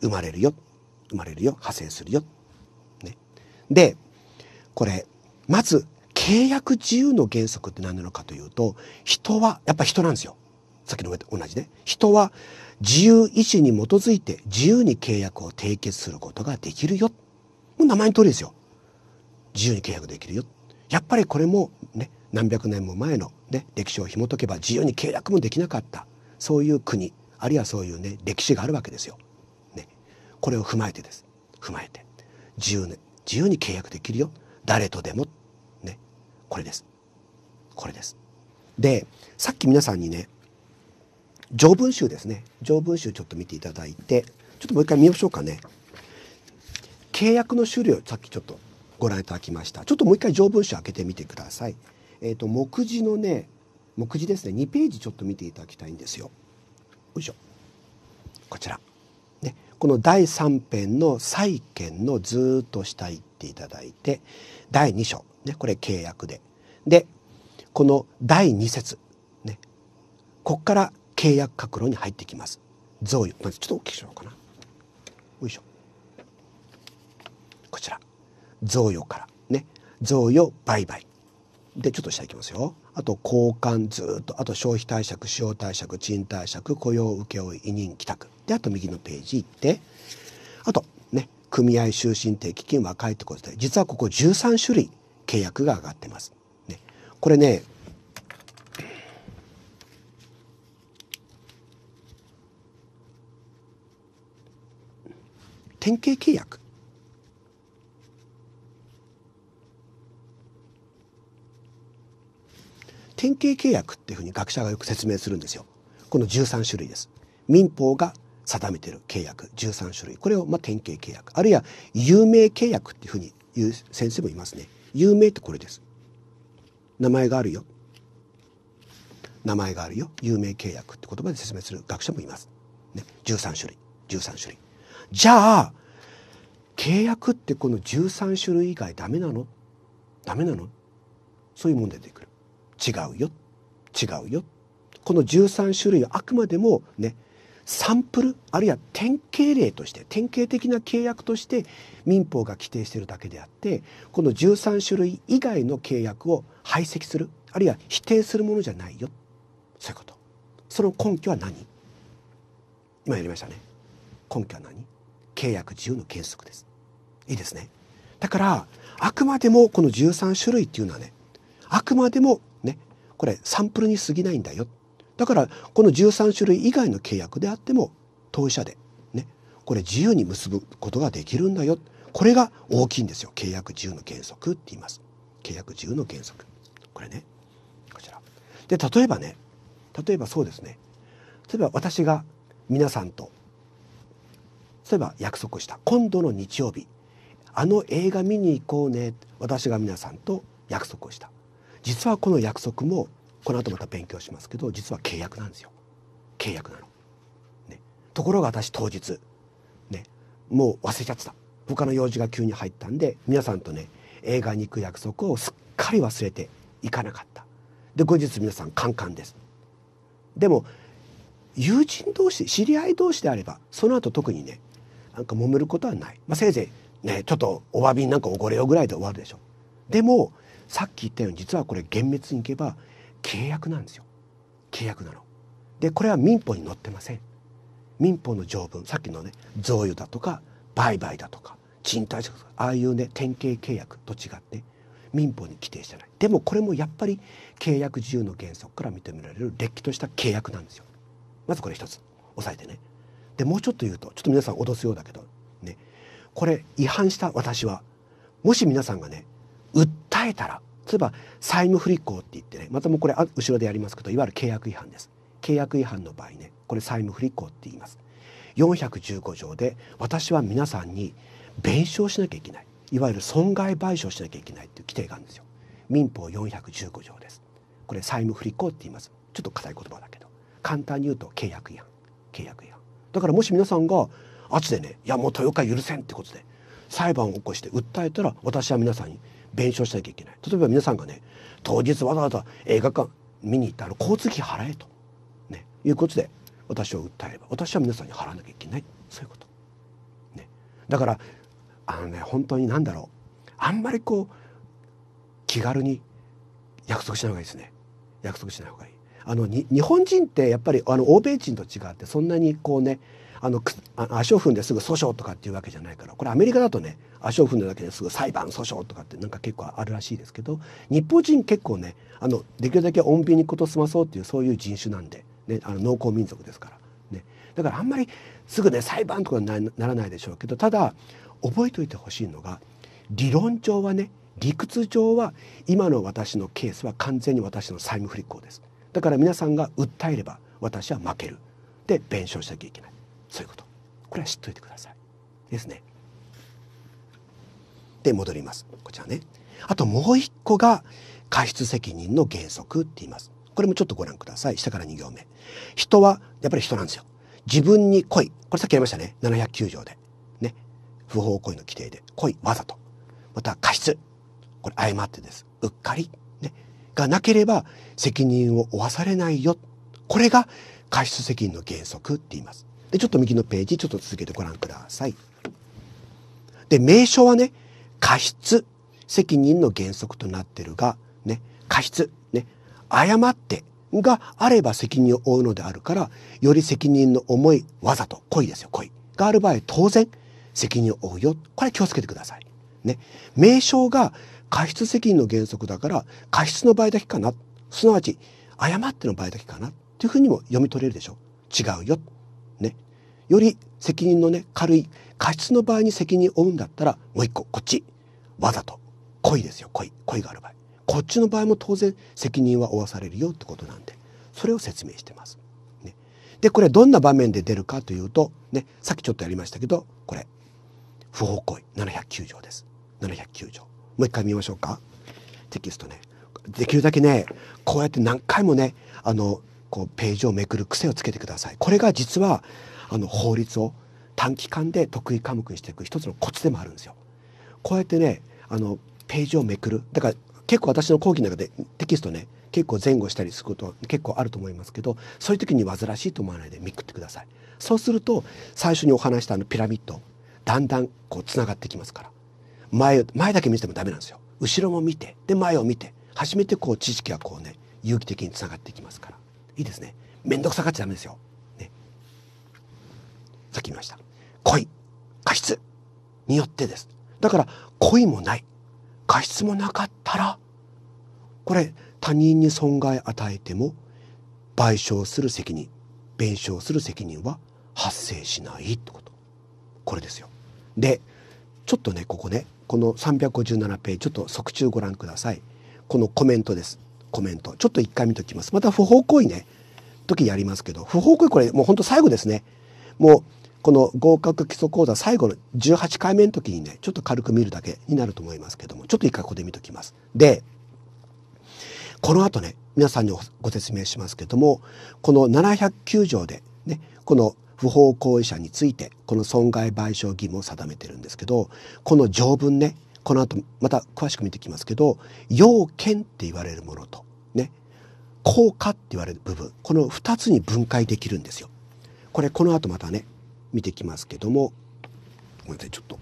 Speaker 1: 生まれるよ生まれるよ派生するよ、ね、でこれまず契約自由の原則って何なのかというと、人は、やっぱ人なんですよ。さっきの同じね。人は自由意志に基づいて自由に契約を締結することができるよ。もう名前の通りですよ。自由に契約できるよ。やっぱりこれもね、何百年も前の、ね、歴史を紐解けば自由に契約もできなかった。そういう国、あるいはそういうね、歴史があるわけですよ。ね。これを踏まえてです。踏まえて。自由に、自由に契約できるよ。誰とでも。これです。これです。で、さっき皆さんにね、条文集ですね。条文集ちょっと見ていただいて、ちょっともう一回見ましょうかね。契約の種類をさっきちょっとご覧いただきました。ちょっともう一回条文集開けてみてください。えっ、ー、と、目次のね、目次ですね、2ページちょっと見ていただきたいんですよ。よいしょ。こちら。ね、この第3編の債権のずっと下行っていただいて、第2章、ね、これ契約で。で、この第2節、ね、こっから契約格論に入ってきます。贈与。まずちょっと大きくしようかな。よいしょ。こちら。贈与から。ね。贈与、売買。で、ちょっと下いきますよ。あと、交換、ずっと。あと、消費貸借、使用貸借、賃貸借、雇用請負、委任、帰宅。で、あと右のページ行って。あと、ね。組合、終身定期金、和解ってことで。実はここ13種類。契約が上がってます。ね、これね、典型契約。典型契約っていうふうに学者がよく説明するんですよ。この十三種類です。民法が定めている契約十三種類これをまあ典型契約あるいは有名契約っていうふうに言う先生もいますね。有名ってこれです。名前があるよ。名前があるよ。有名契約って言葉で説明する学者もいます。ね、13種類。13種類。じゃあ、契約ってこの13種類以外ダメなのダメなのそういう問題出てくる。違うよ。違うよ。この13種類はあくまでもね、サンプルあるいは典型例として典型的な契約として民法が規定しているだけであってこの13種類以外の契約を排斥するあるいは否定するものじゃないよそういうことその根拠は何今やりましたね根拠は何契約自由の原則ですいいですねだからあくまでもこの13種類っていうのはねあくまでもねこれサンプルに過ぎないんだよだからこの13種類以外の契約であっても当事者でねこれ自由に結ぶことができるんだよこれが大きいんですよ契約自由の原則って言います契約自由の原則これねこちらで例えばね例えばそうですね例えば私が皆さんと例えば約束した今度の日曜日あの映画見に行こうね私が皆さんと約束をした実はこの約束もこの後また勉強しますけど実は契約なんですよ契約なの、ね、ところが私当日ねもう忘れちゃってた他の用事が急に入ったんで皆さんとね映画に行く約束をすっかり忘れていかなかったで後日皆さんカンカンですでも友人同士知り合い同士であればその後特にねなんか揉めることはない、まあ、せいぜいねちょっとお詫びなんかおごれよぐらいで終わるでしょでもさっき言ったように実はこれ厳密にいけば契約なんですよ契約なの。でこれは民法に載ってません。民法の条文さっきのね贈与だとか売買だとか賃貸借とかああいうね典型契約と違って民法に規定してないでもこれもやっぱり契約自由の原則から認められるれっきとした契約なんですよまずこれ一つ押さえてねでもうちょっと言うとちょっと皆さん脅すようだけどねこれ違反した私はもし皆さんがね訴えたら例えば債務不履行って言ってねまたもうこれ後ろでやりますけどいわゆる契約違反です契約違反の場合ねこれ債務不履行って言います415条で私は皆さんに弁償しなきゃいけないいわゆる損害賠償しなきゃいけないっていう規定があるんですよ民法415条ですこれ債務不履行って言いますちょっと硬い言葉だけど簡単に言うと契約違反契約違反だからもし皆さんがつでねいやもう豊川許せんってことで裁判を起こして訴えたら私は皆さんに弁償しなきゃいけない例えば皆さんがね当日わざわざ映画館見に行ったら交通費払えと、ね、いうことで私を訴えれば私は皆さんに払わなきゃいけないそういうこと、ね、だからあのね本当に何だろうあんまりこう気軽に約束しない方がいいですね約束しない方がいいあの日本人ってやっぱりあの欧米人と違ってそんなにこうねあの足を踏んですぐ訴訟とかっていうわけじゃないからこれアメリカだとね足を踏んだだけですぐ裁判訴訟とかってなんか結構あるらしいですけど日本人結構ねあのできるだけ穏便にこと済まそうっていうそういう人種なんで、ね、あの農耕民族ですから、ね、だからあんまりすぐね裁判とかにならないでしょうけどただ覚えておいてほしいのが理論上はね理屈上は今の私のケースは完全に私の債務不履行ですだから皆さんが訴えれば私は負けるで弁償しなきゃいけないそういうことこれは知っといてくださいですねで戻ります。こちらね。あともう一個が過失責任の原則って言います。これもちょっとご覧ください。下から2行目。人はやっぱり人なんですよ。自分に恋。これさっきやりましたね。709条で。ね。不法行為の規定で。恋、わざと。また過失。これ誤ってです。うっかり。ね。がなければ責任を負わされないよ。これが過失責任の原則って言います。で、ちょっと右のページ、ちょっと続けてご覧ください。で、名称はね、過失責任の原則となってるが、ね、過失、ね、誤ってがあれば責任を負うのであるから、より責任の重いわざと、恋ですよ、恋。がある場合、当然、責任を負うよ。これ気をつけてください。ね。名称が過失責任の原則だから、過失の場合だけかな。すなわち、誤っての場合だけかな。っていうふうにも読み取れるでしょ。違うよ。ね。より責任のね、軽い過失の場合に責任を負うんだったら、もう一個、こっち。わざと恋ですよ恋恋がある場合こっちの場合も当然責任は負わされるよってことなんでそれを説明してます。ね、でこれどんな場面で出るかというと、ね、さっきちょっとやりましたけどこれ不法行為709条です。709条もう一回見ましょうかテキストねできるだけねこうやって何回もねあのこうページをめくる癖をつけてくださいこれが実はあの法律を短期間で得意科目にしていく一つのコツでもあるんですよこうやってねあのページをめくるだから結構私の講義の中でテキストね結構前後したりすること結構あると思いますけどそういう時に煩わしいと思わないでめくってくださいそうすると最初にお話したあのピラミッドだんだんこうつながってきますから前前だけ見せてもダメなんですよ後ろも見てで前を見て初めてこう知識がこうね有機的につながってきますからいいですね面倒くさがっちゃダメですよ、ね、さっき言いました恋過失によってですだから恋もない過失もなかったらこれ他人に損害与えても賠償する責任弁償する責任は発生しないってことこれですよ。でちょっとねここねこの357ページちょっと側中ご覧くださいこのコメントですコメントちょっと一回見ときますまた不法行為ね時やりますけど不法行為これもうほんと最後ですねもうこの合格基礎講座最後の18回目の時にね、ちょっと軽く見るだけになると思いますけども、ちょっと一回ここで見ときます。で、この後ね、皆さんにご説明しますけども、この709条でね、この不法行為者について、この損害賠償義務を定めてるんですけど、この条文ね、この後また詳しく見ていきますけど、要件って言われるものと、ね、効果って言われる部分、この2つに分解できるんですよ。これこの後またね、見てきますけどもごめんなさいちょっと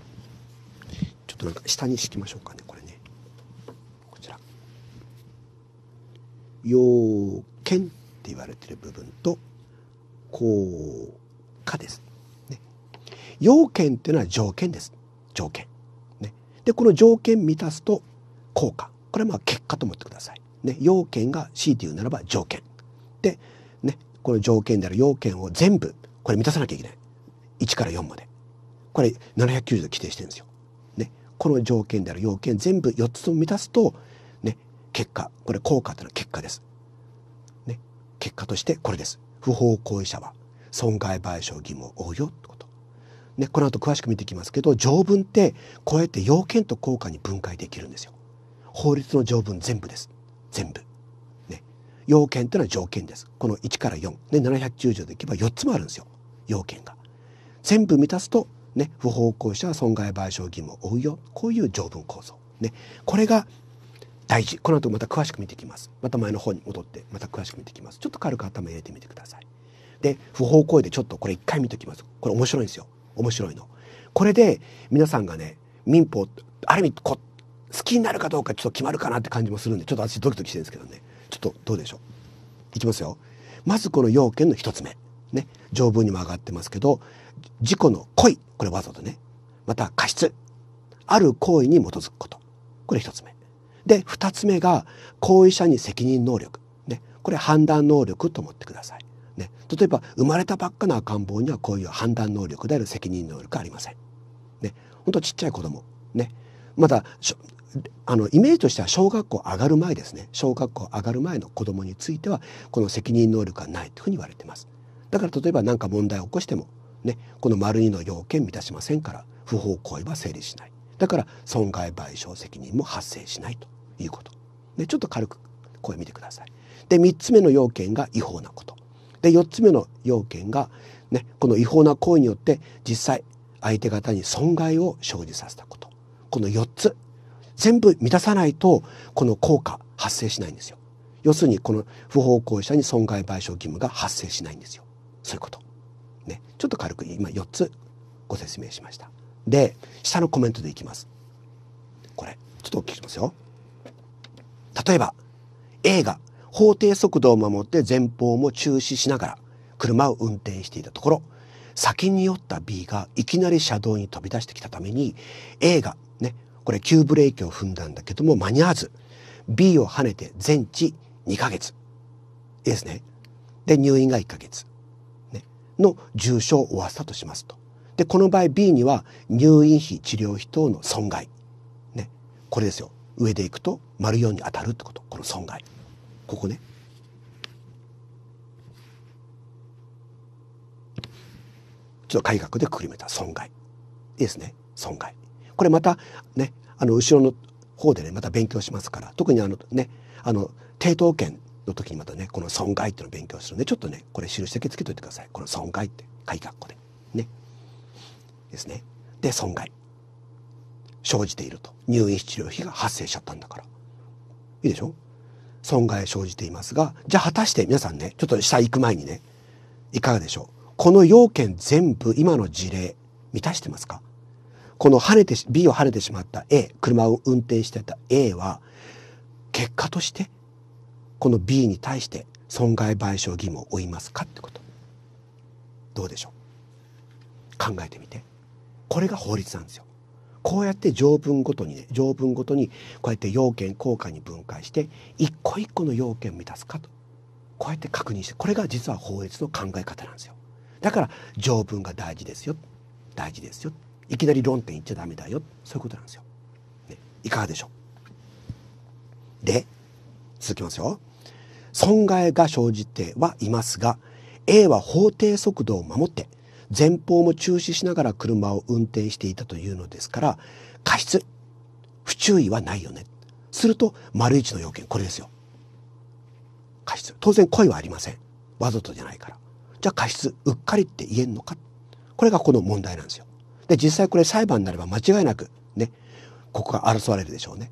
Speaker 1: ちょっとなんか下に敷きましょうかねこれねこちら要件って言われてる部分と効果です、ね、要件っていうのは条件です条件、ね、でこの条件満たすと効果これはまあ結果と思ってください、ね、要件が C ていうならば条件で、ね、この条件である要件を全部これ満たさなきゃいけない1から4までこれ790で規定してるんですよ。ね、この条件である要件全部4つとも満たすと、ね、結果これ効果というのは結果です。ね、結果としてこれです。不法行為者は損害賠償義務を負うよってこと。ね、この後詳しく見ていきますけど条文ってこうやって要件と効果に分解できるんですよ。法律の条文全部です。全部。ね、要件というのは条件です。この1から4、ね、790でいけば4つもあるんですよ要件が。全部満たすと、ね、不法行為者は損害賠償義務を負うよこういう条文構造、ね、これが大事この後また詳しく見ていきますまた前の方に戻ってまた詳しく見ていきますちょっと軽く頭入れてみてくださいで不法行為でちょっとこれ一回見ておきますこれ面白いんですよ面白いのこれで皆さんがね民法ある意味こ好きになるかどうかちょっと決まるかなって感じもするんでちょっと私ドキドキしてるんですけどねちょっとどうでしょういきますよまずこの要件の1つ目ね条文にも上がってますけど事故の意これわざとね。また過失。ある行為に基づくこと。これ一つ目。で、二つ目が、行為者に責任能力。ね。これ判断能力と思ってください。ね。例えば、生まれたばっかの赤ん坊にはこういう判断能力である責任能力ありません。ね。ほんとちっちゃい子供。ね。まだ、あのイメージとしては小学校上がる前ですね小学校上がる前の子どもについてはこの責任能力がないというふうに言われてますだから例えば何か問題を起こしてもね、この丸2の要件満たしませんから不法行為は成立しないだから損害賠償責任も発生しないということ、ちょっと軽くこれ見てくださいで3つ目の要件が違法なことで4つ目の要件が、ね、この違法な行為によって実際相手方に損害を生じさせたことこの4つ全部満たさないとこの効果発生しないんですよ要するにこの不法行為者に損害賠償義務が発生しないんですよそういうことちょっと軽く今4つご説明しました。で、下のコメントでいきます。これ、ちょっとお聞きしますよ。例えば、A が法定速度を守って前方も中止しながら車を運転していたところ、先に酔った B がいきなり車道に飛び出してきたために A がね、これ急ブレーキを踏んだんだけども間に合わず B を跳ねて全治2ヶ月いいですね。で、入院が1ヶ月。の重症を負わせたとしますと。で、この場合 B には入院費、治療費等の損害。ね。これですよ。上でいくと、丸4に当たるってこと。この損害。ここね。ちょっと改革でくくりめた損害。いいですね。損害。これまたね、あの、後ろの方でね、また勉強しますから、特にあのね、あの、抵当権の時にまたねこの損害っていうのを勉強するんでちょっとねこれ印だけつけといてくださいこの損害って鍵括弧でねですねで損害生じていると入院治療費が発生しちゃったんだからいいでしょ損害生じていますがじゃあ果たして皆さんねちょっと下行く前にねいかがでしょうこの要件全部今の事例満たしてますかこの跳ねて B を跳ねてしまった A 車を運転してた A は結果としてこの B に対して損害賠償義務を負いますかってことどうでしょう考えてみてこれが法律なんですよこうやって条文ごとにね条文ごとにこうやって要件効果に分解して一個一個の要件を満たすかとこうやって確認してこれが実は法律の考え方なんですよだから条文が大事ですよ大事ですよいきなり論点言っちゃダメだよそういうことなんですよ、ね、いかがでしょうで続きますよ損害が生じてはいますが A は法定速度を守って前方も中止しながら車を運転していたというのですから過失不注意はないよねすると丸一の要件これですよ過失当然故意はありませんわざとじゃないからじゃあ過失うっかりって言えんのかこれがこの問題なんですよで実際これ裁判になれば間違いなくねここが争われるでしょうね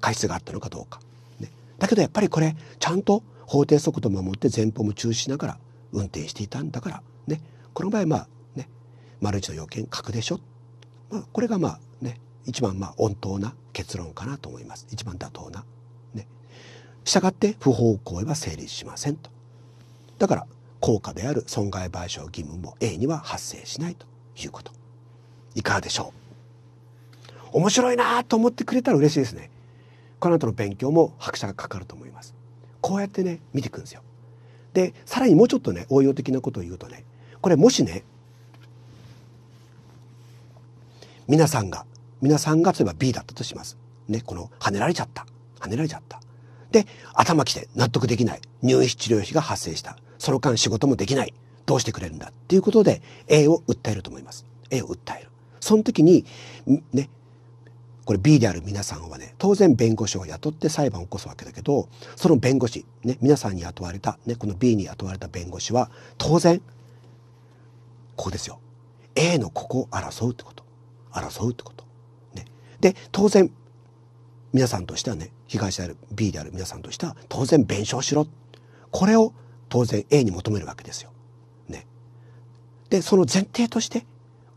Speaker 1: 過失があったのかどうか、ね、だけどやっぱりこれちゃんと法定速度を守って前方も注視しながら運転していたんだからねこの場合まあね丸一の要件書くでしょ、まあ、これがまあね一番まあ穏当な結論かなと思います一番妥当な。ね、したがって不法行為は成立しませんと。だから効果である損害賠償義務も A には発生しないということ。いかがでしょう面白いなと思ってくれたら嬉しいですね。この後の勉強も拍車がかかると思います。こうやってね見ていくんですよ。でさらにもうちょっとね応用的なことを言うとねこれもしね皆さんが皆さんが例えば B だったとします。ねこの跳ねられちゃった跳ねられちゃった。で頭きて納得できない入院治療費が発生したその間仕事もできないどうしてくれるんだっていうことで A を訴えると思います。A を訴える。その時に、ね、これ B である皆さんはね当然弁護士を雇って裁判を起こすわけだけどその弁護士、ね、皆さんに雇われた、ね、この B に雇われた弁護士は当然ここですよ A のここを争うってこと争うってこと。ね、で当然皆さんとしてはね被害者である B である皆さんとしては当然弁償しろこれを当然 A に求めるわけですよ。ね、でその前提として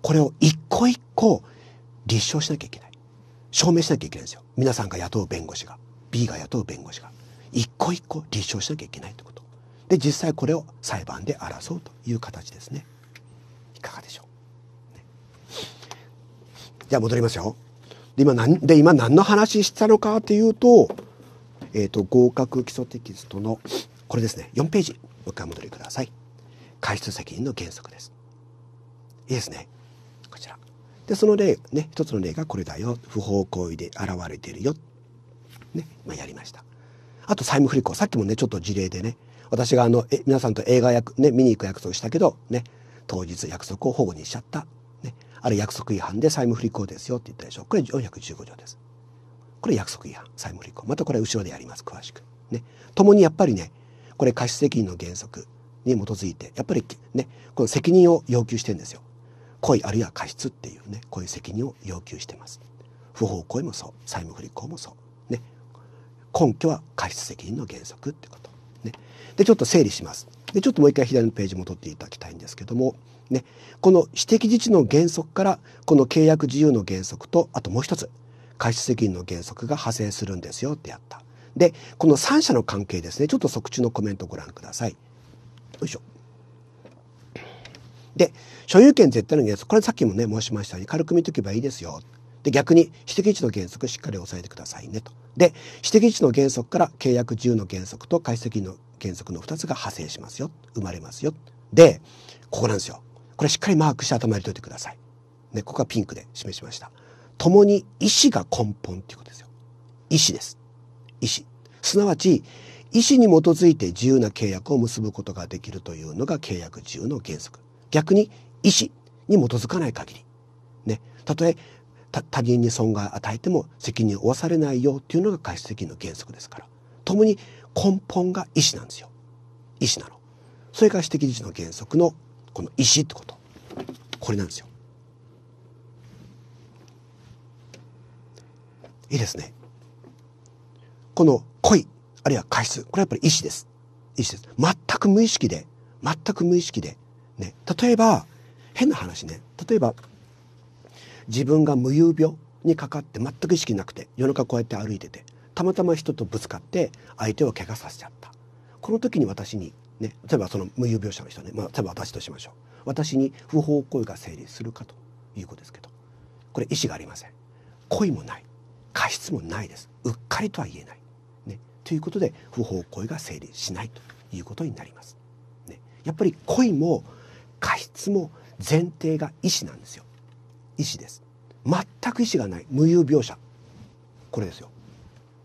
Speaker 1: これを一個一個立証しなきゃいけない。証明しなきゃいけないんですよ皆さんが雇う弁護士が B が雇う弁護士が一個一個立証しなきゃいけないってことで実際これを裁判で争うという形ですねいかがでしょう、ね、じゃあ戻りますよで今何で今何の話したのかっていうと,、えーと、合格基礎テキストのこれですね4ページもう一回戻りください。解出責任の原則です。いいですね。で、その例、ね、一つの例がこれだよ。不法行為で現れてるよ。ね、まあ、やりました。あと債務不履行。さっきもね、ちょっと事例でね、私があの、え皆さんと映画役、ね、見に行く約束したけど、ね、当日約束を保護にしちゃった。ね、あれ約束違反で債務不履行ですよって言ったでしょ。これ415条です。これ約束違反、債務不履行。またこれ後ろでやります、詳しく。ね。共にやっぱりね、これ過失責任の原則に基づいて、やっぱりね、この責任を要求してんですよ。故意あるいは過失っていうねこういう責任を要求してます不法行為もそう債務不履行もそうね根拠は過失責任の原則ってことねでちょっと整理しますでちょっともう一回左のページ戻っていただきたいんですけどもねこの私的自治の原則からこの契約自由の原則とあともう一つ過失責任の原則が派生するんですよってやったでこの3者の関係ですねちょっと即中のコメントをご覧くださいよいしょで、所有権絶対の原則、これさっきもね、申しましたように軽く見とけばいいですよ。で、逆に私的置の原則しっかり押さえてくださいねと。で、私的置の原則から契約自由の原則と解析の原則の2つが派生しますよ。生まれますよ。で、ここなんですよ。これしっかりマークして頭に入れておいてください。ね、ここはピンクで示しました。共に意思が根本っていうことですよ。意思です。意思。すなわち、意思に基づいて自由な契約を結ぶことができるというのが契約自由の原則。逆に意思に基づかない限り、ね、たとえ他人に損害を与えても責任を負わされないよっていうのが解説責任の原則ですから。共に根本が意思なんですよ。意思なの。それが私的自治の原則のこの意思ってこと。これなんですよ。いいですね。この恋、あるいは過失、これはやっぱり意思です。意思です。全く無意識で、全く無意識で、ね、例えば、変な話ね。例えば、自分が無遊病にかかって全く意識なくて、夜中こうやって歩いてて、たまたま人とぶつかって相手を怪我させちゃった。この時に私に、ね、例えばその無遊病者の人ね、まあ、例えば私としましょう。私に不法行為が成立するかということですけど、これ意思がありません。恋もない。過失もないです。うっかりとは言えない。ね、ということで、不法行為が成立しないということになります。ね、やっぱり恋も過失も前提が意思なんですよ意思です全く意思がない無有病者これですよ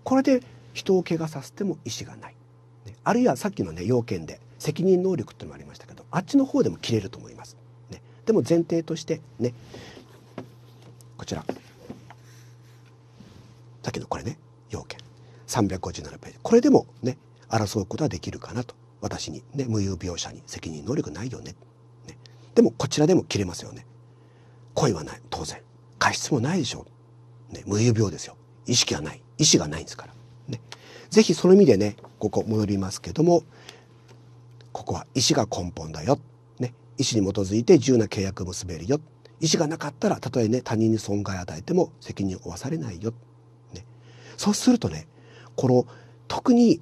Speaker 1: これで人を怪我させても意思がない、ね、あるいはさっきのね要件で責任能力ってのもありましたけどあっちの方でも切れると思います、ね、でも前提としてねこちらだけどこれね要件357ページこれでもね争うことはできるかなと私にね無有病者に責任能力ないよねでもこちらでも切れますよね恋はない当然過失もないでしょう、ね、無遊病ですよ意識はない意志がないんですからね是非その意味でねここ戻りますけどもここは意思が根本だよ、ね、意思に基づいて自由な契約を結べるよ意思がなかったらたとえね他人に損害を与えても責任を負わされないよ、ね、そうするとねこの特に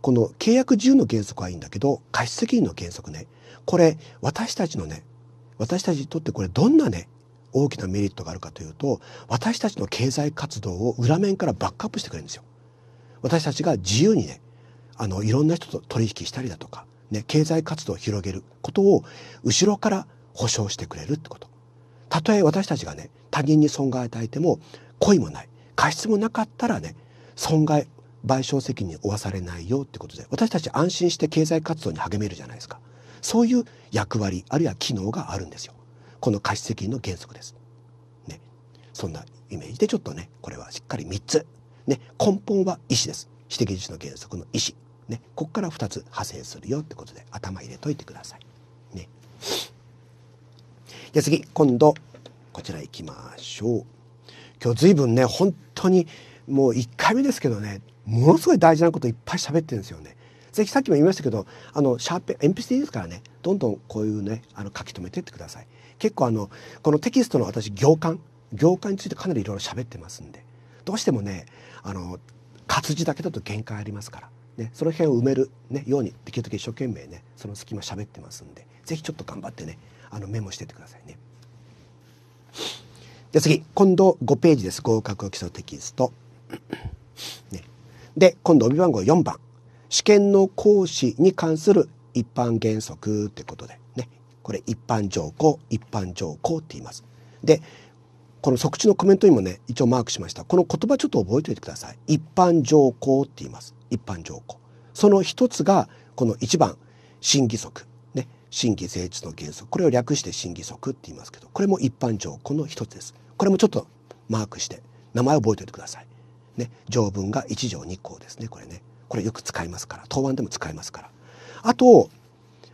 Speaker 1: この契約自由の原則はいいんだけど過失責任の原則ねこれ私たちのね私たちにとってこれどんなね大きなメリットがあるかというと私たちの経済活動を裏面からバックアップしてくれるんですよ。私たちが自由にねあのいろんな人と取引したりだとか、ね、経済活動を広げることを後ろから保証してくれるってこと。たとえ私たちがね他人に損害を与えても故意もない過失もなかったらね損害賠償責任を負わされないよってことで私たち安心して経済活動に励めるじゃないですか。そういう役割あるいは機能があるんですよこの貸責任の原則です、ね、そんなイメージでちょっとねこれはしっかり3つ、ね、根本は意思です指摘自主の原則の意思、ね、ここから2つ派生するよってことで頭入れといてくださいねじゃ次今度こちら行きましょう今日随分ね本当にもう1回目ですけどねものすごい大事なこといっぱい喋ってるんですよねぜひさっきも言いましたけどあのシャーペン鉛筆でいいですからねどんどんこういうねあの書き留めてってください結構あのこのテキストの私行間行間についてかなりいろいろ喋ってますんでどうしてもねあの活字だけだと限界ありますから、ね、その辺を埋める、ね、ようにできるだけ一生懸命ねその隙間喋ってますんで是非ちょっと頑張ってねあのメモしてってくださいね。で次今度5ページです合格基礎テキスト。ね、で今度帯番号4番試験の行使に関する一般原則ってことでねこれ一般条項一般条項って言いますでこの即知のコメントにもね一応マークしましたこの言葉ちょっと覚えておいてください一般条項って言います一般条項その一つがこの一番審議則ね審議成立の原則これを略して審議則って言いますけどこれも一般条項の一つですこれもちょっとマークして名前を覚えておいてくださいね条文が1条2項ですねこれねこれよく使いますから答案でも使いますからあと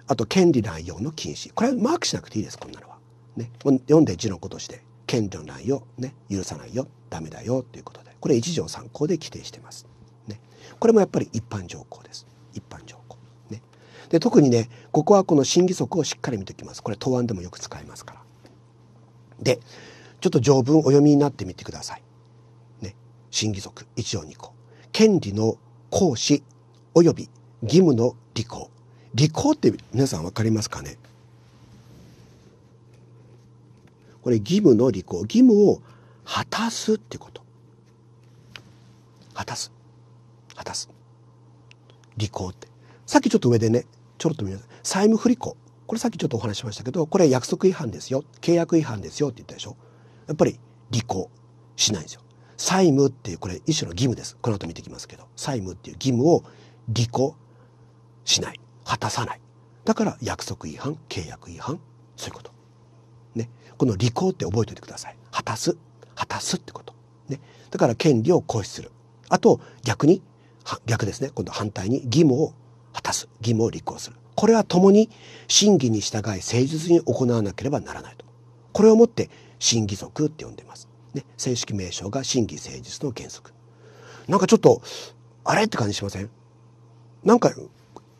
Speaker 1: あと権利乱用の禁止これはマークしなくていいですこんなのは、ね、読んで字のことして権利の乱用、ね、許さないよダメだよということでこれ一条参考で規定してます、ね、これもやっぱり一般条項です一般条項、ね、で特にねここはこの審議則をしっかり見ておきますこれ答案でもよく使いますからでちょっと条文お読みになってみてください。ね、審議則1条2項。権利の行使及び義務の履行。履行って皆さん分かりますかねこれ義務の履行。義務を果たすってこと。果たす。果たす。履行って。さっきちょっと上でね、ちょろっと見なさい。債務不履行。これさっきちょっとお話ししましたけど、これ約束違反ですよ。契約違反ですよって言ったでしょ。やっぱり履行しないんですよ。債務っていうこれ一種の義務ですこの後見てきますけど債務っていう義務を履行しない果たさないだから約束違反契約違反そういうこと、ね、この履行って覚えておいてください果たす果たすってこと、ね、だから権利を行使するあと逆に逆ですね今度反対に義務を果たす義務を履行するこれは共に審議に従い誠実に行わなければならないとこれをもって審議則って呼んでますで正式名称が真偽誠実の原則なんかちょっとあれって感じしませんなんか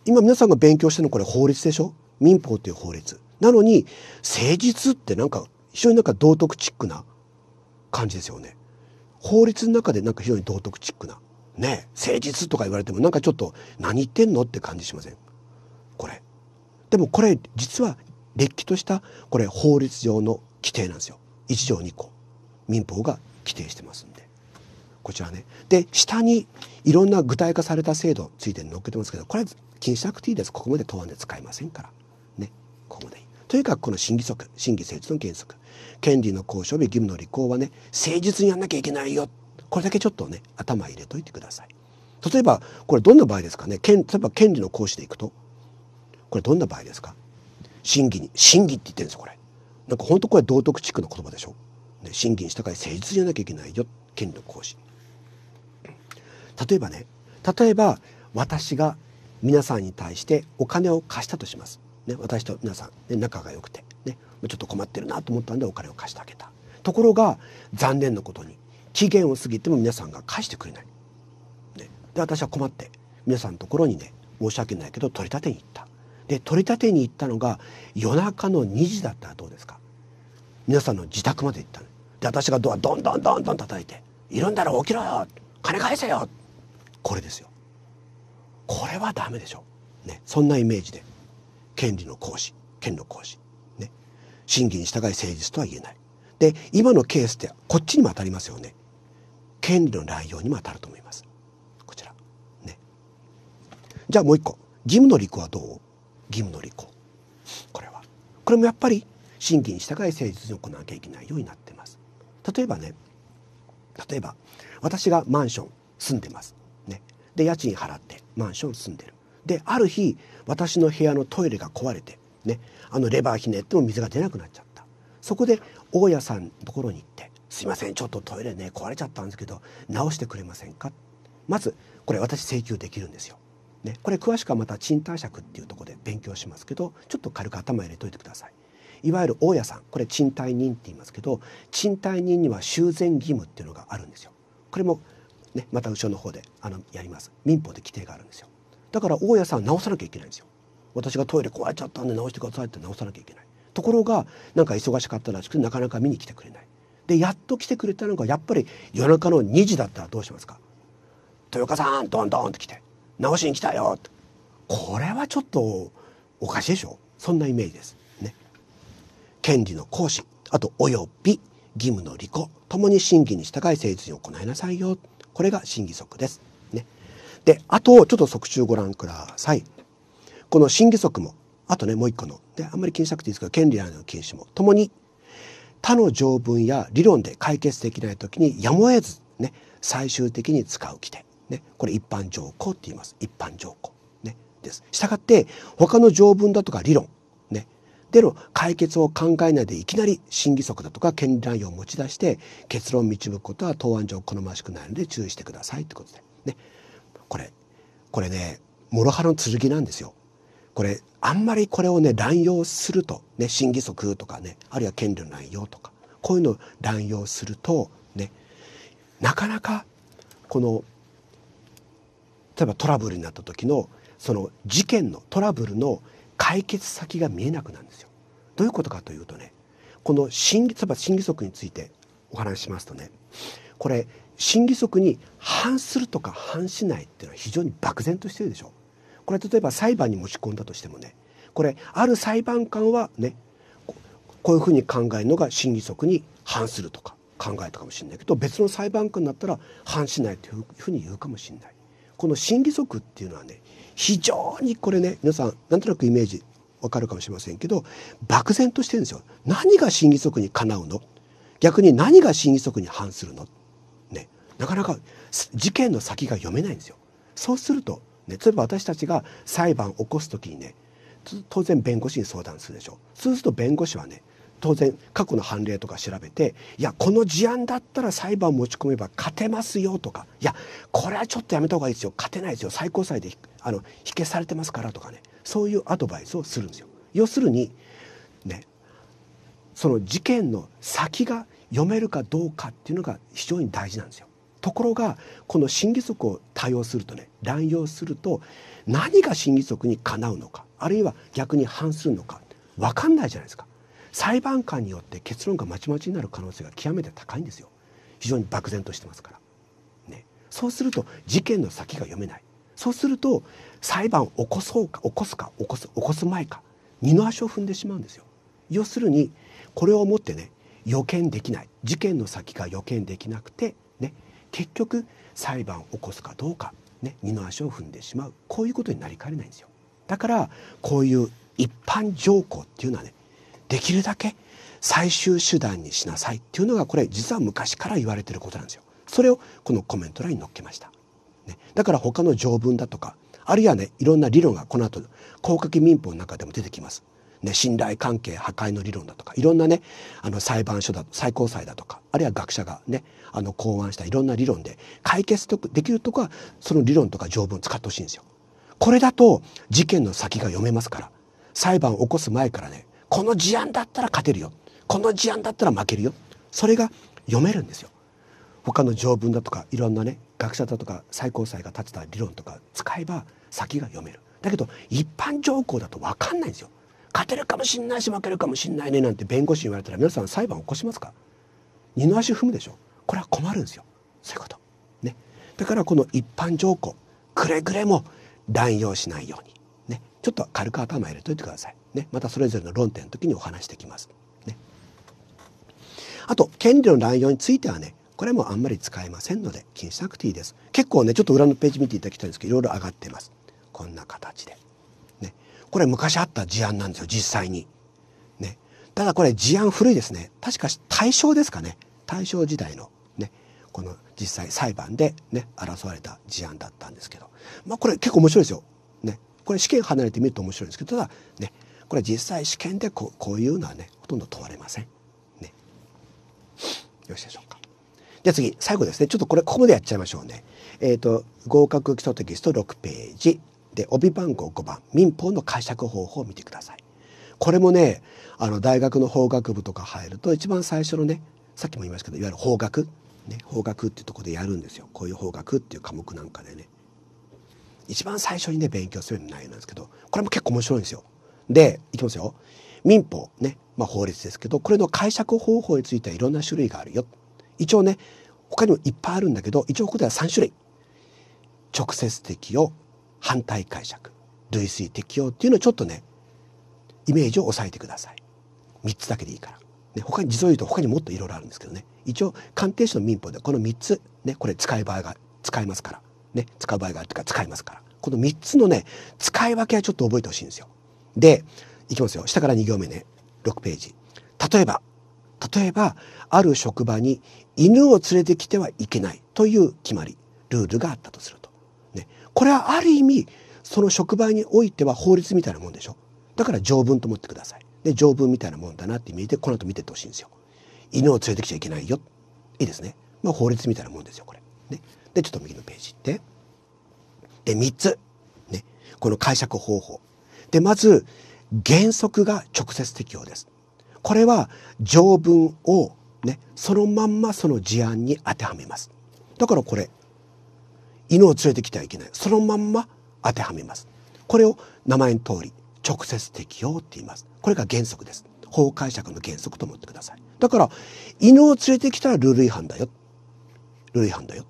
Speaker 1: 今皆さんが勉強してるのこれ法律でしょ民法という法律なのに誠実ってなんか非常になんか道徳チックな感じですよね法律の中でなんか非常に道徳チックなね誠実とか言われてもなんかちょっと何言ってんのって感じしませんこれでもこれ実はれっきとしたこれ法律上の規定なんですよ1条2項民法が規定してますんでこちらねで下にいろんな具体化された制度ついて載っけてますけどこれ気にしなくていいですここまで答案で使いませんからねここまでいいとにかくこの審議則審議成立の原則権利の行使及び義務の履行はね誠実にやんなきゃいけないよこれだけちょっとね頭入れといてください例えばこれどんな場合ですかね権例えば権利の行使でいくとこれどんな場合ですか審議に審議って言ってるんですこれなんか本当これ道徳地区の言葉でしょ審議に従い誠実じゃなきゃいけないよ権力行使例えばね例えば私が皆さんに対してお金を貸したとします、ね、私と皆さん、ね、仲が良くて、ね、ちょっと困ってるなと思ったんでお金を貸してあげたところが残念なことに期限を過ぎても皆さんが返してくれない、ね、で私は困って皆さんのところにね申し訳ないけど取り立てに行ったで取り立てに行ったのが夜中の2時だったらどうですか皆さんの自宅まで行ったで私がドアどんどんどんどん叩いて「いるんだろ起きろよ金返せよ」これですよ。これはダメでしょ。ね、そんなイメージで権利の行使権の行使、ね、審議に従い誠実とは言えない。で今のケースってこっちにも当たりますよね。権利の乱用にも当たると思います。こちら。ね。じゃあもう一個。義務の履行はどう義務の履行。これは。これもやっぱり審議に従い誠実に行わなきゃいけないようになって例えばね例えば私がマンション住んでます。ね、で家賃払ってマンション住んでる。である日私の部屋のトイレが壊れて、ね、あのレバーひねっても水が出なくなっちゃった。そこで大家さんのところに行って「すいませんちょっとトイレね壊れちゃったんですけど直してくれませんか?」まずこれ私請求できるんですよ。ね、これ詳しくはまた賃貸借っていうとこで勉強しますけどちょっと軽く頭入れといてください。いわゆる大家さんこれ賃貸人って言いますけど賃貸人には修繕義務っていうのがあるんですよ。これも、ね、また後ろの方であのやります民法で規定があるんですよ。だから大家さん直さなきゃいけないんですよ。私がトイレ壊れちゃったんで直してくださいって直さなきゃいけない。ところがなんか忙しかったらしくてなかなか見に来てくれない。でやっと来てくれたのがやっぱり夜中の2時だったらどうしますか豊川さんドンドンって来て直しに来たよこれはちょっとおかしいでしょそんなイメージです権利の行使、あと及び義務の履行、ともに審議に従い誠実に行いなさいよ。これが審議則です。ね。で、あと、ちょっと則中ご覧ください。この審議則も、あとね、もう一個の、であんまり気にしなくていいですけど、権利などの禁止も、ともに他の条文や理論で解決できない時にやむを得ず、ね、最終的に使う規定、ね、これ一般条項って言います一般条項、ね、です。したがって他の条文だとか理論での解決を考えないでいきなり審議則だとか権利乱用を持ち出して結論を導くことは答案上好ましくないので注意してくださいってことでねこれこれね諸刃の剣なんですよ。これあんまりこれをね乱用するとね審議則とかねあるいは権利の乱用とかこういうのを乱用するとねなかなかこの例えばトラブルになった時のその事件のトラブルの解決先が見えなくなるんですよ。どういうことかというとねこの心理例えば心理則についてお話ししますとねこれ心理則に反するとか反しないっていうのは非常に漠然としてるでしょ。これ例えば裁判に持ち込んだとしてもねこれある裁判官はねこういうふうに考えるのが心理則に反するとか考えたかもしれないけど別の裁判官になったら反しないというふうに言うかもしれない。この心理則っていうのはね非常にこれね皆さんなんとなくイメージわかるかもしれませんけど漠然としてるんですよ。何が審議則にかなうの逆に何が審議則に反するのねなかなか事件の先が読めないんですよ。そうすると、ね、例えば私たちが裁判を起こす時にね当然弁護士に相談するでしょう。そうすると弁護士はね当然過去の判例とか調べていやこの事案だったら裁判持ち込めば勝てますよとかいやこれはちょっとやめた方がいいですよ勝てないですよ最高裁であの否決されてますからとかねそういうアドバイスをするんですよ。要するにねその事件の先が読めるかどうかっていうのが非常に大事なんですよ。ところがこの審議則を多用するとね乱用すると何が審議則にかなうのかあるいは逆に反するのか分かんないじゃないですか。裁判官によって結論がまちまちになる可能性が極めて高いんですよ非常に漠然としてますから、ね、そうすると事件の先が読めないそうすると裁判を起こそうか起こすか起こす起こす前か二の足を踏んでしまうんですよ要するにこれをもってね予見できない事件の先が予見できなくて、ね、結局裁判を起こすかどうか、ね、二の足を踏んでしまうこういうことになりかねないんですよだからこういう一般条項っていうのはねできるだけ最終手段にしなさいっていうのがこれ実は昔から言われてることなんですよ。それをこのコメント欄に載っけました。ね、だから他の条文だとかあるいはねいろんな理論がこの後高架民法の中でも出てきます。ね、信頼関係破壊の理論だとかいろんなねあの裁判所だ最高裁だとかあるいは学者がねあの考案したいろんな理論で解決できるとこはその理論とか条文を使ってほしいんですよ。これだと事件の先が読めますから裁判を起こす前からねこの事案だったら勝てるよこの事案だったら負けるよそれが読めるんですよ他の条文だとかいろんなね学者だとか最高裁が立てた理論とか使えば先が読めるだけど一般条項だと分かんないんですよ勝てるかもしんないし負けるかもしんないねなんて弁護士に言われたら皆さん裁判起こしますか二の足踏むでしょこれは困るんですよそういうことねだからこの一般条項くれぐれも乱用しないようにねちょっと軽く頭入れといてくださいね、またそれぞれの論点の時にお話してきます。ね、あと権利の乱用についてはねこれもあんまり使えませんので気にしなくていいです。結構ねちょっと裏のページ見ていただきたいんですけどいろいろ上がってます。こんな形で。ね、これ昔あった事案なんですよ実際に。ね、ただこれ事案古いですね。確か大正ですかね。大正時代のねこの実際裁判でね争われた事案だったんですけど、まあ、これ結構面白いですよ。ね、これ試験離れてみると面白いんですけどただねこれ実際試験でこうこういうのはねほとんど問われません。ね、よろしいでしょうか。じゃ次最後ですねちょっとこれここまでやっちゃいましょうね。えっ、ー、と合格基礎テキスト6ページで帯番号5番民法の解釈方法を見てください。これもねあの大学の法学部とか入ると一番最初のねさっきも言いましたけどいわゆる法学、ね、法学っていうとこでやるんですよこういう法学っていう科目なんかでね一番最初にね勉強するように内容なんですけどこれも結構面白いんですよ。で、いきますよ。民法ね、まあ、法律ですけど、これの解釈方法についてはいろんな種類があるよ。一応ね、他にもいっぱいあるんだけど、一応ここでは3種類。直接適用、反対解釈、類推適用っていうのをちょっとね、イメージを抑えてください。3つだけでいいから。ね、他に、実を言うと他にもっといろいろあるんですけどね。一応、鑑定士の民法でこの3つ、ね、これ使い場合が、使えますから。ね、使う場合があるというか使いますから。この3つのね、使い分けはちょっと覚えてほしいんですよ。で、いきますよ。下から2行目ね。6ページ。例えば、例えば、ある職場に犬を連れてきてはいけないという決まり、ルールがあったとすると。ね。これはある意味、その職場においては法律みたいなもんでしょ。だから条文と思ってください。で、条文みたいなもんだなって見えて、この後見てってほしいんですよ。犬を連れてきちゃいけないよ。いいですね。まあ法律みたいなもんですよ、これ。ね。で、ちょっと右のページ行って。で、3つ。ね。この解釈方法。で、まず、原則が直接適用です。これは条文をね、そのまんまその事案に当てはめます。だからこれ、犬を連れてきてはいけない。そのまんま当てはめます。これを名前の通り、直接適用って言います。これが原則です。法解釈の原則と思ってください。だから、犬を連れてきたらルール違反だよ。ルール違反だよ。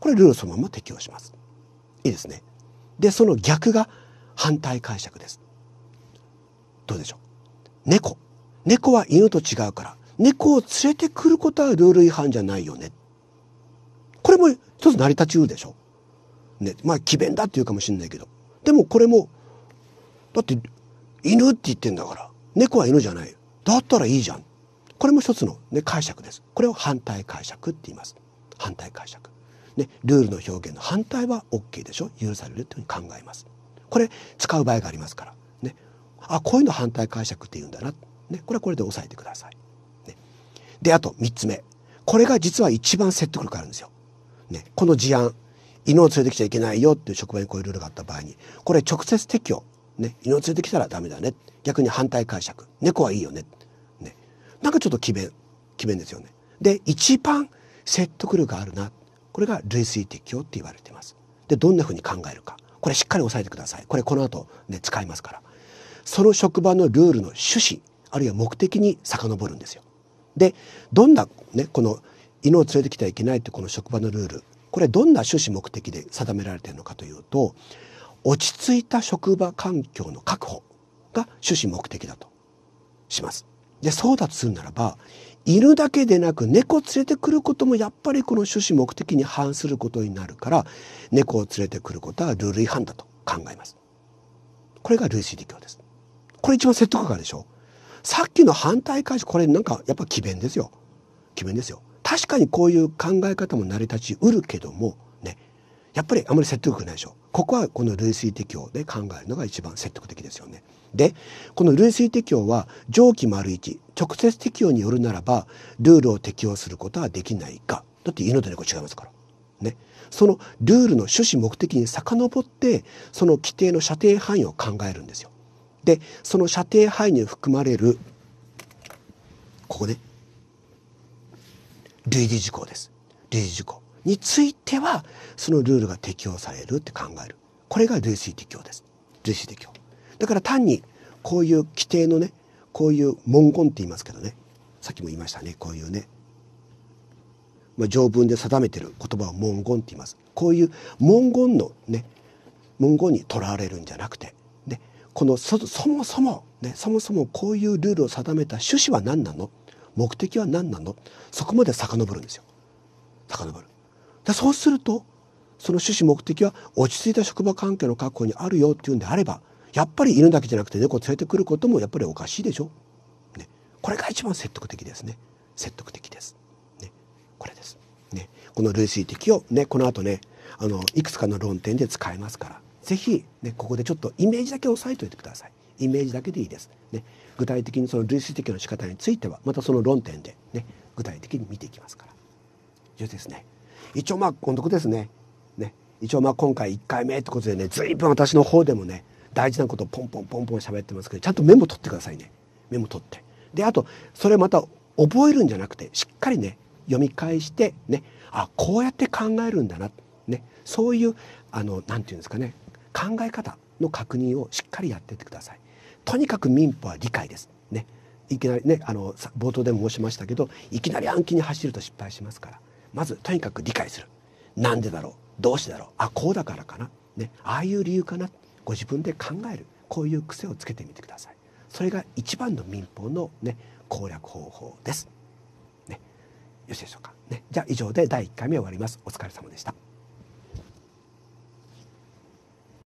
Speaker 1: これルールそのまま適用します。いいですね。で、その逆が反対解釈です。どうでしょう猫。猫は犬と違うから、猫を連れてくることはルール違反じゃないよね。これも一つ成り立ちうでしょ。ね、まあ、奇弁だって言うかもしれないけど。でもこれも、だって、犬って言ってんだから、猫は犬じゃない。だったらいいじゃん。これも一つの、ね、解釈です。これを反対解釈って言います。反対解釈。ね、ルールの表現の反対は OK でしょ許されるというふうに考えます。これ使う場合がありますから、ね、あこういうの反対解釈って言うんだな、ね、これはこれで押さえてください。ね、であと3つ目これが実は一番説得力あるんですよ。ね、この事案犬を連れてきちゃいけないよっていう職場にこういうルールがあった場合にこれ直接撤去、ね、犬を連れてきたらダメだね逆に反対解釈猫はいいよねねなんかちょっと奇弁奇弁ですよね。で一番説得力があるなこれが類推適用って言われてます。でどんなふうに考えるかこれしっかり押さえてくださいこれこの後ね使いますからその職場のルールの趣旨あるいは目的に遡るんですよ。でどんなねこの犬を連れてきてはいけないってこの職場のルールこれどんな趣旨目的で定められているのかというと落ち着いた職場環境の確保が趣旨目的だとします。でそうだとするならばいるだけでなく猫を連れてくることもやっぱりこの趣旨目的に反することになるから猫を連れてくることはルール違反だと考えます。これが類推理教です。これ一番説得があるでしょさっきの反対解釈これなんかやっぱ奇弁ですよ。奇弁ですよ。確かにこういう考え方も成り立ちうるけどもねやっぱりあまり説得力ないでしょここはこの類推的をで考えるのが一番説得的ですよね。で、この類推適用は上記丸一直接適用によるならば、ルールを適用することはできないか。だって犬と猫違いますから。ね。そのルールの趣旨目的に遡って、その規定の射程範囲を考えるんですよ。で、その射程範囲に含まれる、ここね、類似事項です。類似事項。については、そのルールが適用されるって考える。これが類推適用です。類推適用。だから単にこういう規定のねこういう文言って言いますけどねさっきも言いましたねこういうね、まあ、条文で定めてる言葉を文言って言いますこういう文言のね文言にとらわれるんじゃなくてでこのそもそも、ね、そもそもこういうルールを定めた趣旨は何なの目的は何なのそこまで遡るんですよ遡るでそうするとその趣旨目的は落ち着いた職場環境の確保にあるよっていうんであればやっぱり犬だけじゃなくて猫を連れてくることもやっぱりおかしいでしょ。ね、これが一番説得的ですね。説得的です。ね、これです。ね、この類推的をね、この後ね、あの、いくつかの論点で使えますから、ぜひ、ね、ここでちょっとイメージだけ押さえておいてください。イメージだけでいいです。ね、具体的にその類推的の仕方については、またその論点でね、具体的に見ていきますから。以上ですね。一応まあ、このとこですね。ね、一応まあ今回1回目ってことでね随分私の方でもね大事なことをポンポンポンポン喋ってますけどちゃんとメモ取ってくださいねメモ取ってであとそれまた覚えるんじゃなくてしっかりね読み返してねあこうやって考えるんだな、ね、そういうあのて言うんですかね考え方の確認をしっかりやってってください。とにかく民法は理解です。ね、いきなりねあの冒頭でも申しましたけどいきなり暗記に走ると失敗しますからまずとにかく理解する。なんでだろうどうしてだろうあこうだからかな、ね、ああいう理由かなご自分で考えるこういう癖をつけてみてくださいそれが一番の民法の、ね、攻略方法です、ね、よろしいでしょうか、ね、じゃあ以上で第1回目終わりますお疲れ様でした